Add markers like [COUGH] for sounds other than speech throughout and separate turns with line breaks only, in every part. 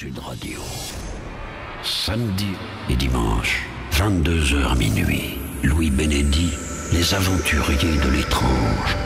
Sud Radio. Samedi et dimanche, 22h minuit. Louis Bénédit, les aventuriers de l'étrange.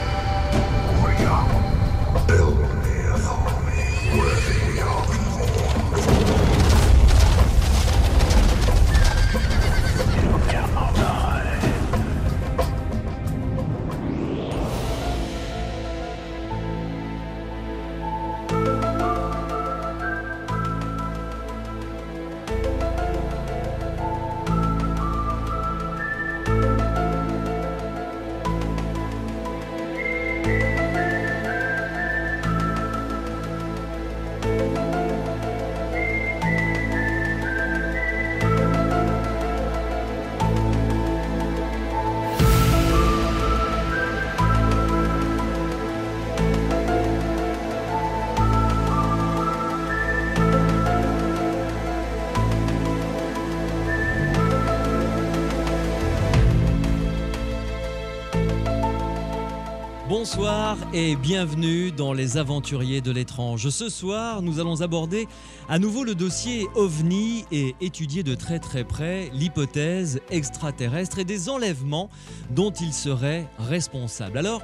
et bienvenue dans les aventuriers de l'étrange. Ce soir, nous allons aborder à nouveau le dossier OVNI et étudier de très très près l'hypothèse extraterrestre et des enlèvements dont il serait responsable. Alors,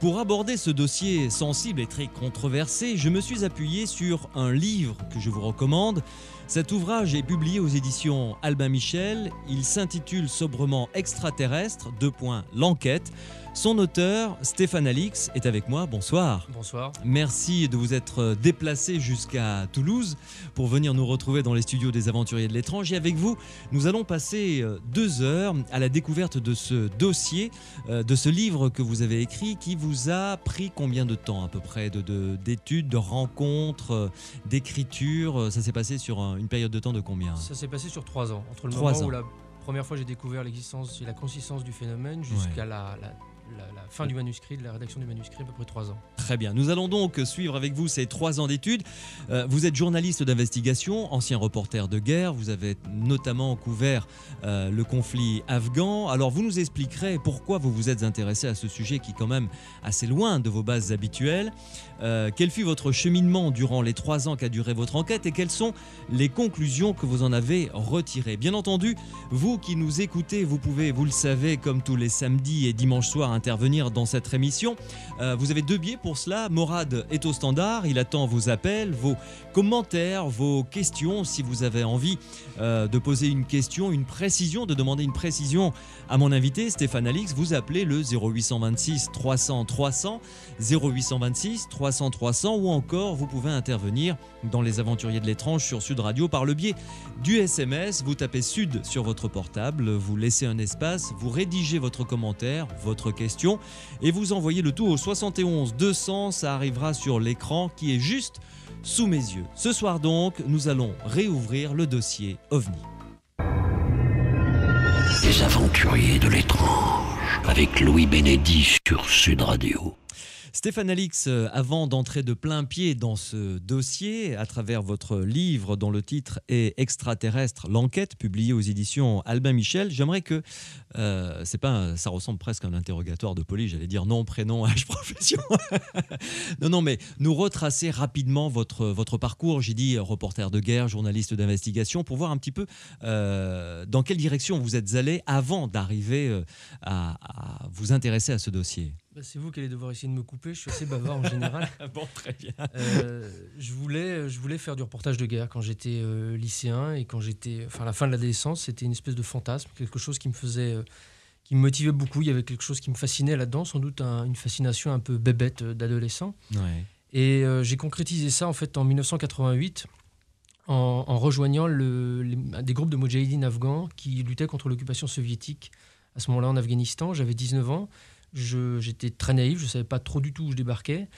pour aborder ce dossier sensible et très controversé, je me suis appuyé sur un livre que je vous recommande. Cet ouvrage est publié aux éditions Albin Michel. Il s'intitule sobrement Extraterrestre, deux points, l'enquête. Son auteur, Stéphane Alix, est avec moi. Bonsoir. Bonsoir. Merci de vous être euh, déplacé jusqu'à Toulouse pour venir nous retrouver dans les studios des Aventuriers de l'étrange. Et avec vous, nous allons passer euh, deux heures à la découverte de ce dossier, euh, de ce livre que vous avez écrit, qui vous a pris combien de temps à peu près d'études, de, de rencontres, d'écriture Ça s'est passé sur une période de temps de combien Ça
s'est passé sur trois ans, entre le moment où la première fois j'ai découvert l'existence et la consistance du phénomène jusqu'à la, la la, fin du manuscrit, de la rédaction du manuscrit, à peu près trois ans.
Très bien. Nous allons donc suivre avec vous ces trois ans d'études. Euh, vous êtes journaliste d'investigation, ancien reporter de guerre. Vous avez notamment couvert euh, le conflit afghan. Alors, vous nous expliquerez pourquoi vous vous êtes intéressé à ce sujet qui est quand même assez loin de vos bases habituelles. Euh, quel fut votre cheminement durant les trois ans qu'a duré votre enquête et quelles sont les conclusions que vous en avez retirées Bien entendu, vous qui nous écoutez, vous pouvez, vous le savez, comme tous les samedis et dimanches soirs, intervenir dans cette émission. Euh, vous avez deux biais pour cela. Morad est au standard, il attend vos appels, vos commentaires, vos questions. Si vous avez envie euh, de poser une question, une précision, de demander une précision à mon invité Stéphane Alix, vous appelez le 0826 300 300, 0826 300 300 ou encore vous pouvez intervenir dans les aventuriers de l'étrange sur Sud Radio par le biais du SMS. Vous tapez Sud sur votre portable, vous laissez un espace, vous rédigez votre commentaire, votre question et vous envoyez le tout au 71 200, ça arrivera sur l'écran qui est juste sous mes yeux. Ce soir donc, nous allons réouvrir le dossier OVNI.
Les aventuriers de l'étrange avec Louis sur Sud Radio.
Stéphane Alix, euh, avant d'entrer de plein pied dans ce dossier, à travers votre livre dont le titre est Extraterrestre, l'enquête publiée aux éditions Albin Michel, j'aimerais que, euh, c'est pas, ça ressemble presque à un interrogatoire de police, j'allais dire nom, prénom, [LAUGHS] âge, profession. [LAUGHS] non, non, mais nous retracer rapidement votre, votre parcours. J'ai dit reporter de guerre, journaliste d'investigation, pour voir un petit peu euh, dans quelle direction vous êtes allé avant d'arriver à vous intéresser à ce dossier.
Bah, c'est vous qui allez devoir essayer de me couper. Je suis assez bavard en général. [LAUGHS] Ah bon, très bien. Euh, je, voulais, euh, je voulais faire du reportage de guerre quand j'étais euh, lycéen et quand j'étais. Enfin, la fin de l'adolescence, c'était une espèce de fantasme, quelque chose qui me faisait. qui me motivait beaucoup. Il y avait quelque chose qui me fascinait là-dedans, sans doute une fascination un peu bébête d'adolescent. Ouais. Et j'ai concrétisé ça en fait en 1988. En, rejoignant le, des groupes de mojahidines afghans qui luttaient contre l'occupation soviétique à ce moment-là en Afghanistan. J'avais 19 ans j'étais très naïf, je savais pas trop du tout où je débarquais.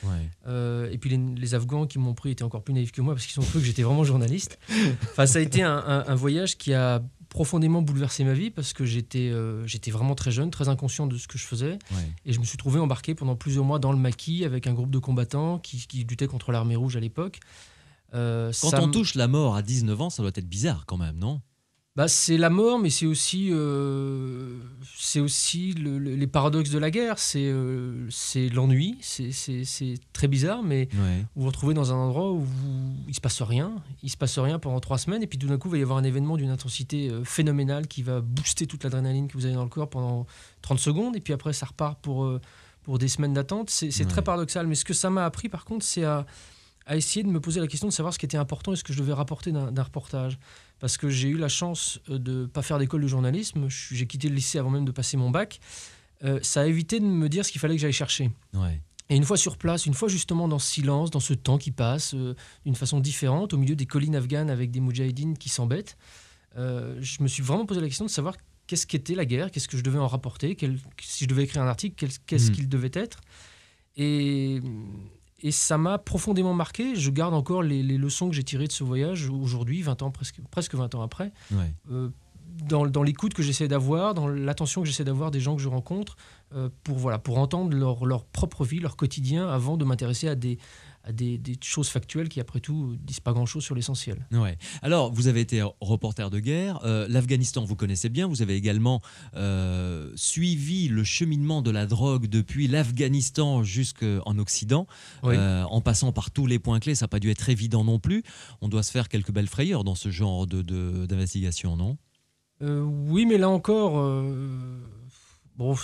Euh, et puis les, Afghans qui m'ont pris étaient encore plus naïfs que moi parce qu'ils ont cru que j'étais vraiment journaliste. Enfin, ça a été un, voyage qui a profondément bouleversé ma vie parce que euh, j'étais vraiment très jeune, très inconscient de ce que je faisais. Et je me suis trouvé embarqué pendant plusieurs mois dans le maquis avec un groupe de combattants qui, qui luttaient contre l'armée rouge à l'époque.
Euh, quand on touche la mort à 19 ans, ça doit être bizarre quand même,
non bah, c'est la mort, mais c'est aussi, euh, c'est aussi les paradoxes de la guerre. C'est euh, c'est l'ennui, c'est très bizarre, mais vous vous retrouvez dans un endroit où vous, il se passe rien, il se passe rien pendant trois semaines, et puis tout d'un coup, il va y avoir un événement d'une intensité euh, phénoménale qui va booster toute l'adrénaline que vous avez dans le corps pendant 30 secondes, et puis après, ça repart pour, pour des semaines d'attente. C'est très paradoxal, mais ce que ça m'a appris, par contre, c'est à à essayer de me poser la question de savoir ce qui était important et ce que je devais rapporter d'un reportage. Parce que j'ai eu la chance euh, de ne pas faire d'école de journalisme. J'ai quitté le lycée avant même de passer mon bac. Euh, ça a évité de me dire ce qu'il fallait que j'aille chercher. Et une fois sur place, une fois justement dans ce silence, dans ce temps qui passe, euh, d'une façon différente, au milieu des collines afghanes avec des moudjahidines qui s'embêtent, je me suis vraiment posé la question de savoir qu'est-ce qu'était la guerre, qu'est-ce que je devais en rapporter, quel, si je devais écrire un article, qu'est-ce hmm. qu'il devait être. Et et ça m'a profondément marqué. Je garde encore les, leçons que j'ai tirées de ce voyage aujourd'hui, 20 ans, presque, presque 20 ans après. Euh, dans, l'écoute que j'essaie d'avoir, dans l'attention que j'essaie d'avoir des gens que je rencontre, euh, pour, voilà, pour entendre leur propre vie, leur quotidien, avant de m'intéresser à des, à des, choses factuelles qui, après tout, disent pas grand-chose sur l'essentiel.
Ouais. Alors, vous avez été reporter de guerre. Euh, L'Afghanistan, vous connaissez bien. Vous avez également euh, suivi le cheminement de la drogue depuis l'Afghanistan jusqu'en Occident, euh, en passant par tous les points clés. Ça n'a pas dû être évident non plus. On doit se faire quelques belles frayeurs dans ce genre d'investigation, de, non
Oui, mais là encore Bon,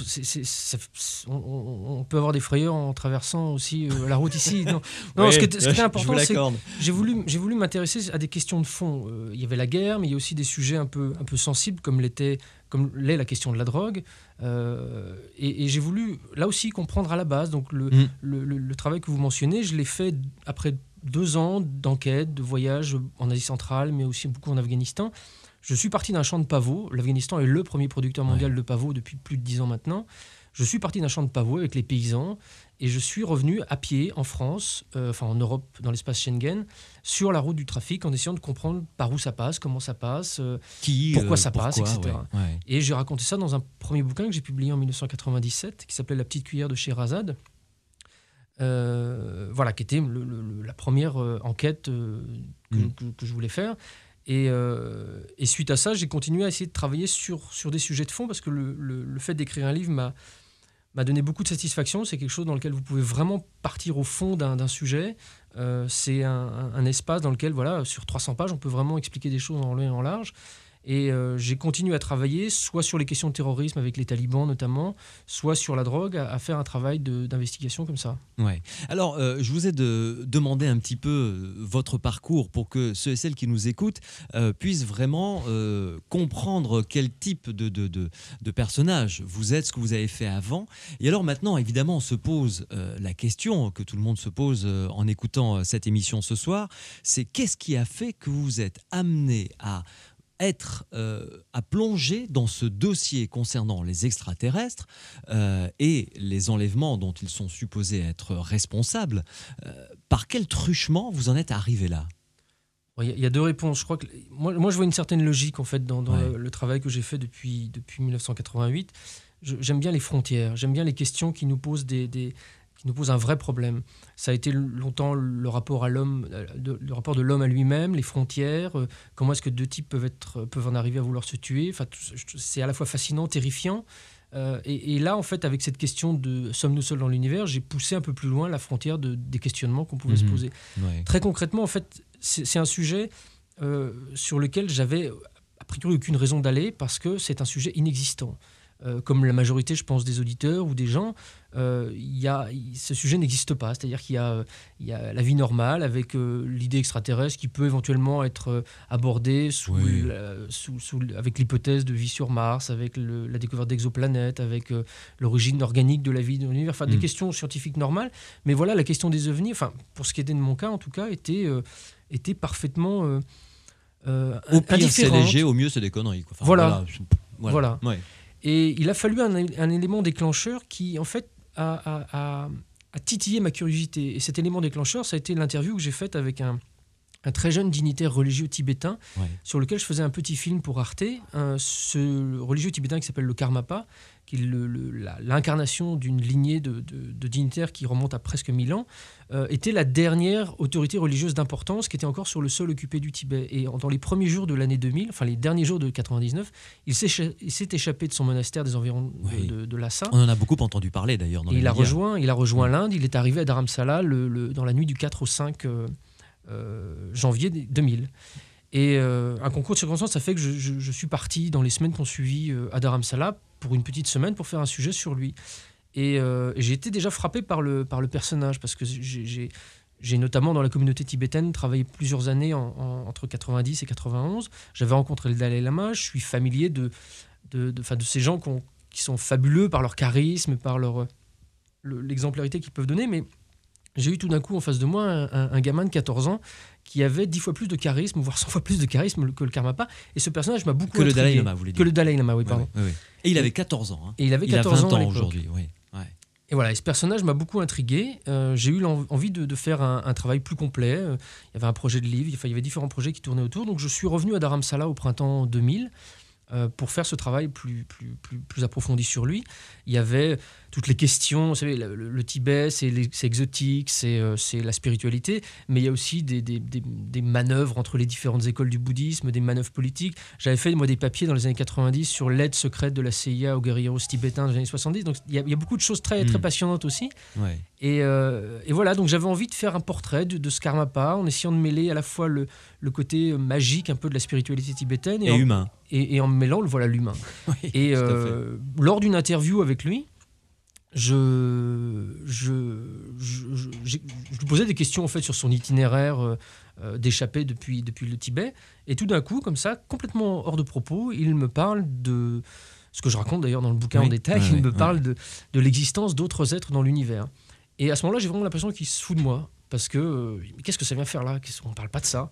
on, peut avoir des frayeurs en traversant aussi euh, la route ici. Non, ce qui est, [LAUGHS] important, c'est que j'ai voulu, m'intéresser à des questions de fond. Euh, il y avait la guerre, mais il y a aussi des sujets un peu, sensibles, comme l'était, l'est la question de la drogue. Euh, et, j'ai voulu, là aussi, comprendre à la base. Donc mm. le, le travail que vous mentionnez, je l'ai fait après deux ans d'enquête, de voyage en Asie centrale, mais aussi beaucoup en Afghanistan. Je suis parti d'un champ de pavots. L'Afghanistan est le premier producteur mondial de pavots depuis plus de dix ans maintenant. Je suis parti d'un champ de pavots avec les paysans et je suis revenu à pied en France, euh, enfin en Europe, dans l'espace Schengen, sur la route du trafic en essayant de comprendre par où ça passe, comment ça passe, euh, euh, pourquoi ça passe, etc. Et j'ai raconté ça dans un premier bouquin que j'ai publié en 1997 qui s'appelait La petite cuillère de Sherazade. voilà, qui était la première enquête mm. que, je voulais faire. Euh, et, suite à ça, j'ai continué à essayer de travailler sur, sur des sujets de fond parce que le, le, fait d'écrire un livre m'a donné beaucoup de satisfaction. C'est quelque chose dans lequel vous pouvez vraiment partir au fond d'un sujet. Euh, c'est un, un, espace dans lequel, voilà, sur 300 pages, on peut vraiment expliquer des choses en long et en large. Et euh, j'ai continué à travailler, soit sur les questions de terrorisme avec les talibans notamment, soit sur la drogue, à, faire un travail d'investigation comme ça.
Ouais. Alors, euh, je vous ai de, demandé un petit peu euh, votre parcours pour que ceux et celles qui nous écoutent puissent vraiment comprendre quel type de, de, de, de, personnage vous êtes, ce que vous avez fait avant. Et alors maintenant, évidemment, on se pose la question que tout le monde se pose en écoutant cette émission ce soir, c'est qu'est-ce qui a fait que vous êtes amené à être euh, à plonger dans ce dossier concernant les extraterrestres euh, et les enlèvements dont ils sont supposés être responsables. Euh, par quel truchement vous en êtes arrivé là
il y a deux réponses. Je crois que moi, moi, je vois une certaine logique en fait dans, le, travail que j'ai fait depuis depuis 1988. J'aime bien les frontières. J'aime bien les questions qui nous posent des qui nous pose un vrai problème. Ça a été longtemps le rapport à l'homme, euh, le rapport de l'homme à lui-même, les frontières, euh, comment est-ce que deux types peuvent être euh, peuvent en arriver à vouloir se tuer. Enfin, c'est à la fois fascinant, terrifiant. et, là, en fait, avec cette question de sommes-nous seuls dans l'univers, j'ai poussé un peu plus loin la frontière des questionnements qu'on pouvait se mhm. poser. Très concrètement, en fait, c'est un sujet sur lequel j'avais a priori aucune raison d'aller parce que c'est un sujet inexistant. Euh, comme la majorité, je pense, des auditeurs ou des gens, euh, y a, ce sujet n'existe pas. C'est-à-dire qu'il y, a, euh, la vie normale avec euh, l'idée extraterrestre qui peut éventuellement être abordée sous, avec l'hypothèse de vie sur Mars, avec la découverte d'exoplanètes, avec l'origine organique de la vie dans l'univers. Enfin, des mm. questions scientifiques normales. Mais voilà, la question des ovnis, enfin, pour ce qui était de mon cas en tout cas, était, était parfaitement. au pire, c'est léger, au mieux, c'est des conneries. voilà. Voilà. Et il a fallu un, élément déclencheur qui, en fait, a, titillé ma curiosité. Et cet élément déclencheur, ça a été l'interview que j'ai faite avec un, très jeune dignitaire religieux tibétain, sur lequel je faisais un petit film pour Arte, ce religieux tibétain qui s'appelle le Karmapa, l'incarnation d'une lignée de, dignitaires qui remonte à presque 1000 ans, euh, était la dernière autorité religieuse d'importance qui était encore sur le sol occupé du Tibet. Et dans les premiers jours de l'année 2000, enfin les derniers jours de 99, il s'est échappé de son monastère des environs de, Lhasa. On en a beaucoup entendu parler d'ailleurs. Il, il, a rejoint, il a rejoint l'Inde, il est arrivé à Dharamsala le, dans la nuit du 4 au 5 euh, euh, janvier 2000. Et un concours de circonstances, ça fait que je, suis parti dans les semaines qui ont suivi à Dharamsala pour une petite semaine pour faire un sujet sur lui. Euh, et, j'ai été déjà frappé par le, par le personnage, parce que j'ai j'ai notamment dans la communauté tibétaine travaillé plusieurs années entre 90 et 91. J'avais rencontré le Dalai Lama, je suis familier de, de, de, de ces gens qui sont fabuleux par leur charisme, par leur l'exemplarité qu'ils peuvent donner, mais j'ai eu tout d'un coup en face de moi un, gamin de 14 ans qui avait 10 fois plus de charisme, voire 100 fois plus de charisme que le Karmapa. Et ce personnage m'a beaucoup. Que le Dalai Lama, vous voulez dire. Que le Dalai Lama, oui, pardon. Hein. Et il avait 14 ans. Et il avait 14 il a 20 ans, aujourd'hui, oui. Et voilà, et ce personnage m'a beaucoup intrigué. Euh, j'ai eu envie de, faire un, travail plus complet. Euh, il y avait un projet de livre, il y avait différents projets qui tournaient autour. Donc je suis revenu à Dharamsala au printemps 2000 euh, pour faire ce travail plus, plus, plus, plus approfondi sur lui. Il y avait toutes les questions. Vous savez, le, Tibet, c'est exotique, euh, c'est la spiritualité, mais il y a aussi des, manœuvres entre les différentes écoles du bouddhisme, des manœuvres politiques. J'avais fait, moi, des papiers dans les années 90 sur l'aide secrète de la CIA aux guerriers tibétains dans les années 70. Donc, il y, a, beaucoup de choses très, mm. passionnantes aussi. Euh, et, voilà, donc j'avais envie de faire un portrait de, de, ce karmapa en essayant de mêler à la fois le, le côté euh, magique un peu de la spiritualité tibétaine et, en, humain. Et, en mêlant le voilà l'humain. [LAUGHS] et lors d'une interview avec lui, je, je, je, lui posais des questions en fait sur son itinéraire d'échapper euh, euh, d'échappée depuis, depuis le Tibet. Et tout d'un coup, comme ça, complètement hors de propos, il me parle de ce que je raconte d'ailleurs dans le bouquin en détail. il me parle de, de l'existence d'autres êtres dans l'univers. Et à ce moment-là, j'ai vraiment l'impression qu'il se fout de moi parce que euh, qu'est-ce que ça vient faire là On ne parle pas de ça.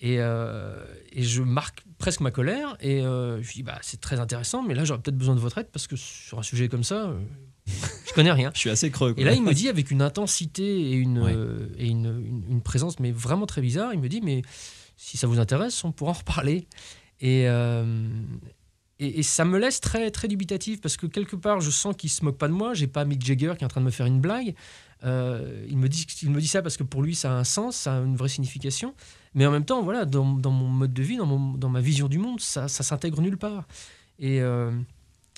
Et, et, je marque presque ma colère et je dis bah, c'est très intéressant, mais là j'aurais peut-être besoin de votre aide parce que sur un sujet comme ça je connais rien. je suis assez creux. Et là, il me dit avec une intensité et, euh, une, une, présence, mais vraiment très bizarre, il me dit, mais si ça vous intéresse, on pourra en reparler. Euh, et, et, ça me laisse très, très dubitatif parce que quelque part, je sens qu'il se moque pas de moi. J'ai pas Mick Jagger qui est en train de me faire une blague. Euh, il, me dit, il me dit ça parce que pour lui, ça a un sens, ça a une vraie signification. Mais en même temps, voilà, dans, dans mon mode de vie, dans, mon, dans ma vision du monde, ça, ça s'intègre nulle part. Et, euh,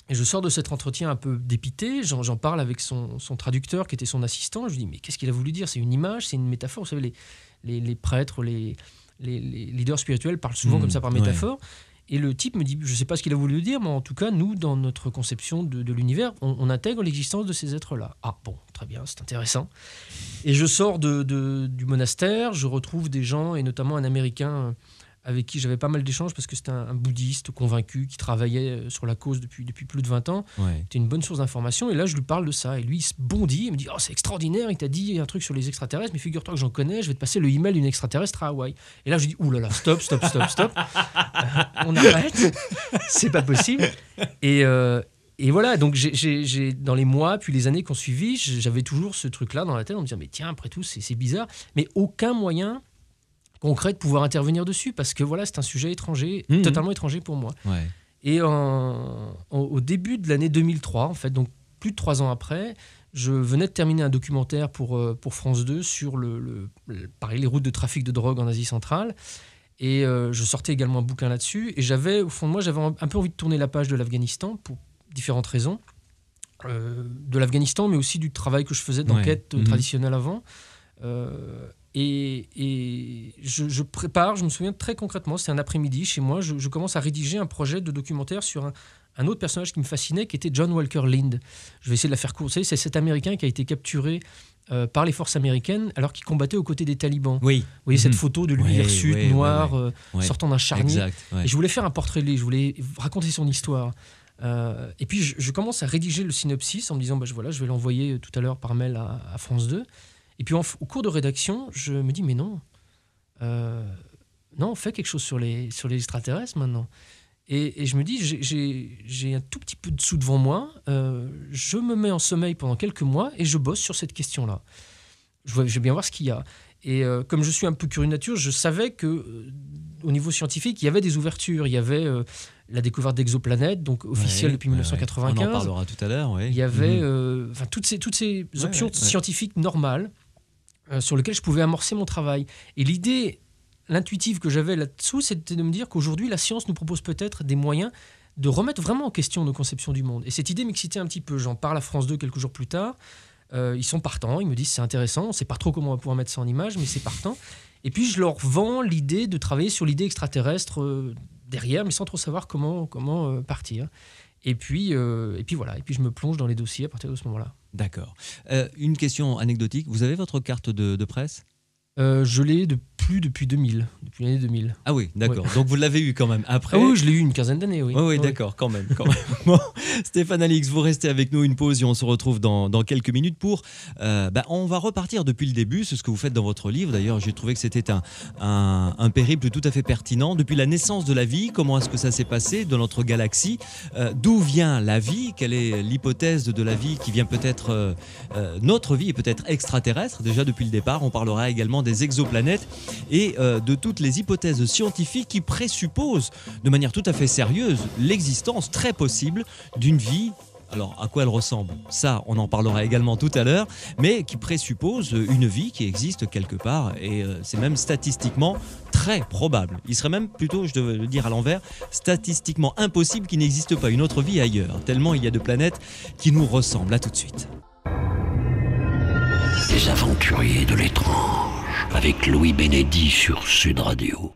et je sors de cet entretien un peu dépité, j'en parle avec son, traducteur qui était son assistant, je lui dis mais qu'est-ce qu'il a voulu dire C'est une image, c'est une métaphore, vous savez, les, prêtres, les, leaders spirituels parlent souvent mmh, comme ça par métaphore. Et le type me dit, je ne sais pas ce qu'il a voulu dire, mais en tout cas, nous, dans notre conception de, l'univers, on, intègre l'existence de ces êtres-là. Ah bon, très bien, c'est intéressant. Et je sors du monastère, je retrouve des gens, et notamment un Américain avec qui j'avais pas mal d'échanges parce que c'était un, bouddhiste convaincu qui travaillait euh, sur la cause depuis, depuis plus de 20 ans. C'était une bonne source d'information. Et là, je lui parle de ça. Et lui, il se bondit. Il me dit Oh, c'est extraordinaire. Il t'a dit un truc sur les extraterrestres. Mais figure-toi que j'en connais. Je vais te passer le email d'une extraterrestre à Hawaï. Et là, je dis Ouh là là, stop, stop, stop, stop. [LAUGHS] on arrête. c'est pas possible. Et. Euh, voilà, donc j'ai dans les mois, puis les années qui ont suivi, j'avais toujours ce truc-là dans la tête en me disant, mais tiens, après tout, c'est bizarre. Mais aucun moyen concret de pouvoir intervenir dessus, parce que voilà, c'est un sujet étranger, mmh, mmh. totalement étranger pour moi. Et au début de l'année 2003, en fait, donc plus de trois ans après, je venais de terminer un documentaire pour, euh, pour France 2 sur le, les routes de trafic de drogue en Asie centrale. Et euh, je sortais également un bouquin là-dessus. Et j'avais, au fond de moi, j'avais un peu envie de tourner la page de l'Afghanistan pour différentes raisons. Euh, de l'Afghanistan, mais aussi du travail que je faisais d'enquête mmh. traditionnelle avant. Euh, et, je, prépare, je me souviens très concrètement, c'est un après-midi chez moi, je, commence à rédiger un projet de documentaire sur un, autre personnage qui me fascinait, qui était John Walker Lind. Je vais essayer de la faire courte. C'est cet Américain qui a été capturé euh, par les forces américaines alors qu'il combattait aux côtés des talibans. Oui. Vous voyez cette mhm. photo de lui sud, noir, euh, sortant d'un charnier. et je voulais faire un portrait de lui, je voulais raconter son histoire. Euh, et puis je, commence à rédiger le synopsis en me disant, bah, je, voilà, je vais l'envoyer tout à l'heure par mail à France 2. Et puis au cours de rédaction, je me dis, mais non, euh, non, on fait quelque chose sur les, sur les extraterrestres maintenant. Et, je me dis, j'ai un tout petit peu de sous devant moi, euh, je me mets en sommeil pendant quelques mois et je bosse sur cette question-là. Je, je vais bien voir ce qu'il y a. Et euh, comme je suis un peu curieux de nature, je savais que au niveau scientifique, il y avait des ouvertures. Il y avait la découverte d'exoplanètes, donc officielle depuis ouais, 1995. On en parlera tout à l'heure. Il y avait mm-hmm. toutes ces, toutes ces options scientifiques normales. Euh, sur lequel je pouvais amorcer mon travail. Et l'idée, l'intuitive que j'avais là-dessous, c'était de me dire qu'aujourd'hui, la science nous propose peut-être des moyens de remettre vraiment en question nos conceptions du monde. Et cette idée m'excitait un petit peu. J'en parle à France 2 quelques jours plus tard. Euh, ils sont partants, ils me disent c'est intéressant, on ne sait pas trop comment on va pouvoir mettre ça en image, mais c'est partant. Et puis je leur vends l'idée de travailler sur l'idée extraterrestre euh, derrière, mais sans trop savoir comment, partir. Euh, et puis, voilà, et puis je me plonge dans les dossiers à partir de ce moment-là.
D'accord. Euh, une question anecdotique, vous avez votre carte de presse
euh, je l'ai de plus depuis 2000, depuis
l'année 2000. Ah oui, d'accord. Donc vous l'avez eu quand même après. Ah oui, je l'ai eu une quinzaine d'années, oui. Oui, d'accord, quand même. [LAUGHS] Stéphane Alix, vous restez avec nous une pause et on se retrouve dans, dans quelques minutes pour. Euh, bah, on va repartir depuis le début, c'est ce que vous faites dans votre livre. D'ailleurs, j'ai trouvé que c'était un, un, périple tout à fait pertinent. Depuis la naissance de la vie, comment est-ce que ça s'est passé dans notre galaxie euh, D'où vient la vie Quelle est l'hypothèse de la vie qui vient peut-être. notre vie est peut-être extraterrestre déjà depuis le départ. On parlera également des exoplanètes et euh, de toutes les hypothèses scientifiques qui présupposent de manière tout à fait sérieuse l'existence très possible d'une vie alors, à quoi elle ressemble Ça, on en parlera également tout à l'heure, mais qui présuppose une vie qui existe quelque part, et euh, c'est même statistiquement très probable. Il serait même plutôt, je devais le dire à l'envers, statistiquement impossible qu'il n'existe pas une autre vie ailleurs, tellement il y a de planètes qui nous ressemblent. À tout de suite.
Les aventuriers de l'étrange avec Louis Bénédi sur Sud Radio.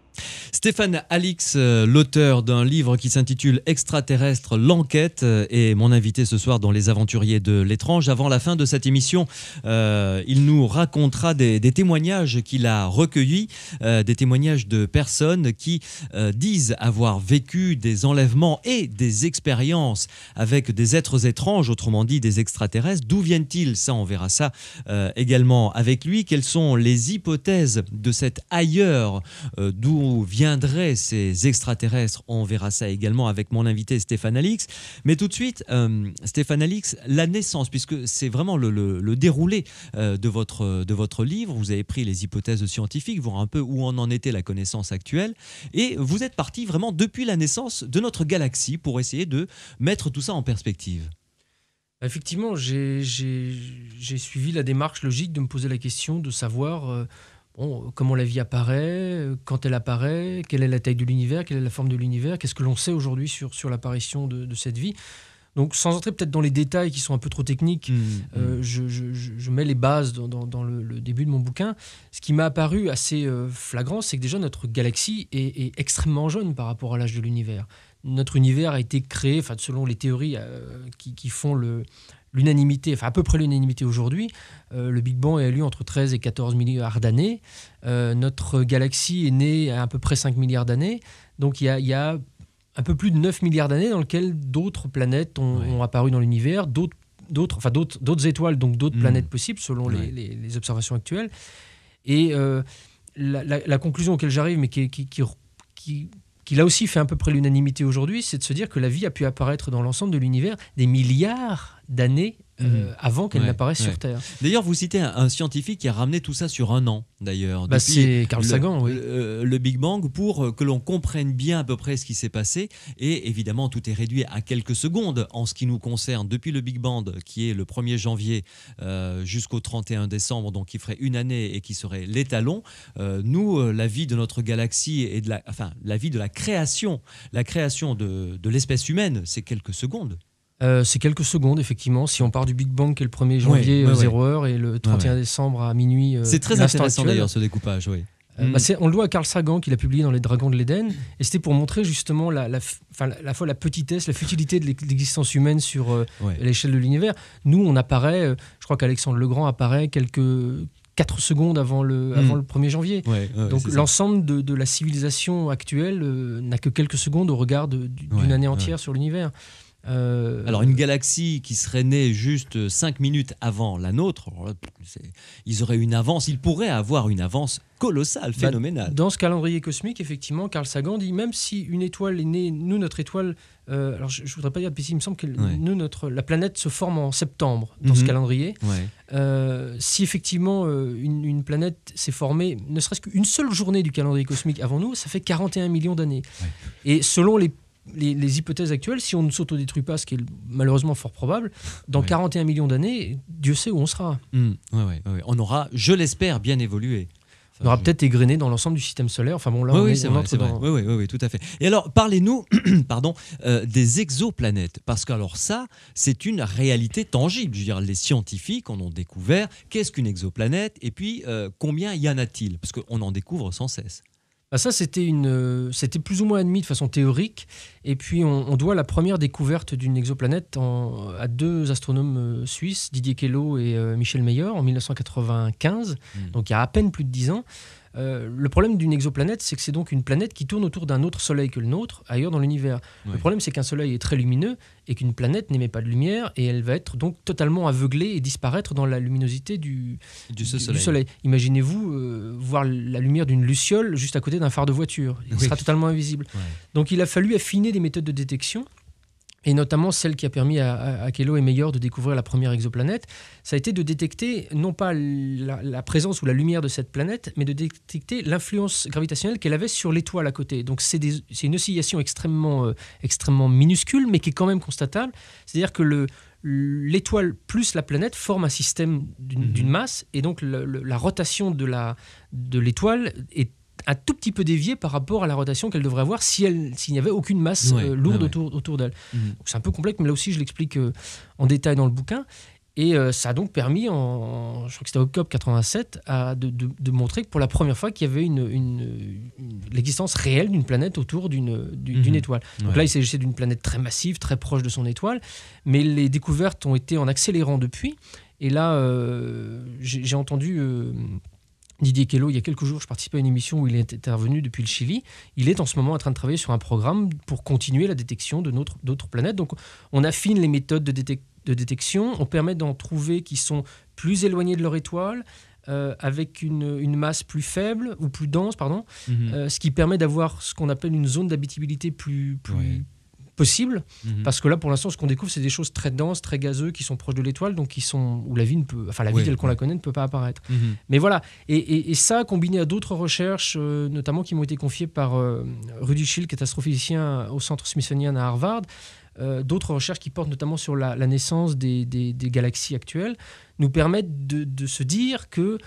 Stéphane Alix, euh, l'auteur d'un livre qui s'intitule Extraterrestre, l'enquête, euh, est mon invité ce soir dans Les Aventuriers de l'étrange. Avant la fin de cette émission, euh, il nous racontera des, témoignages qu'il a recueillis, des témoignages de personnes qui disent avoir vécu des enlèvements et des expériences avec des êtres étranges, autrement dit des extraterrestres. D'où viennent-ils Ça, on verra ça également avec lui. Quelles sont les hypothèses de cet ailleurs D'où viennent viendraient ces extraterrestres. On verra ça également avec mon invité Stéphane Alix. Mais tout de suite, euh, Stéphane Alix, la naissance, puisque c'est vraiment le, déroulé euh, de, votre, de votre livre. Vous avez pris les hypothèses scientifiques, voir un peu où en en était la connaissance actuelle. Et vous êtes parti vraiment depuis la naissance de notre galaxie pour essayer de mettre tout ça en perspective.
Effectivement, j'ai suivi la démarche logique de me poser la question de savoir euh, euh, comment la vie apparaît, euh, quand elle apparaît, quelle est la taille de l'univers, quelle est la forme de l'univers, qu'est-ce que l'on sait aujourd'hui sur, l'apparition de, cette vie. Donc sans entrer peut-être dans les détails qui sont un peu trop techniques, mmh, euh, mmh. je, mets les bases dans, le, début de mon bouquin. Ce qui m'a apparu assez flagrant, c'est que déjà notre galaxie est, extrêmement jeune par rapport à l'âge de l'univers notre univers a été créé, enfin, selon les théories qui, font le, l'unanimité, enfin à peu près l'unanimité aujourd'hui, euh, le Big Bang est élu entre 13 et 14 milliards d'années. Euh, notre galaxie est née à peu près 5 milliards d'années. Donc il y a, y a, un peu plus de 9 milliards d'années dans lesquelles d'autres planètes ont, apparu dans l'univers, d'autres d'autres enfin d'autres étoiles donc d'autres hmm. planètes possibles selon les, observations actuelles et euh, la, la, la, conclusion auquel j'arrive mais qui, qui, qui, qui là aussi fait à peu près l'unanimité aujourd'hui, c'est de se dire que la vie a pu apparaître dans l'ensemble de l'univers des milliards d'années euh, mhm. avant qu'elle n'apparaisse sur Terre.
D'ailleurs, vous citez un, scientifique qui a ramené tout ça sur un an, d'ailleurs. Bah, c'est Carl Sagan, oui. Euh, le, Big Bang, pour euh, que l'on comprenne bien à peu près ce qui s'est passé. Et évidemment, tout est réduit à quelques secondes en ce qui nous concerne. Depuis le Big Bang, qui est le 1er janvier jusqu'au 31 décembre, donc qui ferait une année et qui serait l'étalon, nous, la vie de notre galaxie et de la, enfin, la vie de la création, la création de, de l'espèce humaine, c'est quelques secondes.
Euh, c'est quelques secondes, effectivement. Si on part du Big Bang, qui est le 1er janvier, 0h, euh, et le 31 décembre à minuit. Euh, c'est très intéressant d'ailleurs ce découpage, oui. Bah, mm. on le doit à Carl Sagan qui l'a publié dans Les Dragons de l'Éden, et c'était pour montrer justement la, la, la, fois la petitesse, la futilité de l'existence humaine sur l'échelle de l'univers. Nous, on apparaît, je crois qu'Alexandre Legrand apparaît quelques 4 secondes avant le, mm. le 1er janvier. Donc l'ensemble de, la civilisation actuelle n'a que quelques secondes au regard d'une année entière sur l'univers.
Euh, alors une galaxie qui serait née juste 5 minutes avant la nôtre, ils auraient une avance, ils pourraient avoir une avance colossale, bah, phénoménale. dans ce calendrier
cosmique, effectivement, Carl Sagan dit, même si une étoile est née, nous, notre étoile, euh, alors je ne voudrais pas dire de il me semble que nous, notre, la planète se forme en septembre dans mhm. ce calendrier. Euh, si effectivement une, planète s'est formée, ne serait-ce qu'une seule journée du calendrier cosmique avant nous, ça fait 41 millions d'années. Et selon les les, hypothèses actuelles, si on ne s'autodétruit pas, ce qui est malheureusement fort probable, dans 41 millions d'années, Dieu sait où on sera.
Hmm.
on aura, je l'espère, bien évolué. on aura peut-être égrené dans l'ensemble du système solaire. Enfin bon, là, oui, c'est vrai, oui Oui, oui, tout à fait. Et alors, parlez-nous, [CLEARS THROAT] pardon, euh, des exoplanètes, parce que ça, c'est une réalité tangible. Je veux dire, les scientifiques en ont découvert qu'est-ce qu'une exoplanète, et puis euh, combien y en a-t-il, parce qu'on en découvre sans cesse. Bah, ça,
c'était une, euh, c'était plus ou moins admis de façon théorique. Et puis, on, doit la première découverte d'une exoplanète à deux astronomes euh, suisses, Didier Queloz et euh, Michel Meyer, en 1995. Hmm. Donc, il y a à peine plus de dix ans. Euh, le problème d'une exoplanète, c'est que c'est donc une planète qui tourne autour d'un autre soleil que le nôtre ailleurs dans l'univers. Le problème, c'est qu'un soleil est très lumineux et qu'une planète n'émet pas de lumière et elle va être donc totalement aveuglée et disparaître dans la luminosité du, soleil. Imaginez-vous euh, voir la lumière d'une luciole juste à côté d'un phare de voiture. Il sera totalement invisible. Donc il a fallu affiner des méthodes de détection et notamment celle qui a permis à, à Kelo et Meyer de découvrir la première exoplanète, ça a été de détecter non pas la, présence ou la lumière de cette planète, mais de détecter l'influence gravitationnelle qu'elle avait sur l'étoile à côté. Donc c'est une oscillation extrêmement, euh, extrêmement minuscule, mais qui est quand même constatable. C'est-à-dire que l'étoile plus la planète forment un système mm-hmm. d'une masse et donc la rotation de l'étoile de est un tout petit peu déviée par rapport à la rotation qu'elle devrait avoir si elle s'il n'y avait aucune masse euh, lourde autour, autour d'elle. Mhm. C'est un peu complexe, mais là aussi je l'explique euh, en détail dans le bouquin. Et euh, ça a donc permis, en, je crois que c'était au cop 87, à, de, de, montrer que pour la première fois qu'il y avait une, une, l'existence réelle d'une planète autour d'une mhm. étoile. Donc là, il s'agissait d'une planète très massive, très proche de son étoile, mais les découvertes ont été en accélérant depuis. Et là, j'ai entendu Didier Kello, il y a quelques jours, je participais à une émission où il est intervenu depuis le Chili. Il est en ce moment en train de travailler sur un programme pour continuer la détection de d'autres planètes. Donc, on affine les méthodes de, détection, on permet d'en trouver qui sont plus éloignées de leur étoile, euh, avec une, masse plus faible ou plus dense, pardon, mhm. euh, ce qui permet d'avoir ce qu'on appelle une zone d'habitabilité plus, plus, possible, mhm. parce que là, pour l'instant, ce qu'on découvre, c'est des choses très denses, très gazeuses, qui sont proches de l'étoile, donc qui sont où la vie peut, enfin la vie telle qu'on la connaît ne peut pas apparaître. Mhm. Mais voilà, et, ça, combiné à d'autres recherches, euh, notamment qui m'ont été confiées par euh, Rudy Schill, catastrophicien au Centre Smithsonian à Harvard, euh, d'autres recherches qui portent notamment sur la, naissance des, galaxies actuelles, nous permettent de, se dire que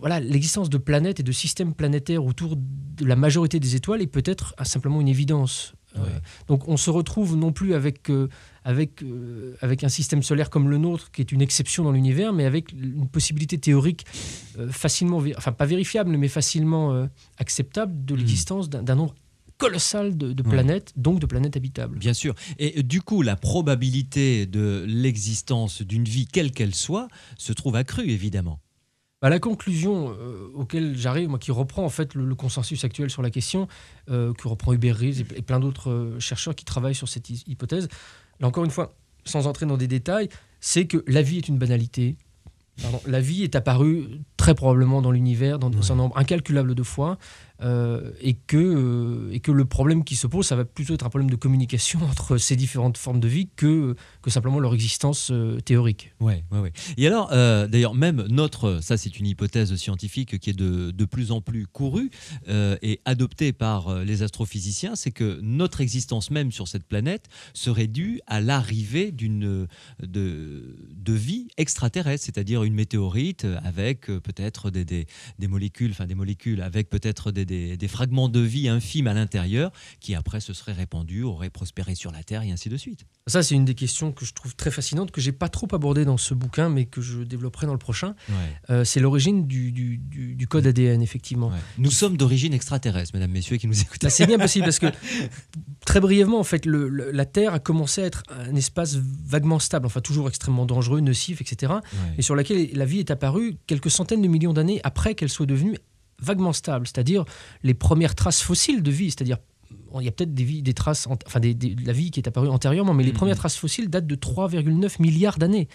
voilà, l'existence de planètes et de systèmes planétaires autour de la majorité des étoiles est peut-être ah, simplement une évidence. Euh, donc on se retrouve non plus avec, euh, avec, euh, avec un système solaire comme le nôtre, qui est une exception dans l'univers, mais avec une possibilité théorique facilement, enfin pas vérifiable, mais facilement acceptable de hmm. l'existence d'un nombre colossal de, planètes, donc de planètes habitables.
Bien sûr. Et du coup, la probabilité de l'existence d'une vie, quelle qu'elle soit, se trouve accrue, évidemment. Bah, la conclusion euh, auquel j'arrive, moi qui reprend en fait le, consensus actuel sur la
question, euh, que reprend Hubert Reeves et, plein d'autres euh, chercheurs qui travaillent sur cette hypothèse, là encore une fois, sans entrer dans des détails, c'est que la vie est une banalité. la vie est apparue très probablement dans l'univers, dans un nombre incalculable de fois. Euh, et, que, euh, et que le problème qui se pose, ça va plutôt être un problème de communication [LAUGHS] entre ces différentes formes de vie que, que simplement leur existence euh, théorique. Ouais, ouais,
ouais, Et alors, d'ailleurs, même notre, ça c'est une hypothèse scientifique qui est de, de plus en plus courue et adoptée par les astrophysiciens, c'est que notre existence même sur cette planète serait due à l'arrivée d'une de, de vie extraterrestre, c'est-à-dire une météorite avec peut-être des, des, des molécules, enfin des molécules avec peut-être des des, fragments de vie infimes à l'intérieur qui après se seraient répandus, auraient prospéré sur la Terre et ainsi de suite.
Ça, c'est une des questions que je trouve très fascinante, que j'ai pas trop abordée dans ce bouquin, mais que je développerai dans le prochain.
Euh, c'est l'origine du, code ADN, effectivement. Nous sommes d'origine extraterrestre, mesdames, messieurs, qui nous écoutent. Bah, c'est bien possible, parce que
[LAUGHS] très brièvement, en fait, la Terre a commencé à être un espace vaguement stable, enfin toujours extrêmement dangereux, nocif, etc., et sur laquelle la vie est apparue quelques centaines de millions d'années après qu'elle soit devenue vaguement stable, c'est-à-dire les premières traces fossiles de vie, c'est-à-dire il y a peut-être des, traces, enfin de la vie qui est apparue antérieurement, mais les mm-hmm. premières traces fossiles datent de 3,9 milliards d'années.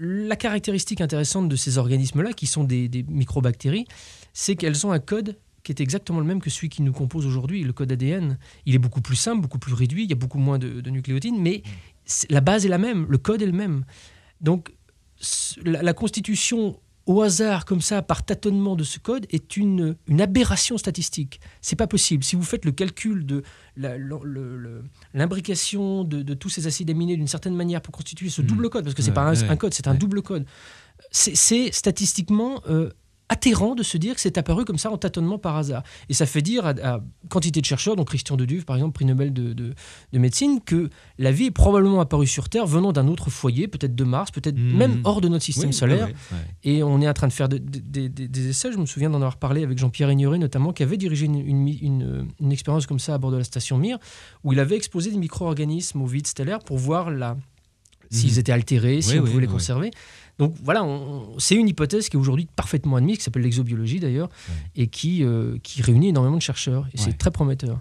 La caractéristique intéressante de ces organismes-là, qui sont des, microbactéries, c'est qu'elles ont un code qui est exactement le même que celui qui nous compose aujourd'hui, le code ADN. Il est beaucoup plus simple, beaucoup plus réduit, il y a beaucoup moins de, nucléotides, mais mm. la base est la même, le code est le même. Donc la constitution au hasard, comme ça, par tâtonnement de ce code, est une, aberration statistique. C'est pas possible. Si vous faites le calcul de l'imbrication de, tous ces acides aminés d'une certaine manière pour constituer ce hmm. double code, parce que c'est pas un, code, c'est un double code, c'est statistiquement euh, atterrant de se dire que c'est apparu comme ça en tâtonnement par hasard. Et ça fait dire à, quantité de chercheurs, dont Christian De Duve par exemple, prix Nobel de, médecine, que la vie est probablement apparue sur Terre venant d'un autre foyer, peut-être de Mars, peut-être hmm. même hors de notre système solaire. Et on est en train de faire des essais. Je me souviens d'en avoir parlé avec Jean-Pierre Ignoré, notamment, qui avait dirigé une, expérience comme ça à bord de la station Mir, où il avait exposé des micro-organismes au vide stellaire pour voir s'ils mhm. étaient altérés, si on pouvait les conserver. Donc voilà, c'est une hypothèse qui est aujourd'hui parfaitement admise, qui s'appelle l'exobiologie d'ailleurs, et qui, euh, qui réunit énormément de chercheurs. Et c'est très prometteur.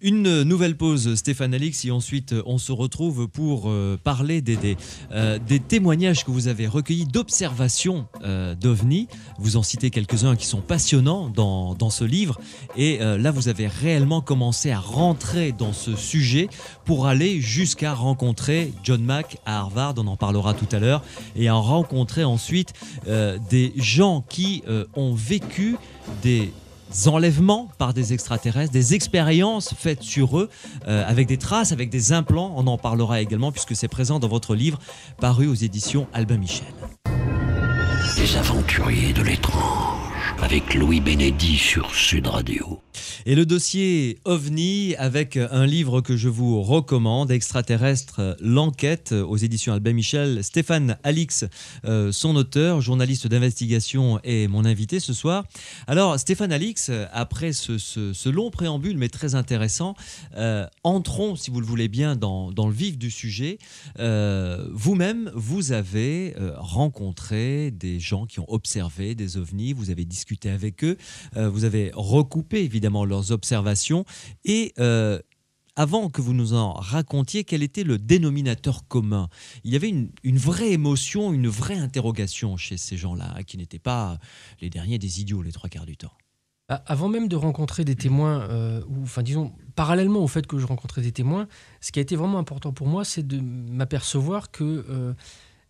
Une nouvelle pause, Stéphane Alix, et ensuite euh, on se retrouve pour euh, parler des, euh, des, témoignages que vous avez recueillis d'observations d'OVNI. Vous en citez quelques-uns qui sont passionnants dans, dans ce livre. Et là, vous avez réellement commencé à rentrer dans ce sujet pour aller jusqu'à rencontrer John Mack à Harvard, on en parlera tout à l'heure, et à rencontrer ensuite des gens qui ont vécu des enlèvements par des extraterrestres, des expériences faites sur eux euh, avec des traces, avec des implants. On en parlera également puisque c'est présent dans votre livre paru aux éditions Albin Michel.
Les aventuriers de l'étrange avec Louis Bénédi sur Sud Radio.
Et le dossier OVNI avec un livre que je vous recommande, Extraterrestre, l'enquête aux éditions Albin Michel. Stéphane Alix, euh, son auteur, journaliste d'investigation, est mon invité ce soir. Alors Stéphane Alix, après ce, long préambule mais très intéressant, euh, entrons, si vous le voulez bien, dans, le vif du sujet. Euh, vous-même, vous avez rencontré des gens qui ont observé des ovnis, vous avez discuté avec eux, euh, vous avez recoupé évidemment leurs observations et euh, avant que vous nous en racontiez, quel était le dénominateur commun Il y avait une, vraie émotion, une vraie interrogation chez ces gens-là, qui n'étaient pas les derniers des idiots les trois quarts du temps. Bah, avant même de rencontrer des
témoins, euh, ou enfin disons parallèlement au fait que je rencontrais des témoins, ce qui a été vraiment important pour moi, c'est de m'apercevoir que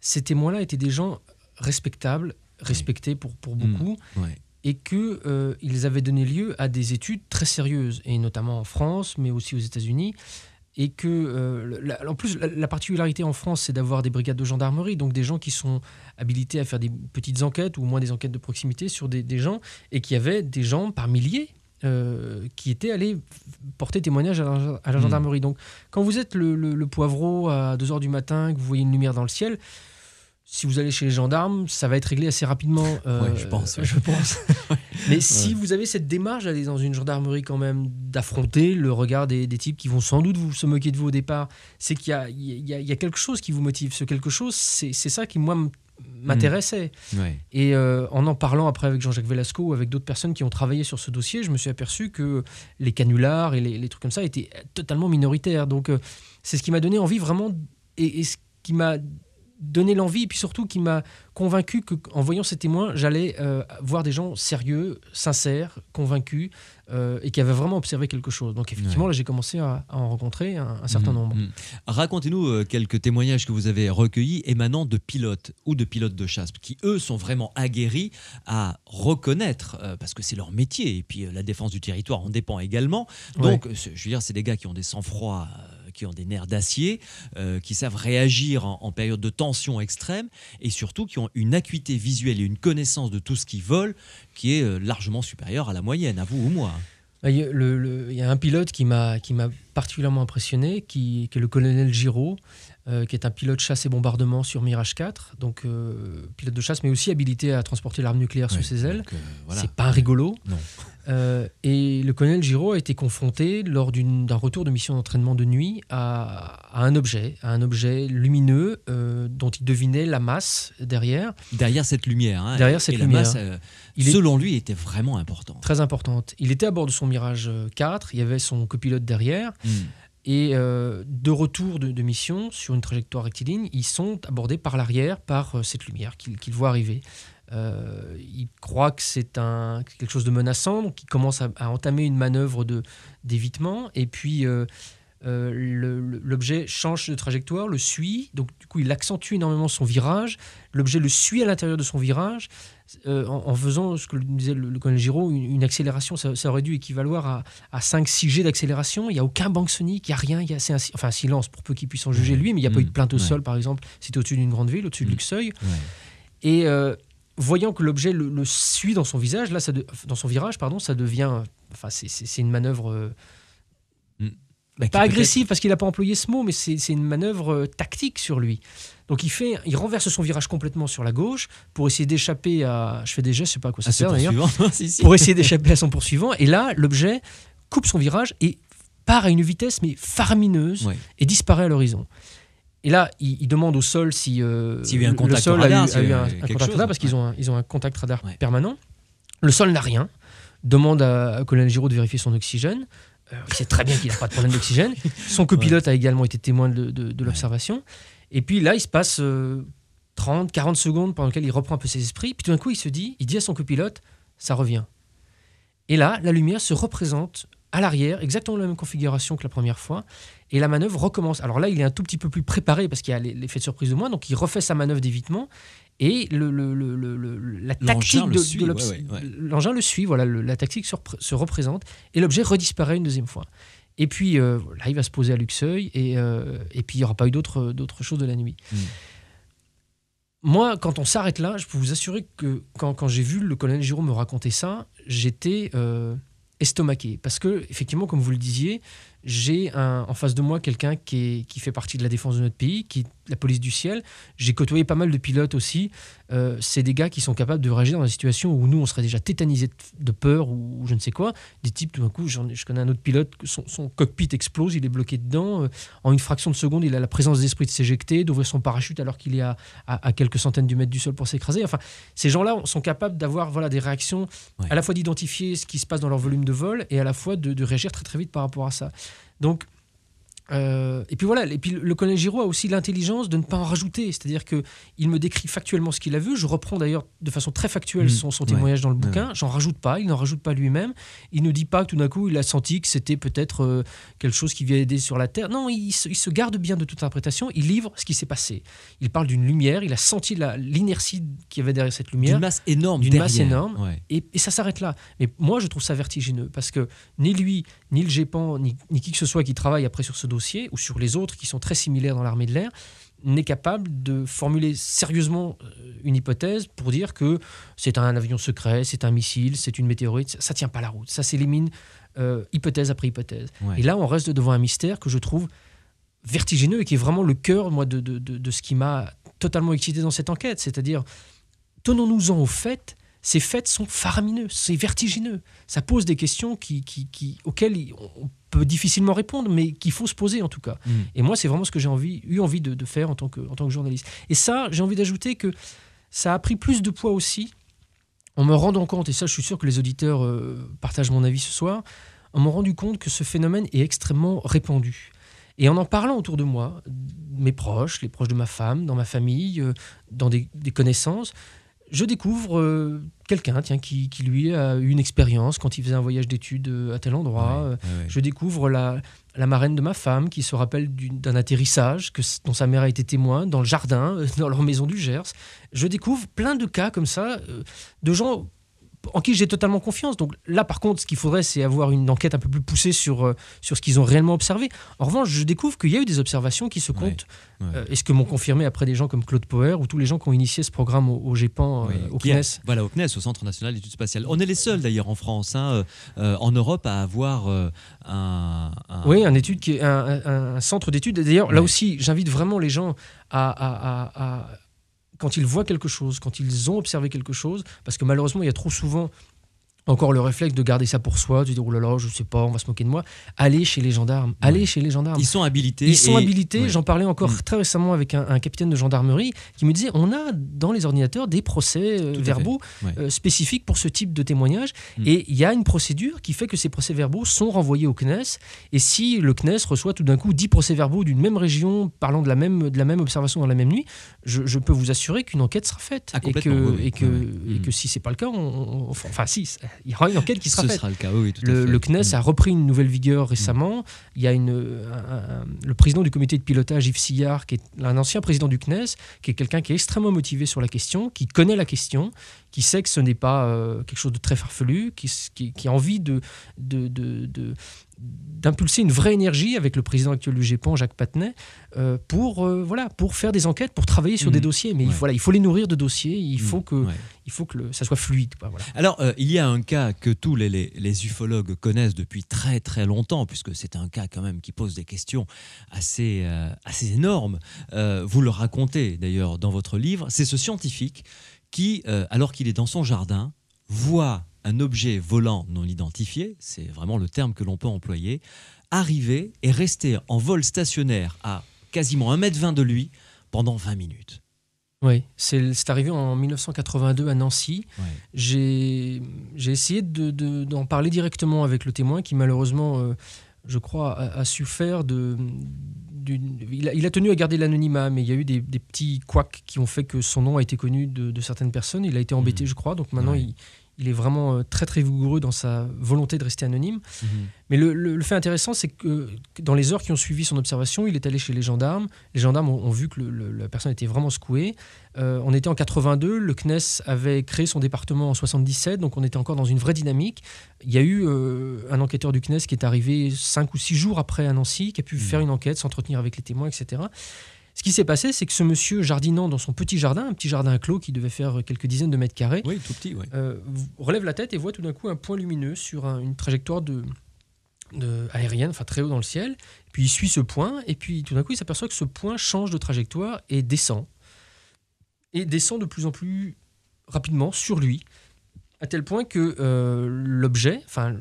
ces témoins-là étaient des gens respectables, respectés pour, pour mmh. beaucoup, ouais et qu'ils euh, avaient donné lieu à des études très sérieuses, et notamment en France, mais aussi aux États-Unis. Et que, euh, en plus, la, particularité en France, c'est d'avoir des brigades de gendarmerie, donc des gens qui sont habilités à faire des petites enquêtes, ou moins des enquêtes de proximité sur des, gens, et qu'il y avait des gens par milliers euh, qui étaient allés porter témoignage à la, hmm. gendarmerie. Donc, quand vous êtes le, le poivreau à 2h du matin, que vous voyez une lumière dans le ciel, si vous allez chez les gendarmes, ça va être réglé assez rapidement. Euh, je pense. Je pense. [LAUGHS] [LAUGHS] Mais si vous avez cette démarche d'aller dans une gendarmerie quand même, d'affronter le regard des, types qui vont sans doute vous, se moquer de vous au départ, c'est qu'il y, a, quelque chose qui vous motive. Ce quelque chose, c'est ça qui, moi, m'intéressait. Mmh. Et euh, en en parlant après avec Jean-Jacques Velasco, avec d'autres personnes qui ont travaillé sur ce dossier, je me suis aperçu que les canulars et les, trucs comme ça étaient totalement minoritaires. Donc euh, c'est ce qui m'a donné envie vraiment, et ce qui m'a donné l'envie et puis surtout qui m'a convaincu que voyant ces témoins, j'allais euh, voir des gens sérieux, sincères, convaincus euh, et qui avaient vraiment observé quelque chose. Donc effectivement, là j'ai commencé à, en rencontrer un, mm-hmm. certain nombre. Mm-hmm.
Racontez-nous euh, quelques témoignages que vous avez recueillis émanant de pilotes ou de pilotes de chasse qui eux sont vraiment aguerris à reconnaître parce que c'est leur métier et puis la défense du territoire en dépend également. Donc je veux dire, c'est des gars qui ont des sang-froids qui ont des nerfs d'acier, euh, qui savent réagir en, période de tension extrême et surtout qui ont une acuité visuelle et une connaissance de tout ce qui vole, qui est euh, largement supérieure à la moyenne, à vous ou moi. Ah, il
y a un pilote qui m'a particulièrement impressionné, qui, est le colonel Giraud, euh, qui est un pilote chasse et bombardement sur Mirage 4, donc pilote de chasse, mais aussi habilité à transporter l'arme nucléaire sous ses ailes. Ce n'est C'est pas rigolo. Non. Euh, et le colonel Giraud a été confronté lors d'un retour de mission d'entraînement de nuit à, un objet, à un objet lumineux euh, dont il devinait la masse derrière. Derrière cette lumière. Hein, derrière cette et La masse, euh, selon lui, était vraiment importante. Très importante. Il était à bord de son Mirage 4, il y avait son copilote derrière. Hmm. Et de retour de, mission sur une trajectoire rectiligne, ils sont abordés par l'arrière par cette lumière qu'ils voit voient arriver. Euh, il croit que c'est un, quelque chose de menaçant, donc il commence à, entamer une manœuvre de, d'évitement. Et puis euh, euh, l'objet change de trajectoire, le suit. Donc du coup, il accentue énormément son virage. L'objet le suit à l'intérieur de son virage en, faisant ce que disait le, colonel Giraud, une, accélération. Ça, aurait dû équivaloir à, à 5-6 G d'accélération. Il n'y a aucun banc sonique, il n'y a rien. Il y a, c'est un, enfin, un silence pour peu qu'il puisse en juger lui, mais il n'y a pas eu de mm. plainte au sol, par exemple. C'était au-dessus d'une grande ville, au-dessus de mm. Luxeuil. Et, voyant que l'objet le, suit dans son visage, là, dans son virage, pardon, ça devient. Enfin, c'est une manœuvre. Euh, hmm. bah, bah, pas agressive parce qu'il n'a pas employé ce mot, mais c'est une manœuvre euh, tactique sur lui. Donc il fait, il renverse son virage complètement sur la gauche pour essayer d'échapper à. Je fais déjà, je sais pas à quoi ça sert d'ailleurs. [LAUGHS] Pour essayer d'échapper à son poursuivant. Et là, l'objet coupe son virage et part à une vitesse mais faramineuse et disparaît à l'horizon. Et là, il demande au sol si euh, a un contact le sol radar, a eu, un, contact radar parce qu'ils ont, un, ils ont un contact radar permanent. Le sol n'a rien. Demande à, Colin Giraud de vérifier son oxygène. il euh, sait très bien qu'il n'a pas de problème d'oxygène. [LAUGHS] Son copilote a également été témoin de, l'observation. Et puis là, il se passe 30, euh, 40 secondes pendant lesquelles il reprend un peu ses esprits. Puis tout d'un coup, il se dit, il dit à son copilote, ça revient. Et là, la lumière se représente à l'arrière, exactement la même configuration que la première fois et la manœuvre recommence. Alors là, il est un tout petit peu plus préparé parce qu'il y a l'effet de surprise de moins, donc il refait sa manœuvre d'évitement et le, la tactique de, L'engin le suit, voilà, la tactique se, se représente et l'objet redisparaît une deuxième fois. Et puis euh, là, il va se poser à Luxeuil et, euh, puis il n'y aura pas eu d'autres choses de la nuit. Hmm. Moi, quand on s'arrête là, je peux vous assurer que quand, j'ai vu le colonel Giraud me raconter ça, j'étais euh, estomaqué. Parce que, effectivement, comme vous le disiez, j'ai en face de moi quelqu'un qui, qui, fait partie de la défense de notre pays, qui la police du ciel. J'ai côtoyé pas mal de pilotes aussi. Euh, c'est des gars qui sont capables de réagir dans la situation où nous, on serait déjà tétanisé de peur ou, je ne sais quoi. Des types, tout d'un coup, je connais un autre pilote, son, cockpit explose, il est bloqué dedans. Euh, en une fraction de seconde, il a la présence d'esprit de s'éjecter, d'ouvrir son parachute alors qu'il est à, à, quelques centaines de mètres du sol pour s'écraser. Enfin, ces gens-là sont capables d'avoir voilà, des réactions, à la fois d'identifier ce qui se passe dans leur volume de vol et à la fois de, de réagir très très vite par rapport à ça. Donc, euh, et puis voilà, et puis le colonel Giraud a aussi l'intelligence de ne pas en rajouter, c'est-à-dire que il me décrit factuellement ce qu'il a vu. Je reprends d'ailleurs de façon très factuelle mm. son, son témoignage dans le bouquin. J'en rajoute pas, il n'en rajoute pas lui-même. Il ne dit pas que tout d'un coup il a senti que c'était peut-être euh, quelque chose qui vient aider sur la terre. Non, il, se, garde bien de toute interprétation. Il livre ce qui s'est passé. Il parle d'une lumière. Il a senti l'inertie qui avait derrière cette lumière. D'une masse énorme. énorme. Et, ça s'arrête là. Mais moi, je trouve ça vertigineux parce que ni lui, ni le GEPAN, ni, ni qui que ce soit qui travaille après sur ce dossier ou sur les autres qui sont très similaires dans l'armée de l'air, n'est capable de formuler sérieusement euh, une hypothèse pour dire que c'est un avion secret, c'est un missile, c'est une météorite, ça tient pas la route, ça s'élimine euh, hypothèse après hypothèse. Et là, on reste devant un mystère que je trouve vertigineux et qui est vraiment le cœur, moi, de, ce qui m'a totalement excité dans cette enquête. C'est-à-dire, tenons-nous-en au fait, ces faits sont faramineux, c'est vertigineux. Ça pose des questions qui, qui, auxquelles on difficilement répondre, mais qu'il faut se poser en tout cas. Mm. Et moi, c'est vraiment ce que j'ai envie, eu envie de, faire en tant, que, journaliste. Et ça, j'ai envie d'ajouter que ça a pris plus de poids aussi, en me rendant compte, et ça, je suis sûr que les auditeurs euh, partagent mon avis ce soir, en me rendu compte que ce phénomène est extrêmement répandu. Et en en parlant autour de moi, mes proches, les proches de ma femme, dans ma famille, euh, dans des, connaissances, je découvre euh, quelqu'un tiens qui, lui a eu une expérience quand il faisait un voyage d'études euh, à tel endroit. Euh, je découvre la, la marraine de ma femme qui se rappelle d'un atterrissage que, dont sa mère a été témoin dans le jardin, euh, dans leur maison du Gers. Je découvre plein de cas comme ça, de gens en qui j'ai totalement confiance. Donc là, par contre, ce qu'il faudrait, c'est avoir une enquête un peu plus poussée sur, euh, sur ce qu'ils ont réellement observé. En revanche, je découvre qu'il y a eu des observations qui se comptent, euh, et ce que m'ont confirmé après des gens comme Claude Poher ou tous les gens qui ont initié ce programme au, au GEPAN, euh, au CNES.
voilà, au CNES, au Centre National d'Études Spatiales. On est les seuls d'ailleurs en France, hein, en Europe, à avoir un, Oui,
un, étude qui est un, centre d'études. D'ailleurs, là aussi, j'invite vraiment les gens à, à, à quand ils voient quelque chose, quand ils ont observé quelque chose, parce que malheureusement, il y a trop souvent encore le réflexe de garder ça pour soi, de dire oh là là, je sais pas, on va se moquer de moi. Allez chez les gendarmes, allez chez les gendarmes. Ils sont habilités. Ils sont habilités. J'en parlais encore mm. très récemment avec un, capitaine de gendarmerie qui me disait on a dans les ordinateurs des procès euh, verbaux euh, spécifiques pour ce type de témoignage. Mm. Et il y a une procédure qui fait que ces procès verbaux sont renvoyés au CNES. Et si le CNES reçoit tout d'un coup 10 procès verbaux d'une même région parlant de la même, de la même observation dans la même nuit, je, peux vous assurer qu'une enquête sera faite. Ah, et, que, et, que, mm. si c'est pas le cas, on, enfin si il y aura une enquête qui sera le cas, CNES mm. a repris une nouvelle vigueur mm. récemment. Il y a le président du comité de pilotage, Yves Sillard, qui est un ancien président du CNES, qui est quelqu'un qui est extrêmement motivé sur la question, qui connaît la question, qui sait que ce n'est pas euh, quelque chose de très farfelu, qui, a envie de, de, d'impulser une vraie énergie avec le président actuel du GEPAN, Jacques Patenay, euh, pour, euh, voilà, pour faire des enquêtes, pour travailler sur des mmh. dossiers. Mais il, voilà, il faut les nourrir de dossiers, il mmh. faut que, il faut que ça soit fluide. Alors,
il y a un cas que tous les, les, les, ufologues connaissent depuis très très longtemps, puisque c'est un cas quand même qui pose des questions assez, assez énormes. vous le racontez d'ailleurs dans votre livre, c'est ce scientifique qui, euh, alors qu'il est dans son jardin, voit un objet volant non identifié, c'est vraiment le terme que l'on peut employer, arriver et rester en vol stationnaire à quasiment 1,20 m de lui pendant 20 minutes. Oui, c'est arrivé en 1982 à
Nancy. J'ai essayé d'en de, parler directement avec le témoin qui malheureusement, euh, je crois, a, a su faire de, il, a, tenu à garder l'anonymat, mais il y a eu des, petits couacs qui ont fait que son nom a été connu de, certaines personnes. Il a été embêté, mmh. je crois. Donc maintenant, il, il est vraiment euh, très très vigoureux dans sa volonté de rester anonyme. Mhm. Mais le, fait intéressant, c'est que dans les heures qui ont suivi son observation, il est allé chez les gendarmes. Les gendarmes ont, vu que la personne était vraiment secouée. Euh, on était en 82, le CNES avait créé son département en 77, donc on était encore dans une vraie dynamique. Il y a eu euh, un enquêteur du CNES qui est arrivé cinq ou six jours après à Nancy, qui a pu mhm. faire une enquête, s'entretenir avec les témoins, etc. Ce qui s'est passé, c'est que ce monsieur jardinant dans son petit jardin, un petit jardin clos qui devait faire quelques dizaines de mètres carrés, tout petit, euh, relève la tête et voit tout d'un coup un point lumineux sur une trajectoire de, aérienne, enfin très haut dans le ciel. Puis il suit ce point et puis tout d'un coup il s'aperçoit que ce point change de trajectoire et descend. Et descend de plus en plus rapidement sur lui, à tel point que euh, l'objet, enfin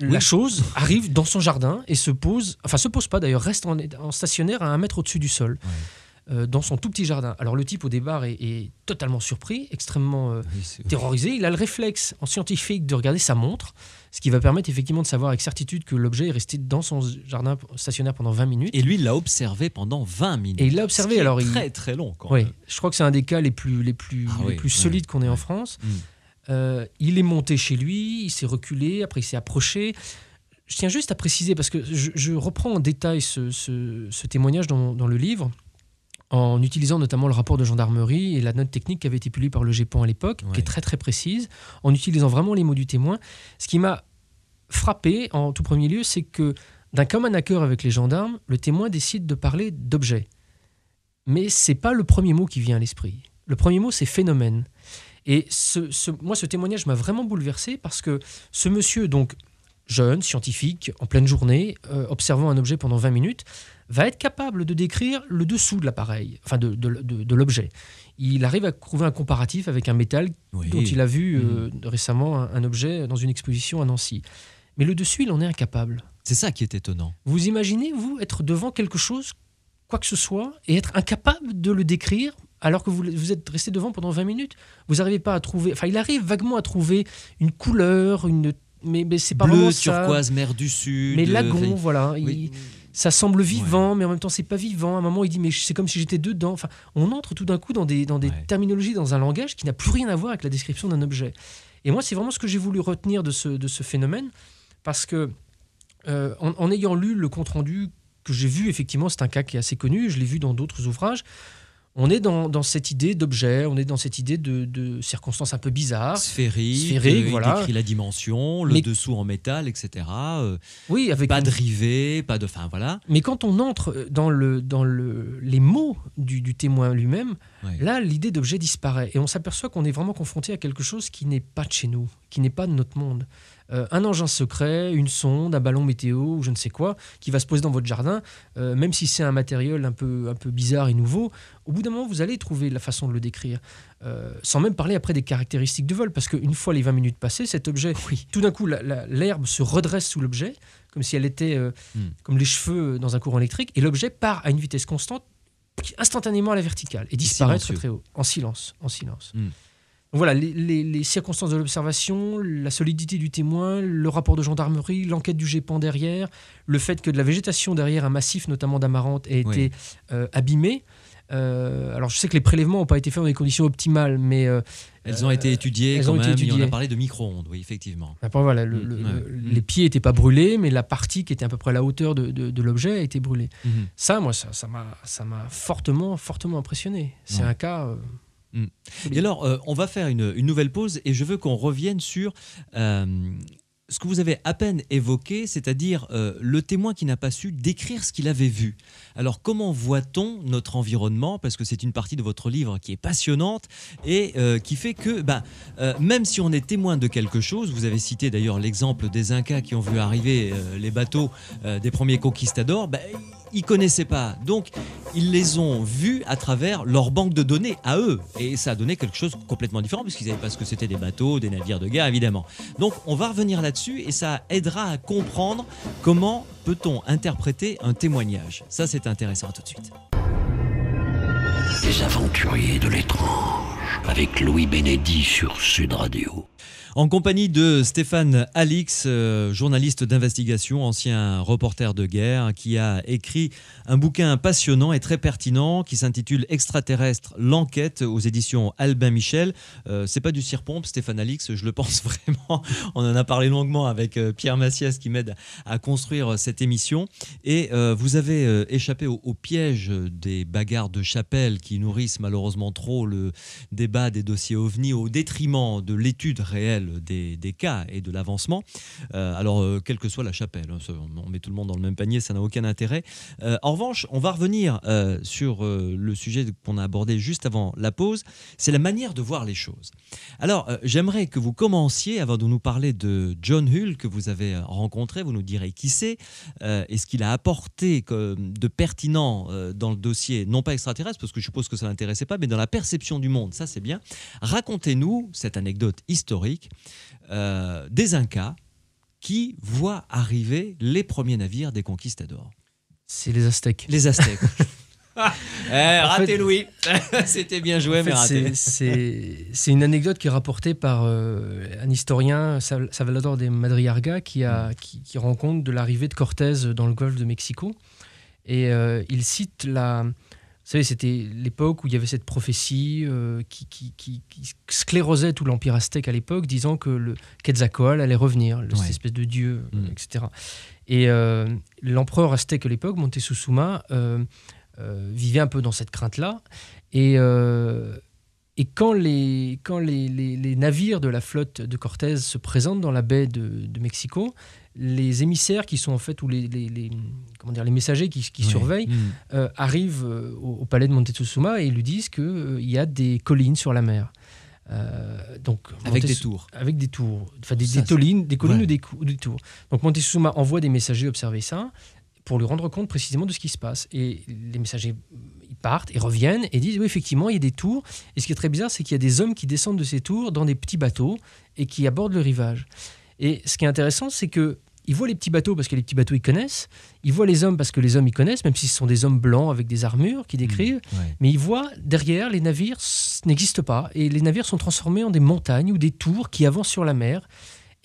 la chose arrive dans son jardin et se pose, enfin se pose pas d'ailleurs, reste en, stationnaire à un mètre au-dessus du sol. Euh, dans son tout petit jardin. Alors le type au départ est, totalement surpris, extrêmement euh, terrorisé. Il a le réflexe en scientifique de regarder sa montre, ce qui va permettre effectivement de savoir avec certitude que l'objet est resté dans son jardin stationnaire pendant 20 minutes. Et lui, il l'a observé pendant 20 minutes. Et il l'a observé. alors très très long. Quand oui, je crois que c'est un des cas les plus les plus ah les plus solides qu'on ait en France. Mm. Euh, il est monté chez lui, il s'est reculé, après il s'est approché. Je tiens juste à préciser, parce que je, reprends en détail ce, témoignage dans, le livre, en utilisant notamment le rapport de gendarmerie et la note technique qui avait été publiée par le GEPAN à l'époque, qui est très très précise, en utilisant vraiment les mots du témoin. Ce qui m'a frappé en tout premier lieu, c'est que d'un commun accord avec les gendarmes, le témoin décide de parler d'objet. Mais ce n'est pas le premier mot qui vient à l'esprit. Le premier mot, c'est phénomène. Et ce, moi, ce témoignage m'a vraiment bouleversé parce que ce monsieur, donc jeune, scientifique, en pleine journée, euh, observant un objet pendant 20 minutes, va être capable de décrire le dessous de l'appareil, enfin de, l'objet. Il arrive à trouver un comparatif avec un métal dont il a vu euh, mm. récemment un, objet dans une exposition à Nancy. Mais le dessus, il en est
incapable. C'est ça qui est étonnant.
Vous imaginez, vous, être devant quelque chose, quoi que ce soit, et être incapable de le décrire alors que vous, vous êtes resté devant pendant 20 minutes. Vous n'arrivez pas à trouver. Enfin, il arrive vaguement à trouver une couleur, une. Mais, c'est pas Bleu, turquoise, mer du Sud. Mais euh, lagon, voilà. ça semble vivant, mais en même temps, c'est pas vivant. À un moment, il dit, mais c'est comme si j'étais dedans. Enfin, on entre tout d'un coup dans des, dans des terminologies, dans un langage qui n'a plus rien à voir avec la description d'un objet. Et moi, c'est vraiment ce que j'ai voulu retenir de ce, de ce phénomène, parce que euh, en ayant lu le compte-rendu que j'ai vu, effectivement, c'est un cas qui est assez connu, je l'ai vu dans d'autres ouvrages, on est dans, cette idée d'objet, on est dans cette idée de, circonstances un
peu bizarres. Sphérique, euh, voilà. décrit la dimension, le dessous en métal, etc. Euh, oui, avec pas de rivets, pas de... fin, voilà.
Mais quand on entre euh, dans, les mots du, témoin lui-même, là, l'idée d'objet disparaît. Et on s'aperçoit qu'on est vraiment confronté à quelque chose qui n'est pas de chez nous, qui n'est pas de notre monde. Euh, un engin secret, une sonde, un ballon météo ou je ne sais quoi, qui va se poser dans votre jardin, euh, même si c'est un matériel un peu, un peu bizarre et nouveau, au bout d'un moment, vous allez trouver la façon de le décrire. Euh, sans même parler après des caractéristiques de vol, parce qu'une fois les 20 minutes passées, cet objet, oui. tout d'un coup, l'herbe se redresse sous l'objet, comme si elle était hmm. comme les cheveux dans un courant électrique, et l'objet part à une vitesse constante, instantanément à la verticale, et disparaît très, haut, en silence. En silence. Hmm voilà, les, circonstances de l'observation, la solidité du témoin, le rapport de gendarmerie, l'enquête du GEPAN derrière, le fait que de la végétation derrière un massif, notamment d'amarante, ait été euh, abîmée. Euh, alors, je sais que les prélèvements n'ont pas été faits dans des conditions optimales, mais. Euh, elles ont été étudiées quand on a parlé de
micro-ondes, oui, effectivement. Après, bah, voilà, mm, mm, mm. les
pieds n'étaient pas brûlés, mais la partie qui était à peu près à la hauteur de, l'objet a été brûlée. Mm-hmm. Ça, moi, ça m'a fortement, fortement impressionné. C'est un cas. Mm.
Et alors, euh, on va faire une, nouvelle pause et je veux qu'on revienne sur euh, ce que vous avez à peine évoqué, c'est-à-dire euh, le témoin qui n'a pas su décrire ce qu'il avait vu. Alors comment voit-on notre environnement Parce que c'est une partie de votre livre qui est passionnante et qui fait que, bah, même si on est témoin de quelque chose, vous avez cité d'ailleurs l'exemple des Incas qui ont vu arriver les bateaux des premiers conquistadors, bah, ils connaissaient pas. Donc, ils les ont vus à travers leur banque de données à eux. Et ça a donné quelque chose complètement différent, puisqu'ils savaient pas ce que c'était des bateaux, des navires de guerre, évidemment. Donc, on va revenir là-dessus et ça aidera à comprendre comment peut-on interpréter un témoignage. Ça, c'est intéressant. tout de suite.
Les aventuriers de l'étrange, avec Louis Bénédi sur Sud Radio
en compagnie de Stéphane Alix, euh, journaliste d'investigation, ancien reporter de guerre, qui a écrit un bouquin passionnant et très pertinent qui s'intitule Extraterrestre, l'enquête aux éditions Albin Michel. Euh, c'est pas du cirpompe, Stéphane Alix, je le pense [LAUGHS] vraiment. On en a parlé longuement avec euh, Pierre Massias qui m'aide à construire cette émission. Et vous avez échappé au, au piège des bagarres de chapelle qui nourrissent malheureusement trop le débat des dossiers ovnis au détriment de l'étude réelle des, cas et de l'avancement. Euh, alors, euh, quelle que soit la chapelle, hein, on met tout le monde dans le même panier, ça n'a aucun intérêt. Euh, en revanche, on va revenir sur le sujet qu'on a abordé juste avant la pause, c'est la manière de voir les choses. Alors, j'aimerais que vous commenciez, avant de nous parler de John Hull, que vous avez rencontré, vous nous direz qui c'est, et ce qu'il a apporté de pertinent dans le dossier, non pas extraterrestre, parce que je suppose que ça l'intéressait pas, mais dans la perception du monde, ça c'est bien. Racontez-nous cette anecdote historique euh, des Incas qui voient arriver les premiers navires des conquistadors. C'est les Aztèques. Les Aztèques. [LAUGHS] Eh, raté Louis, [LAUGHS] c'était bien joué, mais raté. C'est une anecdote qui est rapportée
par euh, un historien, Salvador de Madriarga qui, a, mm. qui, rend de l'arrivée de Cortés dans le golfe de Mexico. Et euh, il cite la, savez, c'était l'époque où il y avait cette prophétie euh, qui, sclérosait tout l'Empire aztèque à l'époque, disant que le Quetzalcoatl allait revenir, cette espèce de dieu, etc. Mm. Et euh, l'empereur aztèque à l'époque, Montezuma, euh, vivait un peu dans cette crainte-là. Et, quand, les, navires de la flotte de Cortés se présentent dans la baie de Mexico, les émissaires qui sont en fait, ou les, comment dire, les messagers qui, surveillent, mm. euh, arrivent euh, au, palais de Montezuma et lui disent qu'il euh, il y a des collines sur la mer. donc avec des tours. Avec des tours. Enfin, des, ça, des, collines ou, des, tours. Donc Montezuma envoie des messagers observer ça pour lui rendre compte précisément de ce qui se passe. Et les messagers ils partent et reviennent et disent oui effectivement il y a des tours. Et ce qui est très bizarre c'est qu'il y a des hommes qui descendent de ces tours dans des petits bateaux et qui abordent le rivage. Et ce qui est intéressant c'est que il voit les petits bateaux parce que les petits bateaux, ils connaissent. Ils voit les hommes parce que les hommes, ils connaissent, même si ce sont des hommes blancs avec des armures qui décrivent. Mmh, Mais il voit derrière, les navires n'existent pas. Et les navires sont transformés en des montagnes ou des tours qui avancent sur la mer.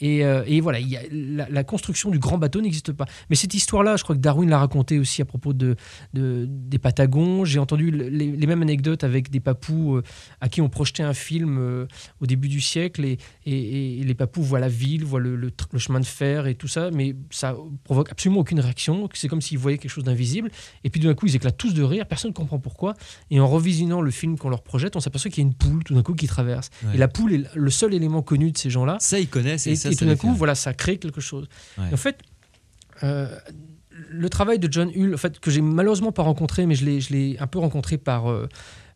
Euh, et, voilà, la, construction du grand bateau n'existe pas. Mais cette histoire-là, je crois que Darwin l'a raconté aussi à propos de, des Patagons. J'ai entendu les, mêmes anecdotes avec des Papous euh, à qui on projetait un film euh, au début du siècle. Et, et, les Papous voient la ville, voient le, chemin de fer et tout ça, mais ça provoque absolument aucune réaction. C'est comme s'ils voyaient quelque chose d'invisible. Et puis d'un coup, ils éclatent tous de rire, personne ne comprend pourquoi. Et en revisionnant le film qu'on leur projette, on s'aperçoit qu'il y a une poule tout d'un coup qui traverse. Et la poule est le seul élément connu de ces gens-là. Ça, ils connaissent et tout d'un coup, voilà, ça crée quelque chose. En fait, euh, le travail de John Hull, en fait, que j'ai malheureusement pas rencontré, mais je l'ai, un peu rencontré par, euh,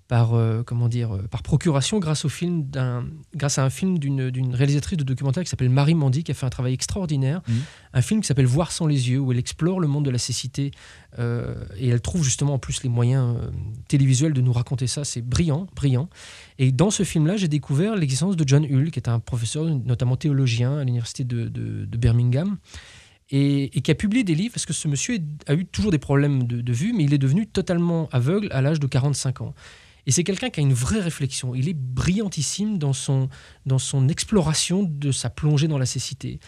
par, euh, comment dire, euh, par procuration grâce, au film grâce à un film d'une réalisatrice de documentaire qui s'appelle Marie Mandy, qui a fait un travail extraordinaire. Mhm. Un film qui s'appelle Voir sans les yeux, où elle explore le monde de la cécité. Euh, et elle trouve justement en plus les moyens télévisuels de nous raconter ça. C'est brillant, brillant. Et dans ce film-là, j'ai découvert l'existence de John Hull, qui est un professeur, notamment théologien, à l'université de, de, Birmingham. Et, et, qui a publié des livres, parce que ce monsieur a eu toujours des problèmes de, de vue, mais il est devenu totalement aveugle à l'âge de 45 ans. Et c'est quelqu'un qui a une vraie réflexion. Il est brillantissime dans son, dans son exploration de sa plongée dans la cécité.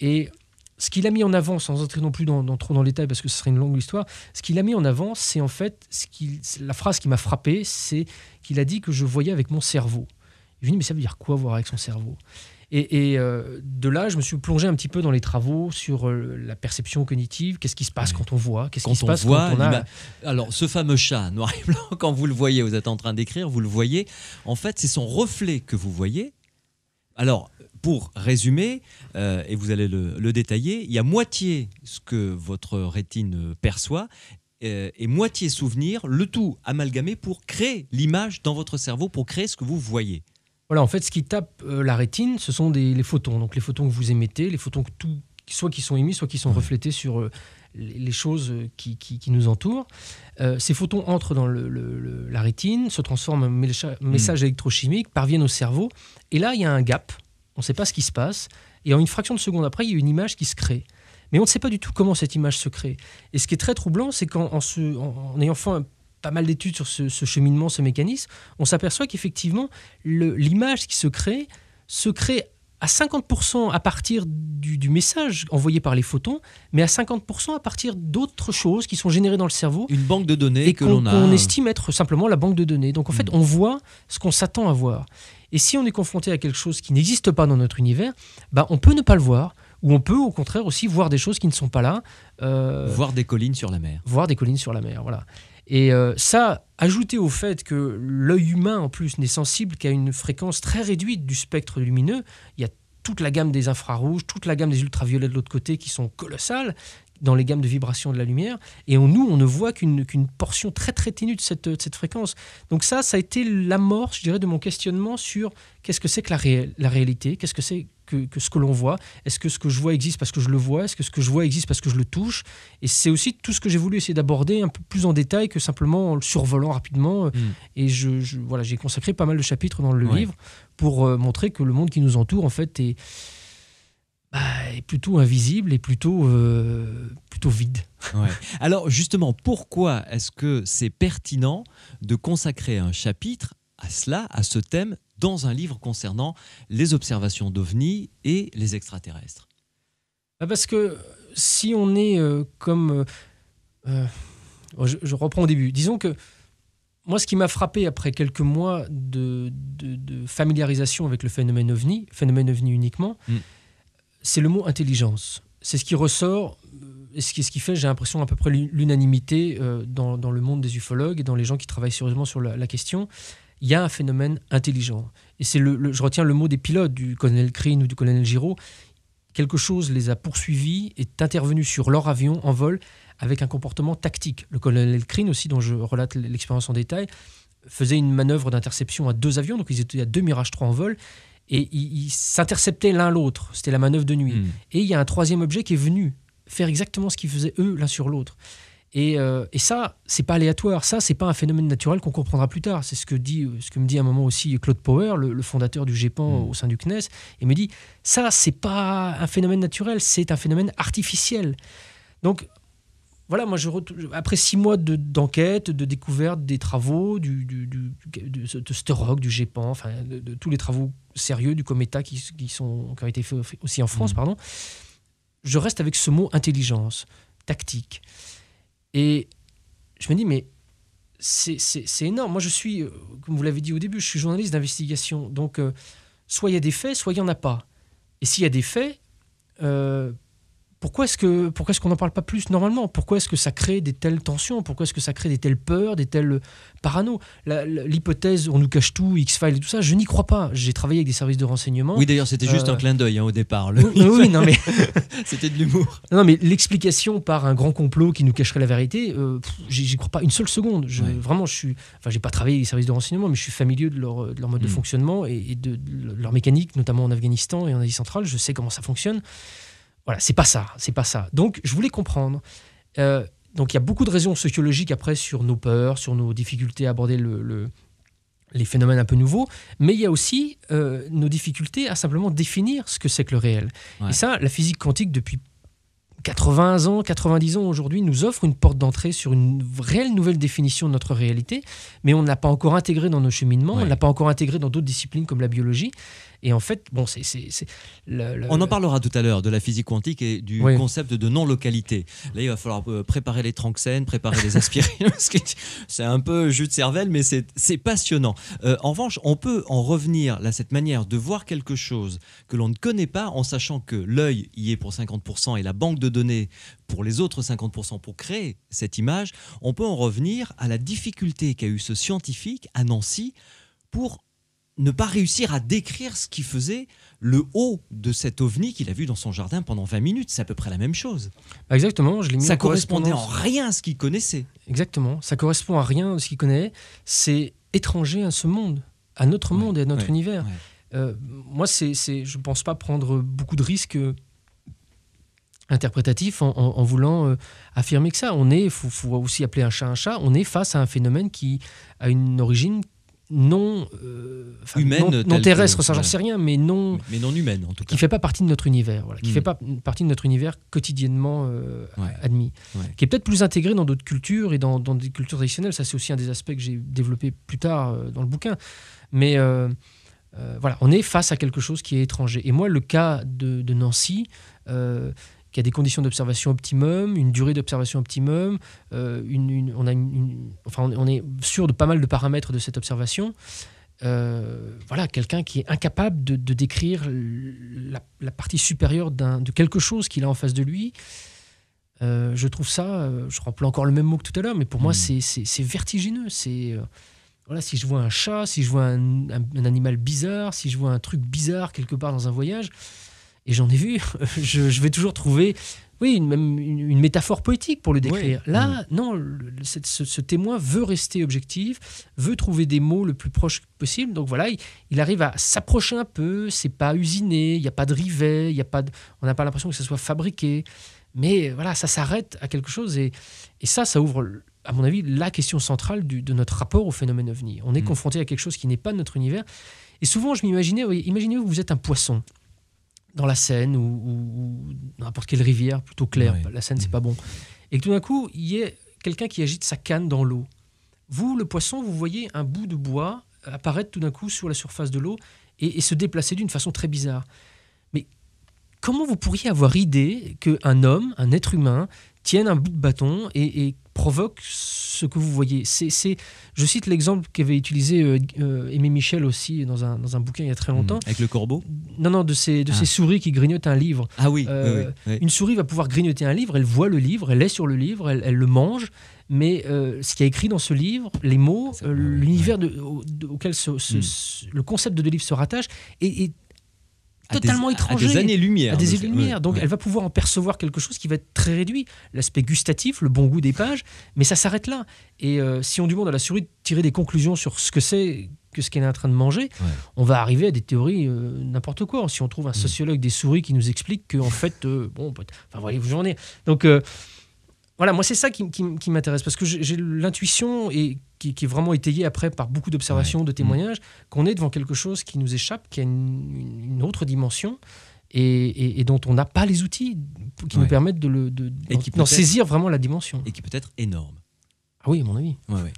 Et ce qu'il a mis en avant, sans entrer non plus dans, trop dans le détail parce que ce serait une longue histoire, ce qu'il a mis en avant, c'est en fait ce la phrase qui m'a frappé, c'est qu'il a dit que je voyais avec mon cerveau. Je me dit mais ça veut dire quoi voir avec son cerveau et, euh, de là, je me suis plongé un petit peu dans les travaux sur euh, la perception cognitive. Qu'est-ce qui se passe quand on voit Qu'est-ce qui se passe quand on a...
Alors, ce fameux chat noir et blanc, [LAUGHS] quand vous le voyez, vous êtes en train d'écrire, vous le voyez. En fait, c'est son reflet que vous voyez. Alors, pour résumer, euh, et vous allez le, détailler, il y a moitié ce que votre rétine perçoit et moitié souvenir, le tout amalgamé pour créer l'image dans votre cerveau, pour créer ce que vous voyez. Voilà, en fait, ce
qui tape euh, la rétine, ce sont les photons. Donc les photons que vous émettez, les photons soit qui sont émis, soit qui sont reflétés sur euh, les, choses euh, qui, nous entourent. ces photons entrent dans la rétine, se transforment en hmm. messages électrochimiques, parviennent au cerveau. Et là, il y a un gap. On ne sait pas ce qui se passe. Et en une fraction de seconde après, il y a une image qui se crée. Mais on ne sait pas du tout comment cette image se crée. Et ce qui est très troublant, c'est qu'en en, ayant fait un pas mal d'études sur ce, cheminement, ce mécanisme, on s'aperçoit qu'effectivement, l'image qui se crée se crée à 50% à partir du, message envoyé par les photons, mais à 50% à partir d'autres choses qui sont générées dans le cerveau.
Une banque de données et que l'on On estime
être simplement la banque de données. Donc en fait, hmm. on voit ce qu'on s'attend à voir. Et si on est confronté à quelque chose qui n'existe pas dans notre univers, bah, on peut ne pas le voir, ou on peut au contraire aussi voir des choses qui ne sont pas là. Euh, voir des
collines sur la mer.
Voir des collines sur la mer, voilà. Et euh, ça, ajouté au fait que l'œil humain, en plus, n'est sensible qu'à une fréquence très réduite du spectre lumineux, il y a toute la gamme des infrarouges, toute la gamme des ultraviolets de l'autre côté qui sont colossales dans les gammes de vibrations de la lumière. Et nous, on ne voit qu'une portion très très ténue de cette, fréquence. Donc ça, ça a été l'amorce, je dirais, de mon questionnement sur qu'est-ce que c'est que la, la réalité, qu'est-ce que c'est que, ce que l'on voit Est-ce que ce que je vois existe parce que je le vois Est-ce que ce que je vois existe parce que je le touche Et c'est aussi tout ce que j'ai voulu essayer d'aborder un peu plus en détail que simplement en le survolant rapidement. Euh, hmm. Et je, voilà, j'ai consacré pas mal de chapitres dans le livre pour euh, montrer que le monde qui nous entoure, en fait, est, bah, plutôt invisible et plutôt, euh, plutôt vide.
Alors justement, pourquoi est-ce que c'est pertinent de consacrer un chapitre à cela, à ce thème, dans un livre concernant les observations d'OVNI et les extraterrestres bah, Parce
que si on est euh, comme... Euh, euh, oh, je, reprends au début. Disons que moi, ce qui m'a frappé après quelques mois de, familiarisation avec le phénomène ovni, phénomène ovni uniquement, mm. c'est le mot intelligence. C'est ce qui ressort et ce qui, ce qui fait, j'ai l'impression, à peu près l'unanimité dans, le monde des ufologues et dans les gens qui travaillent sérieusement sur la, la question il y a un phénomène intelligent. Et c'est le, je retiens le mot des pilotes, du colonel Crean ou du colonel Giraud. Quelque chose les a poursuivis, est intervenu sur leur avion en vol avec un comportement tactique. Le colonel Crean aussi, dont je relate l'expérience en détail, faisait une manœuvre d'interception à deux avions, donc ils étaient à deux Mirage 3 en vol, et ils, s'interceptaient l'un l'autre. C'était la manœuvre de nuit. Hmm. Et il y a un troisième objet qui est venu faire exactement ce qu'ils faisaient eux l'un sur l'autre. Et, ça, euh, et ça, c'est pas aléatoire. Ça, c'est pas un phénomène naturel qu'on comprendra plus tard. C'est ce que dit, ce que me dit à un moment aussi Claude Power, le, fondateur du GEPAN mm. au sein du CNES. Il me dit ça, c'est pas un phénomène naturel, c'est un phénomène artificiel. Donc voilà, moi, après six mois d'enquête, de, découverte des travaux, du, du, du de, de du GEPAN, enfin, de, tous les travaux sérieux du Cometa qui, qui, sont, ont été faits aussi en France, mm. pardon, je reste avec ce mot intelligence, tactique. Et je me dis, mais c'est énorme. Moi, je suis, euh, comme vous l'avez dit au début, je suis journaliste d'investigation. Donc, euh, soit il y a des faits, soit il n'y en a pas. Et s'il y a des faits, euh, pourquoi est-ce que pourquoi est-ce qu'on n'en parle pas plus normalement Pourquoi est-ce que ça crée des telles tensions Pourquoi est-ce que ça crée des telles peurs, des telles euh, parano L'hypothèse on nous cache tout, X-Files et tout ça, je n'y crois pas. J'ai travaillé avec des services de renseignement.
Oui, d'ailleurs, c'était juste un euh, clin d'œil hein, au départ. Oui, non mais [LAUGHS] c'était de l'humour.
Non mais l'explication par un grand complot qui nous cacherait la vérité, euh, je j'y crois pas une seule seconde. Je, Vraiment, je suis enfin, j'ai pas travaillé avec les services de renseignement, mais je suis familier de leur, mode de mm. fonctionnement et, de, de leur mécanique, notamment en Afghanistan et en Asie centrale, je sais comment ça fonctionne. Voilà, c'est pas ça, c'est pas ça. Donc, je voulais comprendre. Euh, donc, il y a beaucoup de raisons sociologiques après sur nos peurs, sur nos difficultés à aborder le, les phénomènes un peu nouveaux, mais il y a aussi euh, nos difficultés à simplement définir ce que c'est que le réel. Et ça, la physique quantique, depuis 80 ans, 90 ans aujourd'hui, nous offre une porte d'entrée sur une réelle nouvelle définition de notre réalité, mais on ne l'a pas encore intégrée dans nos cheminements, on ne l'a pas encore intégrée dans d'autres disciplines comme la biologie. Et en fait, bon, c'est. On en
parlera tout à l'heure de la physique quantique et du concept de non-localité. Là, il va falloir euh, préparer les tranxènes, préparer les aspirines, [LAUGHS] c'est un peu jus de cervelle, mais c'est passionnant. Euh, en revanche, on peut en revenir à cette manière de voir quelque chose que l'on ne connaît pas en sachant que l'œil y est pour 50% et la banque de données pour les autres 50% pour créer cette image. On peut en revenir à la difficulté qu'a eu ce scientifique à Nancy pour ne pas réussir à décrire ce qui faisait le haut de cet ovni qu'il a vu dans son jardin pendant 20 minutes. C'est à peu près la même chose. Bah, exactement, Ça correspondait en rien à ce qu'il connaissait. Exactement, ça correspond à rien de ce qu'il connaît.
C'est étranger à ce monde, à notre monde et à notre univers. Euh, moi, c'est, je ne pense pas prendre beaucoup de risques euh, interprétatifs en, voulant euh, affirmer que ça. On est, il faut, aussi appeler un chat un chat, on est face à un phénomène qui a une origine non, euh, non, terrestre, ça j'en sais
rien, mais non, mais non humaine en tout cas, qui fait
pas partie de notre univers, voilà, qui ne hmm. fait pas partie de notre univers quotidiennement euh, admis, qui est peut-être plus intégré dans d'autres cultures et dans, des cultures traditionnelles. Ça c'est aussi un des aspects que j'ai développé plus tard euh, dans le bouquin, mais voilà, on est face à quelque chose qui est étranger. Et moi, le cas de Nancy, y a des conditions d'observation optimum, une durée d'observation optimum, euh, on, a enfin, on est sûr de pas mal de paramètres de cette observation. Euh, voilà, quelqu'un qui est incapable de, décrire la, partie supérieure de quelque chose qu'il a en face de lui. Euh, je trouve ça, je remplis encore le même mot que tout à l'heure, mais pour moi, hmm. c'est vertigineux. C'est voilà, si je vois un chat, si je vois un, animal bizarre, si je vois un truc bizarre quelque part dans un voyage, et j'en ai vu. [LAUGHS] je, vais toujours trouver. Oui, une, même une, métaphore poétique pour le décrire. Là, mm. non, ce, témoin veut rester objectif, veut trouver des mots le plus proche possible. Donc voilà, il, arrive à s'approcher un peu. C'est pas usiné, il n'y a pas de rivet, il y a pas on n'a pas l'impression que ce soit fabriqué. Mais voilà, ça s'arrête à quelque chose et, ça, ça ouvre à mon avis, la question centrale de notre rapport au phénomène ovni. On est mm. confronté à quelque chose qui n'est pas notre univers. Et souvent, je m'imaginais, imaginez-vous, vous êtes un poisson dans la Seine ou, ou, n'importe quelle rivière, plutôt claire, la Seine c'est n'est mm. pas bon, et que tout d'un coup il y ait quelqu'un qui agite sa canne dans l'eau. Vous, le poisson, vous voyez un bout de bois apparaître tout d'un coup sur la surface de l'eau et, se déplacer d'une façon très bizarre. Mais comment vous pourriez avoir idée qu'un homme, un être humain, tienne un bout de bâton et, et provoque ce que vous voyez. C'est, je cite l'exemple qu'avait utilisé euh, euh, Aimé Michel aussi dans un, dans un, bouquin il y a très hmm. longtemps. avec le corbeau Non, non, de, ces, de ah. souris qui grignotent un livre. Ah euh, oui, Une souris va pouvoir grignoter un livre, elle voit le livre, elle est sur le livre, elle, le mange, mais ce qui est écrit dans ce livre, les mots, l'univers auquel le concept de livre se rattache, est totalement étranger. À des années-lumière. des années-lumière. Donc elle va pouvoir en percevoir quelque chose qui va être très réduit. L'aspect gustatif, le bon goût des pages, mais ça s'arrête là. Et euh, si on demande à la souris de tirer des conclusions sur ce que c'est que ce qu'elle est en train de manger, on va arriver à des théories euh, n'importe quoi. Si on trouve un mm. sociologue des souris qui nous explique qu'en fait, euh, bon, enfin voyez vous en Donc voilà, moi c'est ça qui, qui m'intéresse, parce que j'ai l'intuition et qui, est vraiment étayé après par beaucoup d'observations, de mm. témoignages, qu'on est devant quelque chose qui nous échappe, qui a une, autre dimension. Et, dont on n'a pas les outils qui nous permettent de le, de, d'en saisir
vraiment la dimension. Et qui peut être énorme. Ah oui, à mon avis. Ouais,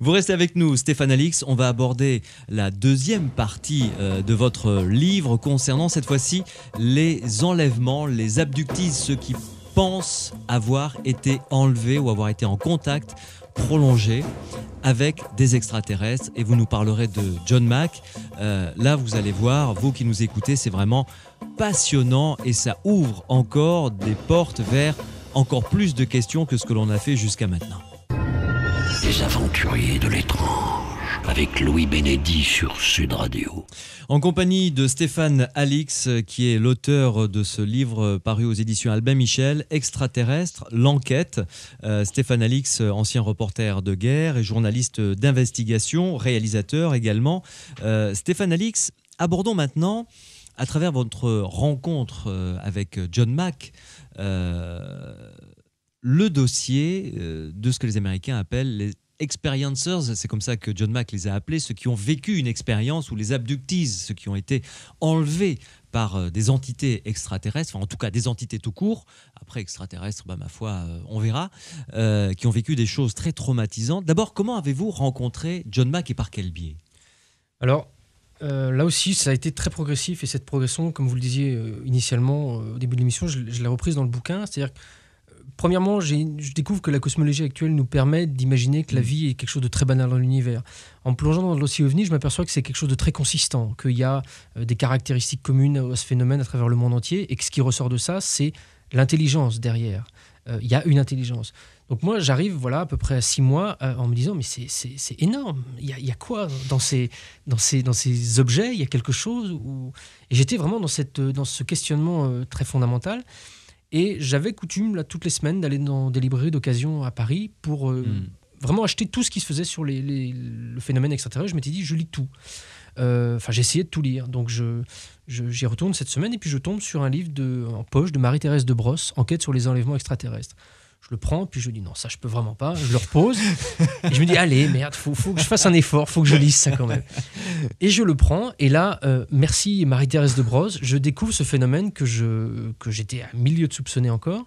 Vous restez avec nous, Stéphane Alix. On va aborder la deuxième partie euh, de votre livre concernant cette fois-ci les enlèvements, les abductises, ceux qui pensent avoir été enlevés ou avoir été en contact prolongé avec des extraterrestres et vous nous parlerez de John Mack. Euh, là, vous allez voir, vous qui nous écoutez, c'est vraiment passionnant et ça ouvre encore des portes vers encore plus de questions que ce que l'on a fait jusqu'à maintenant.
Les aventuriers de l'étrange avec Louis Bénédi sur Sud Radio.
En compagnie de Stéphane Alix, qui est l'auteur de ce livre paru aux éditions Albin Michel, Extraterrestre, l'enquête. Euh, Stéphane Alix, ancien reporter de guerre et journaliste d'investigation, réalisateur également. Euh, Stéphane Alix, abordons maintenant, à travers votre rencontre euh, avec John Mack, le dossier de ce que les Américains appellent les experiencers, c'est comme ça que John Mack les a appelés, ceux qui ont vécu une expérience, ou les abductees, ceux qui ont été enlevés par euh, des entités extraterrestres, enfin en tout cas des entités tout court, après extraterrestres, bah, ma foi, euh, on verra, euh, qui ont vécu des choses très traumatisantes. D'abord, comment avez-vous rencontré John Mack et par quel biais Alors, là aussi, ça a été très progressif et cette
progression, comme vous le disiez initialement au début de l'émission, je, je l'ai reprise dans le bouquin, c'est-à-dire que premièrement, je découvre que la cosmologie actuelle nous permet d'imaginer que la mm. vie est quelque chose de très banal dans l'univers. En plongeant dans l'océan ovni, je m'aperçois que c'est quelque chose de très consistant, qu'il y a euh, des caractéristiques communes à ce phénomène à travers le monde entier, et que ce qui ressort de ça, c'est l'intelligence derrière. Euh, il y a une intelligence. Donc moi, j'arrive voilà à peu près à six mois euh, en me disant mais c'est énorme. Il y, a quoi dans ces dans ces dans ces objets Il y a quelque chose où... et j'étais vraiment dans cette dans ce questionnement très fondamental. Et j'avais coutume, là, toutes les semaines, d'aller dans des librairies d'occasion à Paris pour euh, hmm. vraiment acheter tout ce qui se faisait sur le phénomène extraterrestre. Je m'étais dit, je lis tout. Euh, enfin, euh, j'ai essayé de tout lire. Donc, je, j'y retourne cette semaine et puis je tombe sur un livre de, en poche de Marie-Thérèse de Brosse, Enquête sur les enlèvements extraterrestres je le prends, puis je dis non, ça je peux vraiment pas, je le repose, et je me dis allez, merde, faut, faut que je fasse un effort, faut que je lise ça quand même. Et je le prends, et là, euh, merci Marie-Thérèse de Brose je découvre ce phénomène que, je, que j'étais à milieu de soupçonner encore.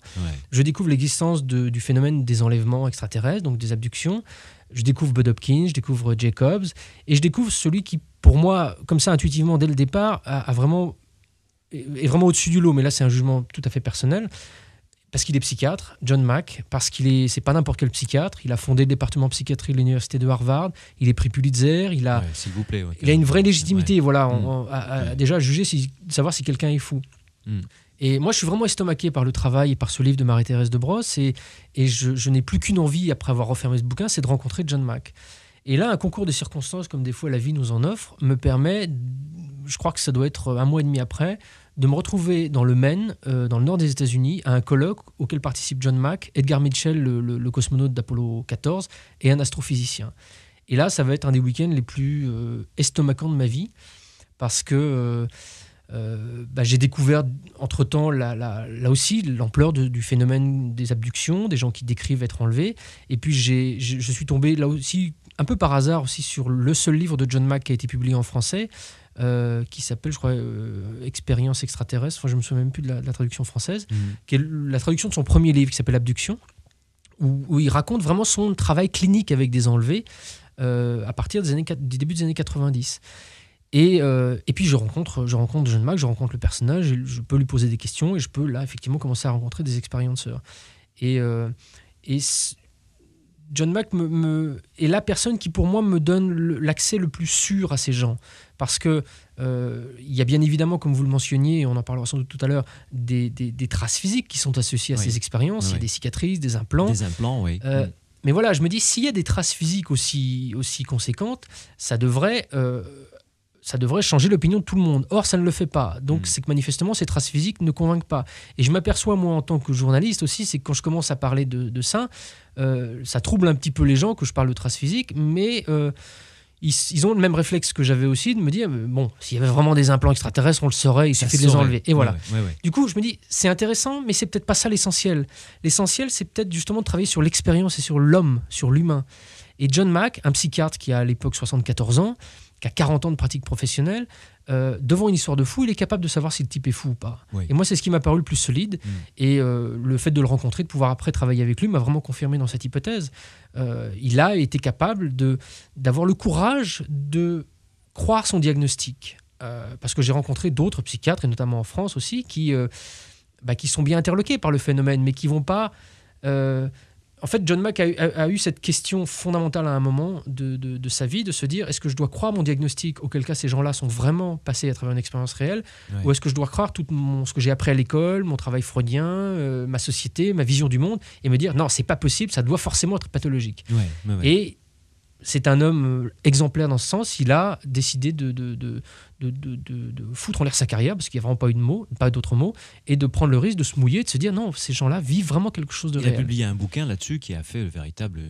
Je découvre l'existence du phénomène des enlèvements extraterrestres, donc des abductions. Je découvre Bud Hopkins, je découvre Jacobs, et je découvre celui qui, pour moi, comme ça intuitivement dès le départ, vraiment est vraiment au-dessus du lot, mais là c'est un jugement tout à fait personnel parce qu'il est psychiatre, John Mack, parce qu'il est, c'est pas n'importe quel psychiatre. Il a fondé le département de psychiatrie de l'université de Harvard. Il est prix Pulitzer. Il a, il a une vraie légitimité. Voilà, on, mm. à, déjà juger, si, savoir si quelqu'un est fou. Mm. Et moi, je suis vraiment estomaqué par le travail et par ce livre de Marie-Thérèse de Brosse. Et, je, je n'ai plus qu'une envie, après avoir refermé ce bouquin, c'est de rencontrer John Mack. Et là, un concours de circonstances, comme des fois la vie nous en offre, me permet, je crois que ça doit être un mois et demi après, de me retrouver dans le Maine, euh, dans le nord des États-Unis, à un colloque auquel participent John Mack, Edgar Mitchell, le, cosmonaute d'Apollo 14, et un astrophysicien. Et là, ça va être un des week-ends les plus euh, estomacants de ma vie, parce que euh, bah, j'ai découvert entre-temps, là, aussi, l'ampleur du phénomène des abductions, des gens qui décrivent être enlevés. Et puis, je, suis tombé là aussi, un peu par hasard aussi, sur le seul livre de John Mack qui a été publié en français, euh, qui s'appelle, je crois, euh, Expérience extraterrestre, enfin, je me souviens même plus de la, traduction française, mhm. qui est la traduction de son premier livre qui s'appelle Abduction, où, il raconte vraiment son travail clinique avec des enlevés euh, à partir des, années, des débuts des années 90. Et, et, puis je rencontre, je rencontre John Mac, je rencontre le personnage, et je peux lui poser des questions et je peux là effectivement commencer à rencontrer des expérienceurs. Et, et John Mack est la personne qui, pour moi, me donne l'accès le plus sûr à ces gens. Parce que euh, il y a bien évidemment, comme vous le mentionniez, et on en parlera sans doute tout à l'heure, des, traces physiques qui sont associées à ces expériences. Il y a des cicatrices, des implants. Des implants, oui. Euh, mm. Mais voilà, je me dis, s'il y a des traces physiques aussi, aussi conséquentes, ça devrait euh, ça devrait changer l'opinion de tout le monde. Or, ça ne le fait pas. Donc, mm. c'est que manifestement, ces traces physiques ne convainquent pas. Et je m'aperçois, moi, en tant que journaliste aussi, c'est que quand je commence à parler de, de ça, euh, ça trouble un petit peu les gens que je parle de traces physiques, mais euh, ils, ont le même réflexe que j'avais aussi de me dire, bon, s'il y avait vraiment des implants extraterrestres, on le saurait, il suffit de les enlever. Et voilà. du coup, je me dis, c'est intéressant, mais c'est peut-être pas ça l'essentiel. L'essentiel, c'est peut-être justement de travailler sur l'expérience et sur l'homme, sur l'humain. Et John Mack, un psychiatre qui a à l'époque 74 ans, qui a 40 ans de pratique professionnelle, euh, devant une histoire de fou, il est capable de savoir si le type est fou ou pas. Et moi, c'est ce qui m'a paru le plus solide. Mm. Et euh, le fait de le rencontrer, de pouvoir après travailler avec lui, m'a vraiment confirmé dans cette hypothèse. Euh, il a été capable d'avoir le courage de croire son diagnostic. parce que j'ai rencontré d'autres psychiatres, et notamment en France aussi, qui, bah, qui sont bien interloqués par le phénomène, mais qui vont pas en fait, John Mack a, eu cette question fondamentale à un moment de, sa vie, de se dire est-ce que je dois croire mon diagnostic, auquel cas ces gens-là sont vraiment passés à travers une expérience réelle, ou est-ce que je dois croire tout ce que j'ai appris à l'école, mon travail freudien, euh, ma société, ma vision du monde, et me dire non, c'est pas possible, ça doit forcément être pathologique c'est un homme euh, exemplaire dans ce sens. Il a décidé de, de, foutre en l'air sa carrière, parce qu'il n'y a vraiment pas, de pas d'autres mots, et de prendre le risque de se mouiller, de se dire non, ces gens-là vivent vraiment quelque chose de il Il a publié
un bouquin là-dessus qui a fait le véritable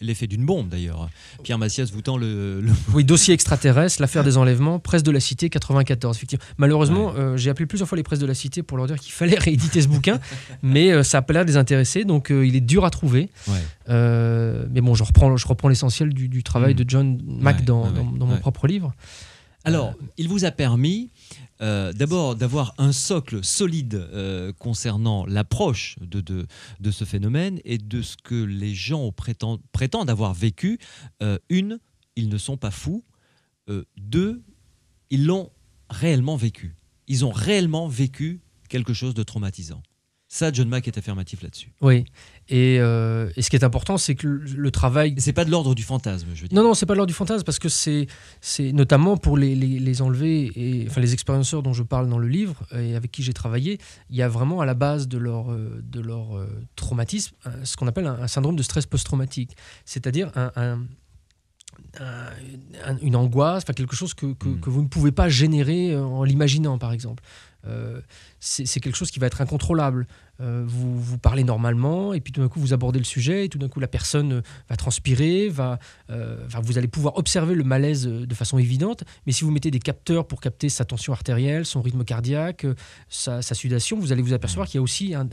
l'effet d'une bombe d'ailleurs. Pierre Massias vous tend le, [LAUGHS]
Oui, dossier extraterrestre, l'affaire des enlèvements, presse de la Cité 94, effectivement. Malheureusement, euh, j'ai appelé plusieurs fois les presses de la Cité pour leur dire qu'il [LAUGHS] fallait rééditer ce bouquin, mais euh, ça a pas l'air désintéressé, donc euh, il est dur à trouver. mais bon, je reprends, je reprends l'essentiel du, travail hmm. de John Mack dans, mon propre livre.
Alors, il vous a permis euh, d'abord d'avoir un socle solide euh, concernant l'approche de, de, ce phénomène et de ce que les gens prétendent, prétendent avoir vécu. Euh, une, ils ne sont pas fous. deux, ils l'ont réellement vécu. Ils ont réellement vécu quelque chose de traumatisant. Ça, John Mack est affirmatif là-dessus.
Oui, euh, et, ce qui est important, c'est que le, travail.
C'est pas de l'ordre du fantasme,
je veux dire. Non, non, c'est pas de l'ordre du fantasme, parce que c'est notamment pour les, les, enlevés, et, enfin les expérienceurs dont je parle dans le livre et avec qui j'ai travaillé, il y a vraiment à la base de leur, euh, de leur euh, traumatisme ce qu'on appelle un, syndrome de stress post-traumatique, c'est-à-dire un, une angoisse, enfin quelque chose que, que, hmm. vous ne pouvez pas générer en l'imaginant, par exemple. Euh, c'est quelque chose qui va être incontrôlable. Euh, vous, parlez normalement, et puis tout d'un coup, vous abordez le sujet, et tout d'un coup, la personne euh, va transpirer, va, vous allez pouvoir observer le malaise de façon évidente, mais si vous mettez des capteurs pour capter sa tension artérielle, son rythme cardiaque, sa, sudation, vous allez vous apercevoir qu'il y a aussi un,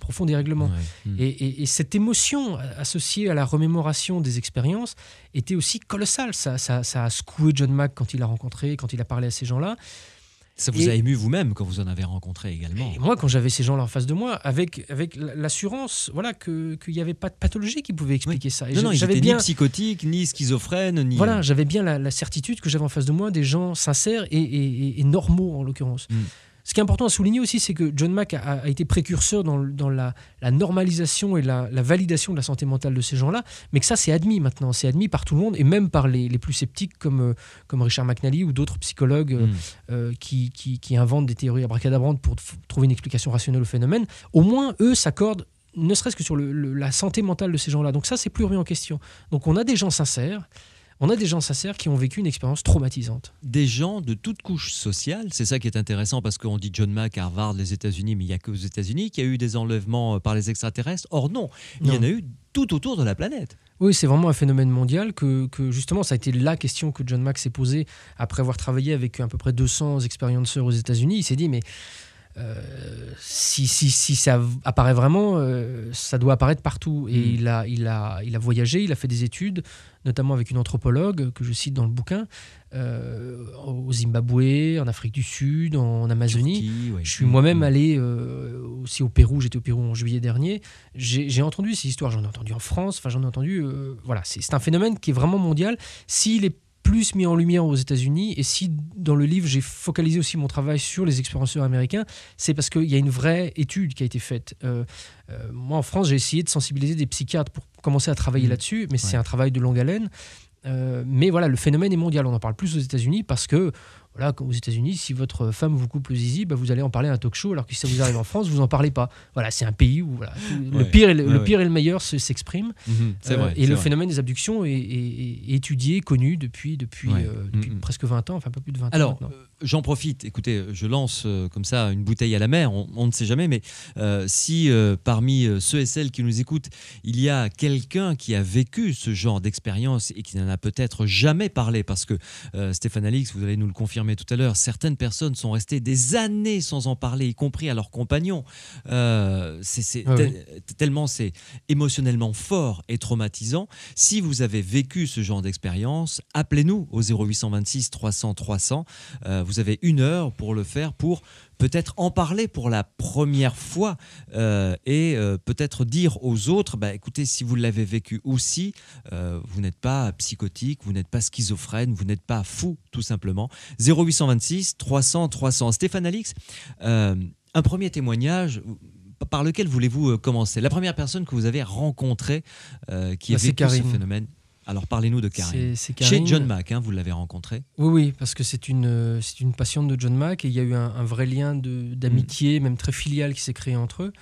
profond dérèglement. Hmm. Et, cette émotion associée à la remémoration des expériences était aussi colossale. Ça, a secoué John Mack quand il l'a rencontré, quand il a parlé à ces gens-là. Ça vous a ému
vous-même quand vous en avez rencontré également.
moi, quand j'avais ces gens-là en face de moi, avec, avec l'assurance voilà, qu'il n'y avait pas de pathologie qui pouvait expliquer ça. ils n'étaient bien... ni
psychotiques, ni schizophrènes, ni... Voilà, euh,
j'avais bien la, certitude que j'avais en face de moi des gens sincères et, normaux, en l'occurrence. Hmm. Ce qui est important à souligner aussi, c'est que John Mack a, été précurseur dans, la, normalisation et la, validation de la santé mentale de ces gens-là, mais que ça, c'est admis maintenant, c'est admis par tout le monde, et même par les, plus sceptiques comme, euh, comme Richard McNally ou d'autres psychologues euh, mm. euh, qui, inventent des théories à abracadabrantes pour trouver une explication rationnelle au phénomène. Au moins, eux s'accordent ne serait-ce que sur la santé mentale de ces gens-là. Donc ça, c'est plus remis en question. Donc on a des gens sincères, on a des gens sincères qui ont vécu une expérience traumatisante.
Des gens de toute couche sociale, c'est ça qui est intéressant parce qu'on dit John Mack, Harvard, les États-Unis, mais il n'y a que aux États-Unis qu'il y a eu des enlèvements euh, par les extraterrestres. Or non, il y en a eu tout autour de la planète.
Oui, c'est vraiment un phénomène mondial que, justement, ça a été la question que John Mack s'est posée après avoir travaillé avec à peu près 200 expérienceurs aux États-Unis. Il s'est dit, mais euh, si, ça apparaît vraiment, euh, ça doit apparaître partout. Et hmm. il, a, il, a, il a voyagé, il a fait des études notamment avec une anthropologue que je cite dans le bouquin, euh, au Zimbabwe, en Afrique du Sud, en, Amazonie. Je suis moi-même mm. allé euh, aussi au Pérou, j'étais au Pérou en juillet dernier. J'ai entendu ces histoires, j'en ai entendu en France, enfin j'en ai entendu. Euh, voilà, c'est un phénomène qui est vraiment mondial. Si les plus mis en lumière aux États-Unis. Et si dans le livre j'ai focalisé aussi mon travail sur les expérienceurs américains, c'est parce qu'il y a une vraie étude qui a été faite. Euh, euh, moi en France, j'ai essayé de sensibiliser des psychiatres pour commencer à travailler mmh. là-dessus, mais c'est un travail de longue haleine. Euh, mais voilà, le phénomène est mondial. On en parle plus aux États-Unis parce que là, aux États-Unis, si votre femme vous coupe le zizi, bah vous allez en parler à un talk show, alors que si ça vous arrive en France, vous en parlez pas. Voilà, c'est un pays où le, pire et le, pire et le meilleur s'expriment. Mhm, euh, et le phénomène des abductions est, étudié, connu depuis, depuis, euh, mhm. presque 20 ans, enfin pas plus de 20 ans. Alors, euh,
j'en profite, écoutez, je lance comme ça une bouteille à la mer, on ne sait jamais, mais si parmi ceux et celles qui nous écoutent, il y a quelqu'un qui a vécu ce genre d'expérience et qui n'en a peut-être jamais parlé, parce que Stéphane Alix, vous allez nous le confirmer, mais tout à l'heure, certaines personnes sont restées des années sans en parler, y compris à leurs compagnons. Euh, c'est ah tellement c'est émotionnellement fort et traumatisant. Si vous avez vécu ce genre d'expérience, appelez-nous au 0826 300 300. vous avez une heure pour le faire, pour peut-être en parler pour la première fois euh, et euh, peut-être dire aux autres, bah, écoutez, si vous l'avez vécu aussi, euh, vous n'êtes pas psychotique, vous n'êtes pas schizophrène, vous n'êtes pas fou, tout simplement. 0826 300 300. Stéphane Alix, un premier témoignage, par lequel voulez-vous commencer La première personne que vous avez rencontrée qui bah, a vécu ce phénomène alors parlez-nous de Karine. C'est, Chez John Mack, hein, vous l'avez rencontré.
Oui, oui, parce que c'est une, euh, c'est une patiente de John Mack et il y a eu un, vrai lien d'amitié, mm. même très filial, qui s'est créé entre eux.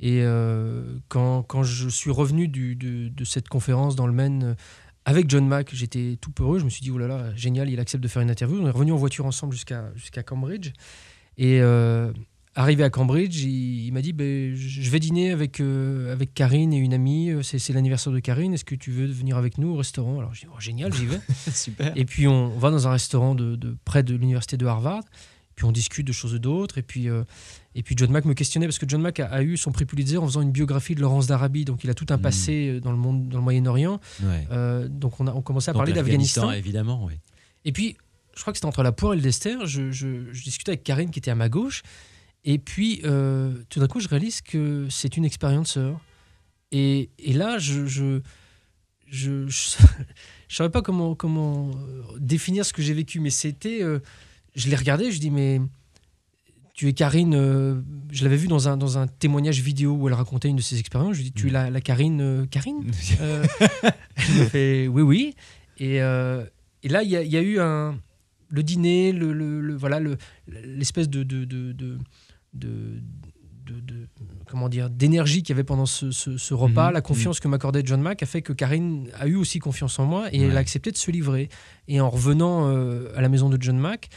Et euh, quand, je suis revenu de, cette conférence dans le Maine euh, avec John Mack, j'étais tout peureux. Je me suis dit, oh là là, génial, il accepte de faire une interview. On est revenu en voiture ensemble jusqu'à, jusqu'à Cambridge. Et. Arrivé à Cambridge, il, m'a dit ben, Je vais dîner avec, euh, avec Karine et une amie. Euh, c'est, l'anniversaire de Karine. Est-ce que tu veux venir avec nous au restaurant Alors, j'ai dit oh, Génial, j'y vais. [LAUGHS] Super. Et puis, on va dans un restaurant de, près de l'université de Harvard. Puis, on discute de choses d'autres. Et puis, euh, et puis, John Mack me questionnait parce que John Mack a, eu son prix Pulitzer en faisant une biographie de Laurence d'Arabie. Donc, il a tout un mm. passé dans le monde, dans le Moyen-Orient. donc, on, a, on commençait à parler d'Afghanistan. Évidemment, Et puis, je crois que c'était entre la poire et le dester. je, discutais avec Karine qui était à ma gauche et puis, euh, tout d'un coup, je réalise que c'est une expérienceur. Et, et là, je je, je, je, [LAUGHS] savais pas comment, comment euh, définir ce que j'ai vécu, mais c'était. Euh, je l'ai regardé, je dis, mais tu es Karine. je l'avais vu dans un, dans un témoignage vidéo où elle racontait une de ses expériences. Je lui dis, tu es mm. la, la Karine Karine [LAUGHS] Elle me fait, oui, oui. Et, et là, il y, a eu un le dîner, le, le, le l'espèce de, de, de, de, comment dire d'énergie qu'il y avait pendant ce, repas, mhm. la confiance que m'accordait John Mack a fait que Karine a eu aussi confiance en moi et elle a accepté de se livrer. Et en revenant euh, à la maison de John Mack,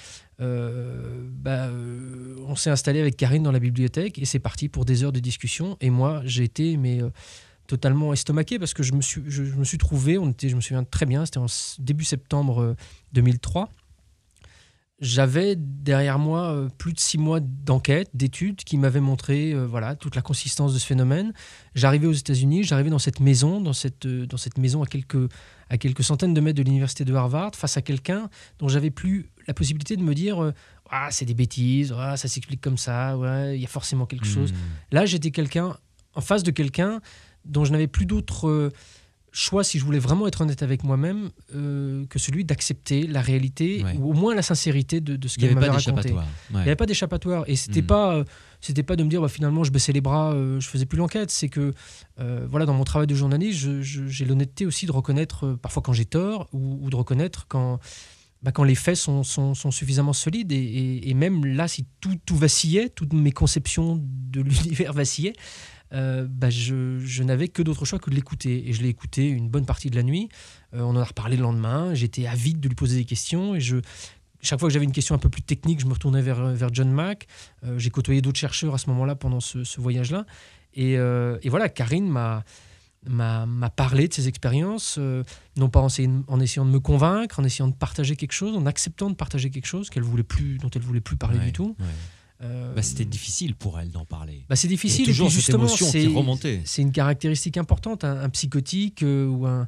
euh, bah, euh, on s'est installé avec Karine dans la bibliothèque et c'est parti pour des heures de discussion. Et moi, j'ai été mais totalement estomaqué parce que je me suis me suis trouvé, on était, je me souviens très bien, c'était en début septembre 2003 j'avais derrière moi euh, plus de six mois d'enquête, d'études qui m'avaient montré euh, voilà toute la consistance de ce phénomène. J'arrivais aux États-Unis, j'arrivais dans cette maison, dans cette, euh, dans cette maison à quelques, à quelques centaines de mètres de l'université de Harvard, face à quelqu'un dont j'avais plus la possibilité de me dire ah c'est des bêtises, ah, ça s'explique comme ça, ouais il y a forcément quelque hmm. chose. Là j'étais quelqu'un en face de quelqu'un dont je n'avais plus d'autres choix, si je voulais vraiment être honnête avec moi-même, euh, que celui d'accepter la réalité ou au moins la sincérité de, ce qu'elle m'avait raconté. Il n'y avait pas d'échappatoire. Et c'était mm. pas, euh, c'était pas de me dire bah, finalement je baissais les bras, euh, je faisais plus l'enquête. C'est que voilà, dans mon travail de journaliste, j'ai l'honnêteté aussi de reconnaître parfois quand j'ai tort ou, de reconnaître quand. Bah, quand les faits sont, suffisamment solides et, et, même là, si tout, tout vacillait, toutes mes conceptions de [LAUGHS] l'univers vacillaient, euh, bah je, n'avais que d'autre choix que de l'écouter. Et je l'ai écouté une bonne partie de la nuit. Euh, on en a reparlé le lendemain. J'étais avide de lui poser des questions. Et je, chaque fois que j'avais une question un peu plus technique, je me retournais vers, John Mack. Euh, j'ai côtoyé d'autres chercheurs à ce moment-là pendant ce, voyage-là. Et, voilà, Karine m'a m'a parlé de ses expériences, non pas en, essayant de me convaincre, en essayant de partager quelque chose, en acceptant de partager quelque chose qu'elle voulait plus, dont elle voulait plus parler du tout.
Euh, bah, c'était difficile pour elle d'en parler. Bah, c'est difficile. justement, C'est
une caractéristique importante. Un, psychotique euh, ou un,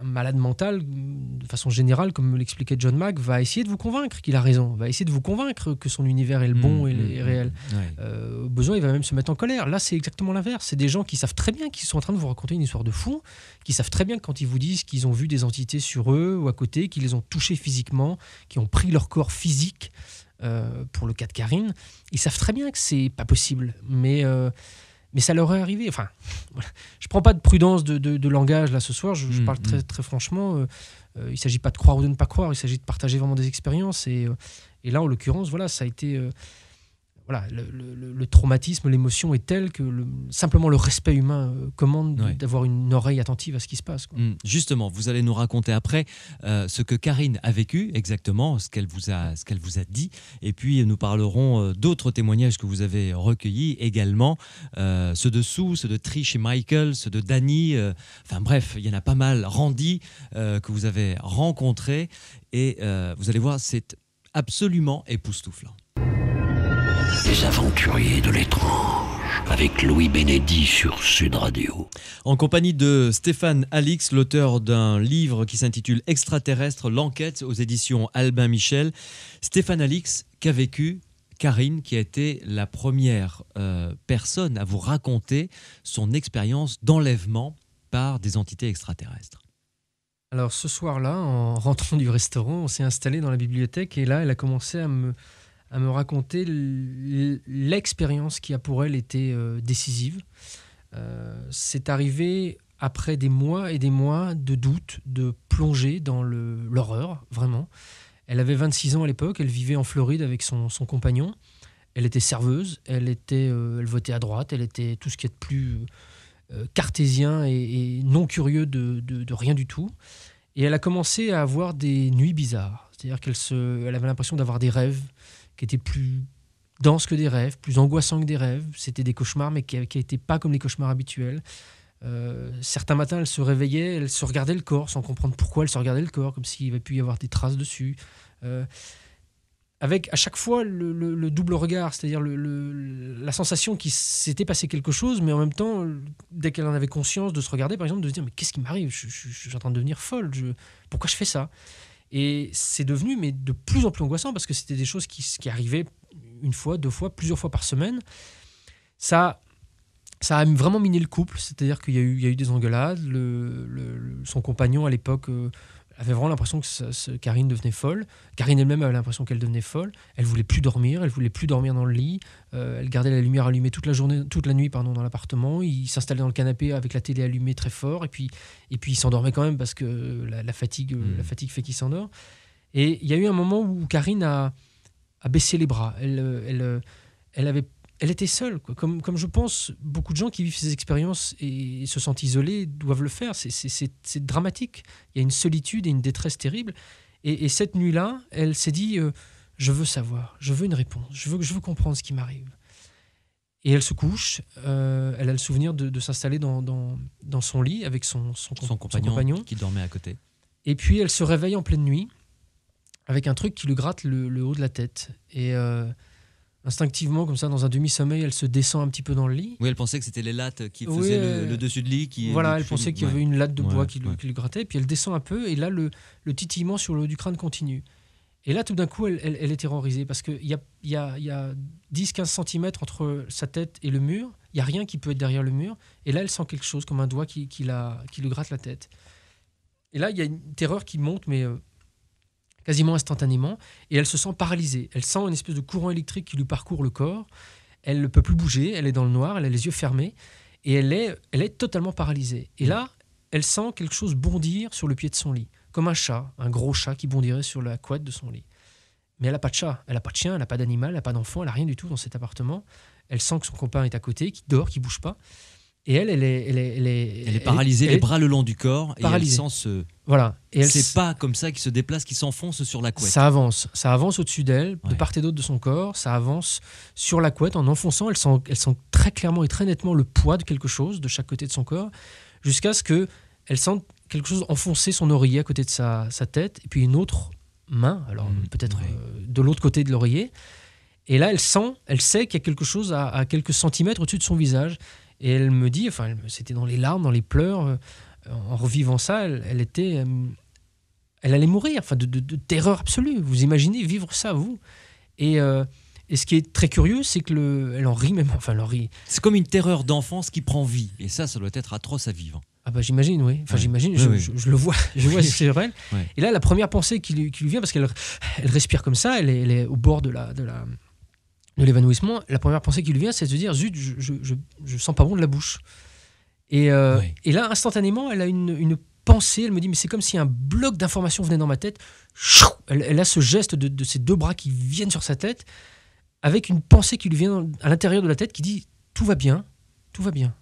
malade mental, de façon générale, comme l'expliquait John Mack, va essayer de vous convaincre qu'il a raison, va essayer de vous convaincre que son univers est le mmh, bon et, mmh, le, mmh. réel. Euh, au besoin, il va même se mettre en colère. Là, c'est exactement l'inverse. C'est des gens qui savent très bien qu'ils sont en train de vous raconter une histoire de fou, qui savent très bien que quand ils vous disent qu'ils ont vu des entités sur eux ou à côté, qu'ils les ont touchés physiquement, qui ont pris leur corps physique. Euh, pour le cas de Karine, ils savent très bien que c'est pas possible, mais, euh, mais ça leur est arrivé. Enfin, voilà. [LAUGHS] je prends pas de prudence de, de, langage là ce soir, je, mm, parle très, mm. très franchement. Euh, il s'agit pas de croire ou de ne pas croire, il s'agit de partager vraiment des expériences. Et, et là, en l'occurrence, voilà, ça a été voilà, le, traumatisme, l'émotion est telle que le, simplement le respect humain euh, commande d'avoir une oreille attentive à ce qui se passe.
Mm. justement, vous allez nous raconter après euh, ce que Karine a vécu exactement, ce qu'elle vous a, ce qu'elle vous a dit, et puis nous parlerons euh, d'autres témoignages que vous avez recueillis également, ceux de Sue, ceux de Trish et Michael, ceux de Danny. enfin bref, il y en a pas mal. Randy que vous avez rencontré, et vous allez voir, c'est absolument époustouflant.
Des aventuriers de l'étrange avec Louis Bénédi sur Sud Radio.
En compagnie de Stéphane Alix, l'auteur d'un livre qui s'intitule Extraterrestre, l'enquête aux éditions Albin Michel. Stéphane Alix, qu'a vécu Karine, qui a été la première euh, personne à vous raconter son expérience d'enlèvement par des entités extraterrestres
Alors ce soir-là, en [LAUGHS] rentrant du restaurant, on s'est installé dans la bibliothèque et là, elle a commencé à me à me raconter l'expérience qui a pour elle été euh, décisive. Euh, c'est arrivé après des mois et des mois de doutes, de plonger dans l'horreur, vraiment. Elle avait 26 ans à l'époque, elle vivait en Floride avec son, compagnon. Elle était serveuse, elle, était, euh, elle votait à droite, elle était tout ce qui est plus cartésien et, non curieux de, rien du tout. Et elle a commencé à avoir des nuits bizarres. C'est-à-dire qu'elle elle avait l'impression d'avoir des rêves, qui était plus dense que des rêves, plus angoissant que des rêves. C'était des cauchemars, mais qui n'étaient pas comme les cauchemars habituels. Euh, certains matins, elle se réveillait, elle se regardait le corps, sans comprendre pourquoi elle se regardait le corps, comme s'il avait pu y avoir des traces dessus. Euh, avec à chaque fois le, double regard, c'est-à-dire la sensation qu'il s'était passé quelque chose, mais en même temps, dès qu'elle en avait conscience, de se regarder, par exemple, de se dire Mais qu'est-ce qui m'arrive je, je, je, suis en train de devenir folle, pourquoi je fais ça et c'est devenu mais de plus en plus angoissant parce que c'était des choses qui, arrivaient une fois, deux fois, plusieurs fois par semaine. Ça, ça a vraiment miné le couple, c'est-à-dire qu'il y, y, a eu des engueulades. Le, son compagnon à l'époque euh, avait vraiment l'impression que Karine devenait folle. Karine elle-même avait l'impression qu'elle devenait folle. Elle voulait plus dormir, elle voulait plus dormir dans le lit. Euh, elle gardait la lumière allumée toute la journée, toute la nuit pardon, dans l'appartement. Il s'installait dans le canapé avec la télé allumée très fort et puis et puis il s'endormait quand même parce que la, fatigue hmm. la fatigue fait qu'il s'endort. Et il y a eu un moment où Karine a, a baissé les bras. Elle euh, elle euh, elle avait elle était seule, Comme, comme je pense, beaucoup de gens qui vivent ces expériences et se sentent isolés doivent le faire. C'est dramatique. Il y a une solitude et une détresse terrible. Et, cette nuit-là, elle s'est dit, euh, je veux savoir, je veux une réponse, je veux, je veux comprendre ce qui m'arrive.
Et elle se couche,
euh, elle a le souvenir de, s'installer dans, dans, son lit avec son, son, compagnon
qui dormait à côté.
Et puis elle se réveille en pleine nuit avec un truc qui lui gratte le, haut de la tête. Et euh, instinctivement, comme ça, dans un demi-sommeil, elle se descend un petit peu dans le lit.
Oui, elle pensait que c'était les lattes qui faisaient euh, le, dessus de lit. Qui, voilà, elle pensait qu'il y avait une latte de bois qui, lui,
grattait. Puis elle descend un peu, et là, le, le titillement sur le haut du crâne continue. Et là, tout d'un coup, elle, est terrorisée parce qu'il y a, y a, 10-15 cm entre sa tête et le mur. Il n'y a rien qui peut être derrière le mur. Et là, elle sent quelque chose comme un doigt qui, lui gratte la tête. Et là, il y a une terreur qui monte, mais euh, quasiment instantanément, et elle se sent paralysée. Elle sent une espèce de courant électrique qui lui parcourt le corps. Elle ne peut plus bouger, elle est dans le noir, elle a les yeux fermés, et elle est, elle est totalement paralysée. Et là, elle sent quelque chose bondir sur le pied de son lit, comme un chat, un gros chat qui bondirait sur la couette de son lit. Mais elle n'a pas de chat, elle n'a pas de chien, elle n'a pas d'animal, elle n'a pas d'enfant, elle n'a rien du tout dans cet appartement. Elle sent que son copain est à côté, qui dort, qui bouge pas. Et elle, elle est, elle est, elle est, paralysée, les bras le long du corps, paralysée. et elle sent ce. Voilà. Et elle c'est
pas comme ça qui se déplace, qui s'enfonce sur la couette. Ça avance,
ça avance au-dessus d'elle, de part et d'autre de son corps, ça avance sur la couette en enfonçant. Elle sent, elle sent très clairement et très nettement le poids de quelque chose de chaque côté de son corps, jusqu'à ce que elle sente quelque chose enfoncer son oreiller à côté de sa, sa tête, et puis une autre main, alors mm, peut-être euh, de l'autre côté de l'oreiller. Et là, elle sent, elle sait qu'il y a quelque chose à, à quelques centimètres au-dessus de son visage et elle me dit, enfin, c'était dans les larmes, dans les pleurs, euh, en revivant ça, elle, était. Euh, elle allait mourir, enfin, de, terreur absolue. Vous imaginez vivre ça, vous et, euh, et, ce qui est très curieux, c'est que le, elle en rit même, enfin, elle rit. C'est comme une terreur d'enfance qui prend vie.
Et ça, ça doit être atroce à vivre.
Ah bah, j'imagine, oui. Enfin, j'imagine, je, le vois, [LAUGHS] je vois c'est elle. Et là, la première pensée qui lui, vient, parce qu'elle elle respire comme ça, elle est, elle est au bord de la, de la, de l'évanouissement, la première pensée qui lui vient, c'est de se dire Zut, je, sens pas bon de la bouche. Et, euh, là, instantanément, elle a une, pensée, elle me dit Mais c'est comme si un bloc d'informations venait dans ma tête. elle, a ce geste de, ses deux bras qui viennent sur sa tête, avec une pensée qui lui vient à l'intérieur de la tête qui dit Tout va bien, tout va bien.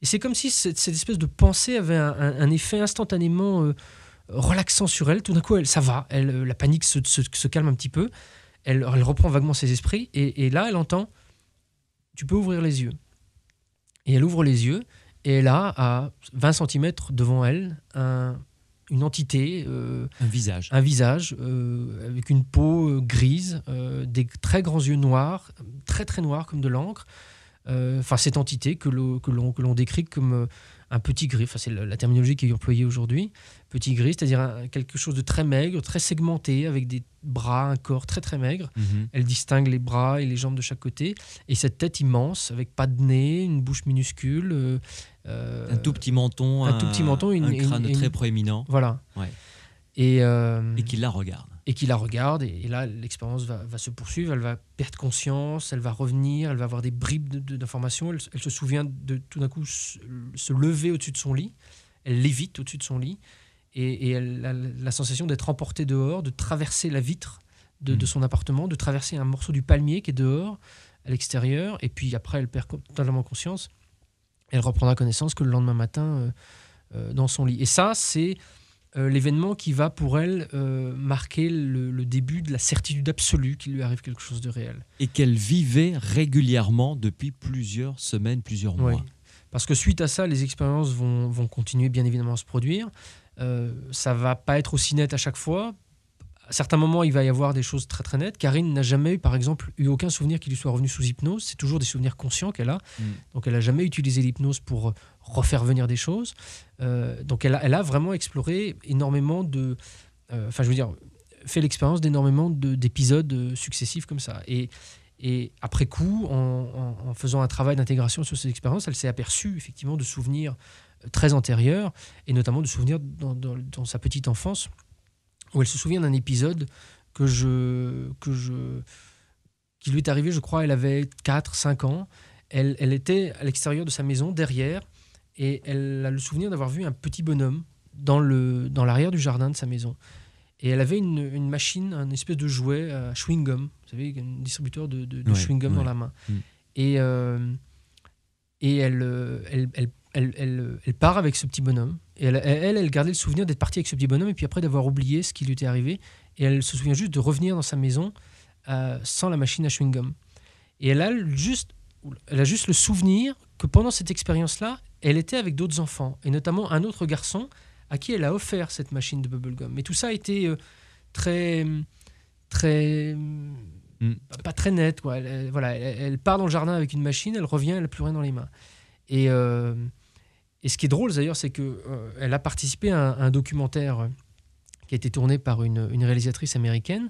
Et c'est comme si cette, espèce de pensée avait un, effet instantanément euh, relaxant sur elle. Tout d'un coup, elle, ça va, euh, la panique se calme un petit peu elle, reprend vaguement ses esprits et, là, elle entend Tu peux ouvrir les yeux. Et elle ouvre les yeux et là, à 20 cm devant elle, une entité. Euh, un visage. Un visage euh, avec une peau euh, grise, des très grands yeux noirs, très très noirs comme de l'encre, euh, enfin cette entité que l'on décrit comme euh, un petit gris, enfin c'est la terminologie qui est employée aujourd'hui, petit gris, c'est-à-dire quelque chose de très maigre, très segmenté, avec des bras, un corps très très maigre. Mhm. Elle distingue les bras et les jambes de chaque côté, et cette tête immense, avec pas de nez, une bouche minuscule. Euh, un tout petit menton, un, tout petit menton, une, un crâne très proéminent. Voilà.
Et, et qui la regarde
et qui la regarde. Et, là, l'expérience va, se poursuivre, elle va perdre conscience, elle va revenir, elle va avoir des bribes d'informations, elle, se souvient de tout d'un coup se, lever au-dessus de son lit, elle lévite au-dessus de son lit, et, elle a la sensation d'être emportée dehors, de traverser la vitre de, mm. son appartement, de traverser un morceau du palmier qui est dehors, à l'extérieur, et puis après, elle perd totalement conscience. Elle reprendra connaissance que le lendemain matin, euh, euh, dans son lit. Et ça, c'est euh, l'événement qui va pour elle euh, marquer le, début de la certitude absolue qu'il lui arrive quelque chose de réel.
Et qu'elle vivait régulièrement depuis plusieurs semaines, plusieurs mois. Parce que
suite à ça, les expériences vont, continuer bien évidemment à se produire. Euh, ça va pas être aussi net à chaque fois. À certains moments, il va y avoir des choses très très nettes. Karine n'a jamais eu, par exemple, eu aucun souvenir qui lui soit revenu sous hypnose. C'est toujours des souvenirs conscients qu'elle a. Mm. Donc elle n'a jamais utilisé l'hypnose pour refaire venir des choses. Euh, donc elle a, vraiment exploré énormément de... Euh, enfin, je veux dire, fait l'expérience d'énormément d'épisodes euh, successifs comme ça. Et, et après coup, en, faisant un travail d'intégration sur ces expériences, elle s'est aperçue effectivement de souvenirs très antérieurs, et notamment de souvenirs dans, dans, sa petite enfance, où elle se souvient d'un épisode que je... Que je qui lui est arrivé, je crois, elle avait 4-5 ans. Elle, elle était à l'extérieur de sa maison, derrière, et elle a le souvenir d'avoir vu un petit bonhomme dans le dans l'arrière du jardin de sa maison. Et elle avait une, machine, un espèce de jouet à euh, chewing-gum, vous savez, un distributeur de, de chewing-gum dans la main. Mm. Et, euh, et euh, elle, elle, elle elle, elle, part avec ce petit bonhomme. Et elle, elle, gardait le souvenir d'être partie avec ce petit bonhomme et puis après d'avoir oublié ce qui lui était arrivé. Et elle se souvient juste de revenir dans sa maison sans la machine à chewing-gum. Et elle a, juste, elle a juste le souvenir que pendant cette expérience-là, elle était avec d'autres enfants, et notamment un autre garçon à qui elle a offert cette machine de bubblegum. Mais tout ça a été euh, très... très... Hmm. Pas très net. Elle, voilà, elle, part dans le jardin avec une machine, elle revient, elle n'a plus rien dans les mains. Euh, et, ce qui est drôle d'ailleurs, c'est qu'elle euh, a participé à un, documentaire qui a été tourné par une, réalisatrice américaine,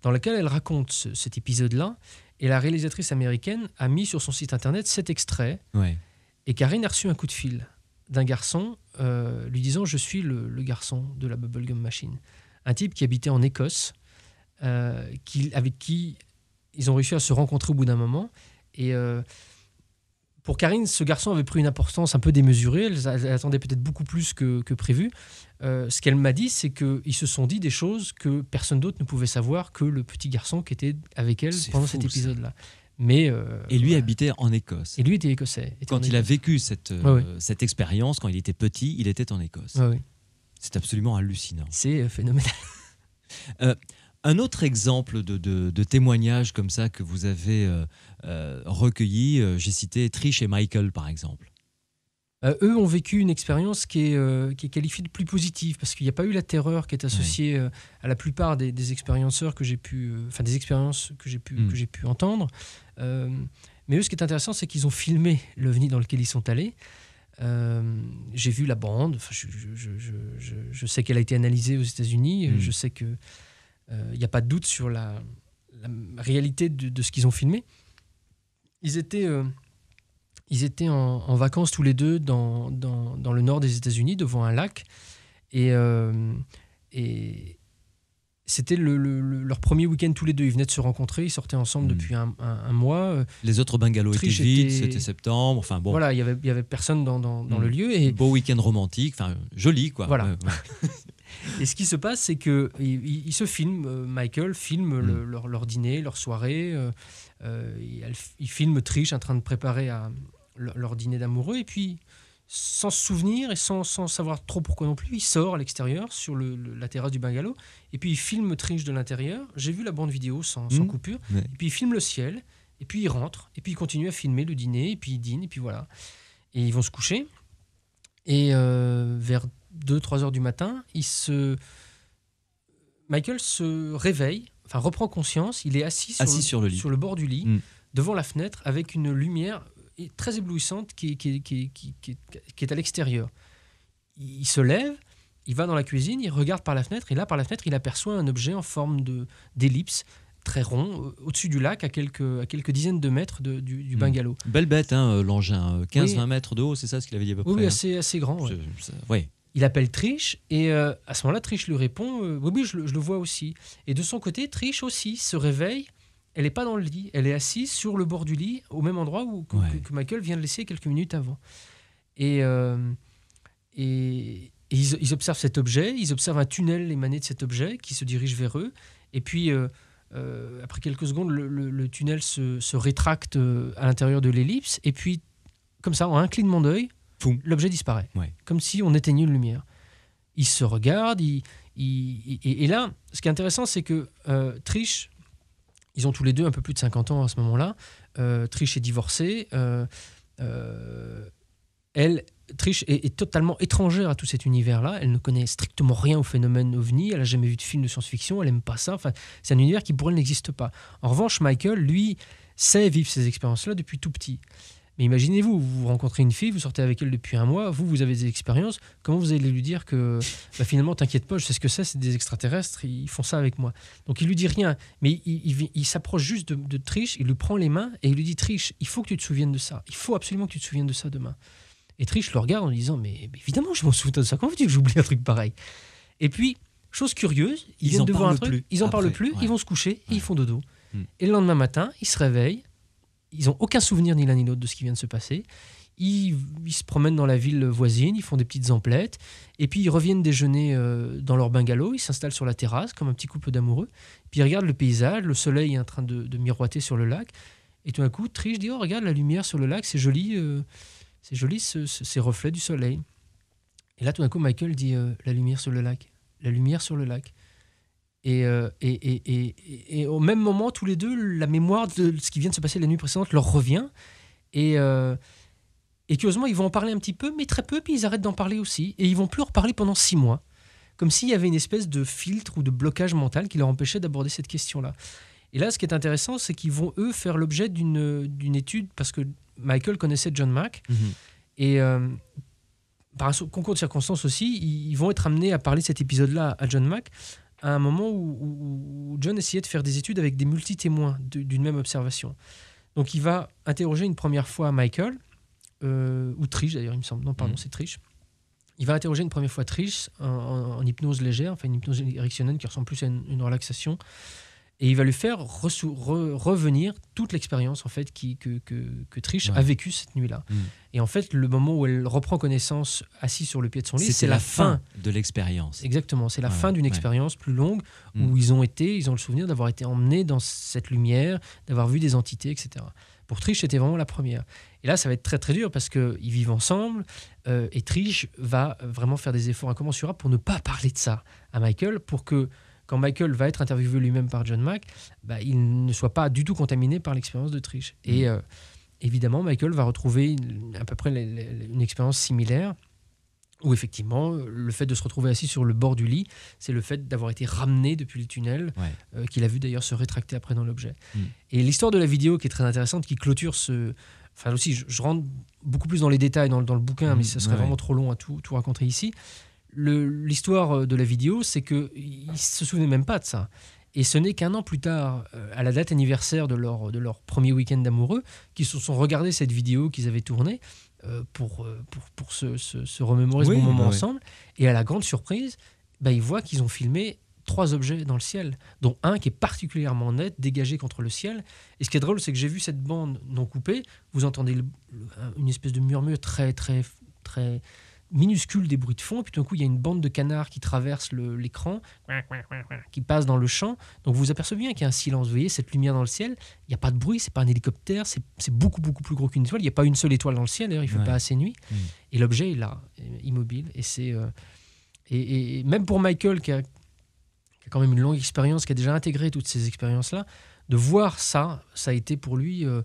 dans lequel elle raconte cet épisode-là. Et la réalisatrice américaine a mis sur son site internet cet extrait. Et Karine a reçu un coup de fil d'un garçon euh, lui disant Je suis le, garçon de la Bubblegum Machine. Un type qui habitait en Écosse, euh, avec qui ils ont réussi à se rencontrer au bout d'un moment. Et euh, pour Karine, ce garçon avait pris une importance un peu démesurée. Elle, attendait peut-être beaucoup plus que, prévu. Euh, ce qu'elle m'a dit, c'est qu'ils se sont dit des choses que personne d'autre ne pouvait savoir que le petit garçon qui était avec elle pendant cet
épisode-là. Mais euh, et lui habitait en Écosse. Et lui était écossais. quand il a vécu cette, euh, cette expérience, quand il était petit, il était en Écosse. C'est absolument hallucinant. C'est phénoménal. Un autre exemple de, de, témoignage comme ça que vous avez euh, euh, recueilli, euh, j'ai cité Trish et Michael par exemple.
eux ont vécu une expérience qui est, qualifiée de plus positive parce qu'il n'y a pas eu la terreur qui est associée à la plupart des, expérienceurs que j'ai pu, enfin des expériences que j'ai pu, hmm. que j'ai pu entendre. mais eux, ce qui est intéressant, c'est qu'ils ont filmé le l'OVNI dans lequel ils sont allés. j'ai vu la bande. je, sais qu'elle a été analysée aux États-Unis. Hmm. Je sais que il euh, n'y a pas de doute sur la, réalité de, ce qu'ils ont filmé. Ils étaient, euh, ils étaient en, vacances tous les deux dans, dans, le nord des États-Unis, devant un lac. Et, euh, et c'était leur premier week-end tous les deux. Ils venaient de se rencontrer, ils sortaient ensemble hmm. depuis un, mois. Les autres bungalows étaient vides, c'était septembre. Enfin bon. Voilà, il n'y avait, y avait personne dans,
le hmm. lieu. Et... Beau week-end romantique, enfin joli quoi. Voilà. [LAUGHS]
Et ce qui se passe, c'est que il, se filment. Euh, Michael filme hmm. leur, dîner, leur soirée. Euh, il, euh, il, filme Trish en train de préparer à, euh, leur, dîner d'amoureux. Et puis, sans se souvenir et sans, savoir trop pourquoi non plus, il sort à l'extérieur sur la terrasse du bungalow. Et puis, il filme Trish de l'intérieur. J'ai vu la bande vidéo sans, hmm. coupure. Et puis, il filme le ciel. Et puis, il rentre. Et puis, il continue à filmer le dîner. Et puis, il dîne. Et puis, voilà. Et ils vont se coucher. Et vers 2-3 heures du matin, il se... Michael se réveille, enfin reprend conscience, il est assis sur, le, sur, le, bord du lit, mm. devant la fenêtre, avec une lumière euh, très éblouissante qui, qui, qui, est à l'extérieur. Il se lève, il va dans la cuisine, il regarde par la fenêtre, et là, par la fenêtre, il aperçoit un objet en forme d'ellipse, très rond, euh, au-dessus du lac, à quelques, à quelques dizaines de mètres du, mm. bungalow.
Belle bête, hein, euh, l'engin. 15-20 mètres de haut, c'est ça ce qu'il avait dit à peu près Oui, hein assez, grand.
Il appelle Triche et euh, à ce moment-là, Triche lui répond euh, Oui, oui, je, le vois aussi. Et de son côté, Triche aussi se réveille. Elle n'est pas dans le lit, elle est assise sur le bord du lit, au même endroit où, que, Michael vient de laisser quelques minutes avant. Et, euh, et, ils, observent cet objet, ils observent un tunnel émané de cet objet qui se dirige vers eux. Et puis, après quelques secondes, le, tunnel se, rétracte à l'intérieur de l'ellipse. Et puis, comme ça, en un mon d'œil, l'objet disparaît. Comme si on éteignait une lumière. Il se regarde, et, là, ce qui est intéressant, c'est que euh, Trish, ils ont tous les deux un peu plus de 50 ans à ce moment-là, euh, Trish est divorcée, euh, elle, Trish est, totalement étrangère à tout cet univers-là. Elle ne connaît strictement rien au phénomène ovni. Elle n'a jamais vu de film de science-fiction. Elle n'aime pas ça. Enfin, c'est un univers qui pour elle n'existe pas. En revanche, Michael, lui, sait vivre ces expériences-là depuis tout petit imaginez-vous, vous rencontrez une fille, vous sortez avec elle depuis un mois, vous, vous avez des expériences, comment vous allez lui dire que bah, finalement, t'inquiète pas, je sais ce que c'est, c'est des extraterrestres, ils font ça avec moi. Donc il lui dit rien, mais il, s'approche juste de, Triche, il lui prend les mains et il lui dit Triche, il faut que tu te souviennes de ça, il faut absolument que tu te souviennes de ça demain. Et Triche le regarde en lui disant mais, évidemment, je m'en souviens de ça, comment vous tu que j'oublie un truc pareil Et puis, chose curieuse, ils, viennent de voir un truc, plus ils en parlent plus, ils vont se coucher et ils font dodo. Hmm. Et le lendemain matin, ils se réveillent ils n'ont aucun souvenir ni l'un ni l'autre de ce qui vient de se passer. Ils, se promènent dans la ville voisine, ils font des petites emplettes, et puis ils reviennent déjeuner euh, dans leur bungalow, ils s'installent sur la terrasse comme un petit couple d'amoureux, puis ils regardent le paysage, le soleil est en train de, miroiter sur le lac, et tout d'un coup, Trish dit, oh regarde la lumière sur le lac, c'est joli, euh, c'est joli ces reflets du soleil. Et là, tout d'un coup, Michael dit, euh, la lumière sur le lac, la lumière sur le lac. Euh, et, et, et, et, au même moment, tous les deux, la mémoire de ce qui vient de se passer la nuit précédente leur revient. Et, euh, curieusement, ils vont en parler un petit peu, mais très peu, puis ils arrêtent d'en parler aussi. Et ils vont plus en parler pendant six mois. Comme s'il y avait une espèce de filtre ou de blocage mental qui leur empêchait d'aborder cette question-là. Et là, ce qui est intéressant, c'est qu'ils vont, eux, faire l'objet d'une étude, parce que Michael connaissait John Mack. Mm-hmm. Et euh, par un concours de circonstances aussi, ils vont être amenés à parler de cet épisode-là à John Mack à un moment où, John essayait de faire des études avec des multi-témoins d'une même observation. Donc il va interroger une première fois Michael, euh, ou Trish d'ailleurs, il me semble. Non, pardon, mhm. c'est Trish. Il va interroger une première fois Trish en, hypnose légère, enfin une hypnose érectionnelle qui ressemble plus à une relaxation et il va lui faire revenir toute l'expérience en fait qui, que, que, Trish a vécue cette nuit-là. Mm. Et en fait, le moment où elle reprend connaissance assise sur le pied de son lit, c'est la, fin de l'expérience. Exactement, c'est la fin d'une expérience plus longue mm. où ils ont été, ils ont le souvenir d'avoir été emmenés dans cette lumière, d'avoir vu des entités, etc. Pour Trish, c'était vraiment la première. Et là, ça va être très très dur parce que ils vivent ensemble euh, et Trish va vraiment faire des efforts incommensurables pour ne pas parler de ça à Michael, pour que quand Michael va être interviewé lui-même par John Mack, bah, il ne soit pas du tout contaminé par l'expérience de triche. Et mm. euh, évidemment, Michael va retrouver à peu près une expérience similaire où effectivement, le fait de se retrouver assis sur le bord du lit, c'est le fait d'avoir été ramené depuis le tunnel, euh, qu'il a vu d'ailleurs se rétracter après dans l'objet. Mm. Et l'histoire de la vidéo qui est très intéressante, qui clôture ce... Enfin aussi, je, rentre beaucoup plus dans les détails dans, le bouquin, mm. mais ce serait vraiment trop long à tout, tout raconter ici. L'histoire euh, de la vidéo, c'est qu'ils ne se souvenaient même pas de ça. Et ce n'est qu'un an plus tard, euh, à la date anniversaire de leur, de leur premier week-end d'amoureux, qu'ils se sont regardés cette vidéo qu'ils avaient tournée euh, pour, pour, se, remémorer ce bon moment ensemble. Et à la grande surprise, bah, ils voient qu'ils ont filmé trois objets dans le ciel, dont un qui est particulièrement net, dégagé contre le ciel. Et ce qui est drôle, c'est que j'ai vu cette bande non coupée, vous entendez une espèce de murmure très, très, très minuscule des bruits de fond, et puis tout d'un coup, il y a une bande de canards qui traverse l'écran, qui passe dans le champ. Donc vous vous apercevez bien qu'il y a un silence. Vous voyez cette lumière dans le ciel, il n'y a pas de bruit, c'est pas un hélicoptère, c'est beaucoup, beaucoup plus gros qu'une étoile. Il n'y a pas une seule étoile dans le ciel, d'ailleurs, il ne fait pas assez nuit. Mm. Et l'objet est là, immobile. Et c'est. Euh, et, même pour Michael, qui a, quand même une longue expérience, qui a déjà intégré toutes ces expériences-là, de voir ça, ça a été pour lui euh,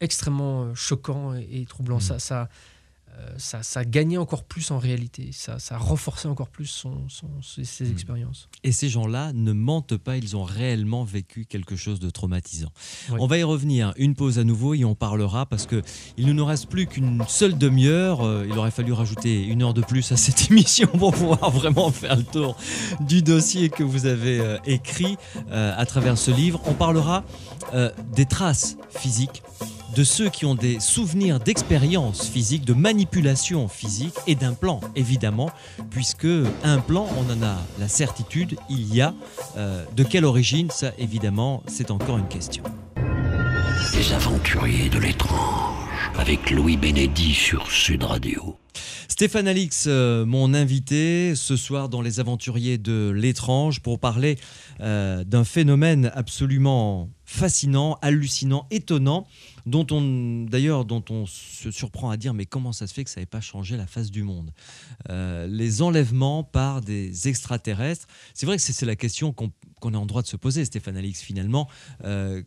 extrêmement euh, choquant et, troublant. Mm. Ça. ça euh, ça, ça, gagnait encore plus en réalité, ça, ça renforçait encore plus son, ses, hmm. expériences.
Et ces gens-là ne mentent pas, ils ont réellement vécu quelque chose de traumatisant. On va y revenir, une pause à nouveau et on parlera parce que il ne nous reste plus qu'une seule demi-heure. Euh, il aurait fallu rajouter une heure de plus à cette [LAUGHS] émission pour pouvoir vraiment faire le tour du dossier que vous avez euh, écrit à travers ce livre. On parlera des traces physiques de ceux qui ont des souvenirs d'expériences physiques, de manipulations physiques et d'implants, évidemment, puisque un plan, on en a la certitude, il y a. Euh, de quelle origine, ça évidemment, c'est encore une question.
Les aventuriers de l'étrange, avec Louis Bénédi sur Sud Radio.
Stéphane Alix, euh, mon invité ce soir dans Les Aventuriers de l'étrange pour parler euh, d'un phénomène absolument fascinant, hallucinant, étonnant dont on d'ailleurs dont on se surprend à dire mais comment ça se fait que ça n'ait pas changé la face du monde euh, Les enlèvements par des extraterrestres, c'est vrai que c'est la question qu'on est en droit de se poser, Stéphane Alix, finalement. Euh,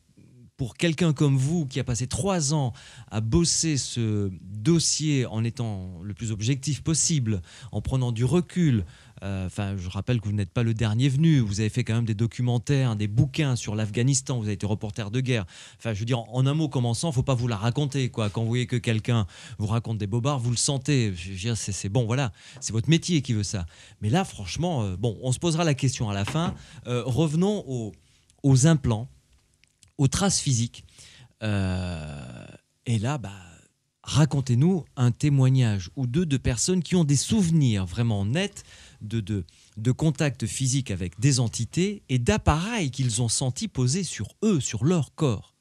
pour quelqu'un comme vous qui a passé trois ans à bosser ce dossier en étant le plus objectif possible, en prenant du recul, euh, enfin, je rappelle que vous n'êtes pas le dernier venu. Vous avez fait quand même des documentaires, des bouquins sur l'Afghanistan. Vous avez été reporter de guerre. Enfin, je veux dire, en un mot commençant, faut pas vous la raconter, quoi. Quand vous voyez que quelqu'un vous raconte des bobards, vous le sentez. c'est bon, voilà. C'est votre métier qui veut ça. Mais là, franchement, euh, bon, on se posera la question à la fin. Euh, revenons aux, implants, aux traces physiques. et là, bah, racontez-nous un témoignage ou deux de personnes qui ont des souvenirs vraiment nets de, de, de contact physique avec des entités et d'appareils qu'ils ont senti posés sur eux, sur leur corps.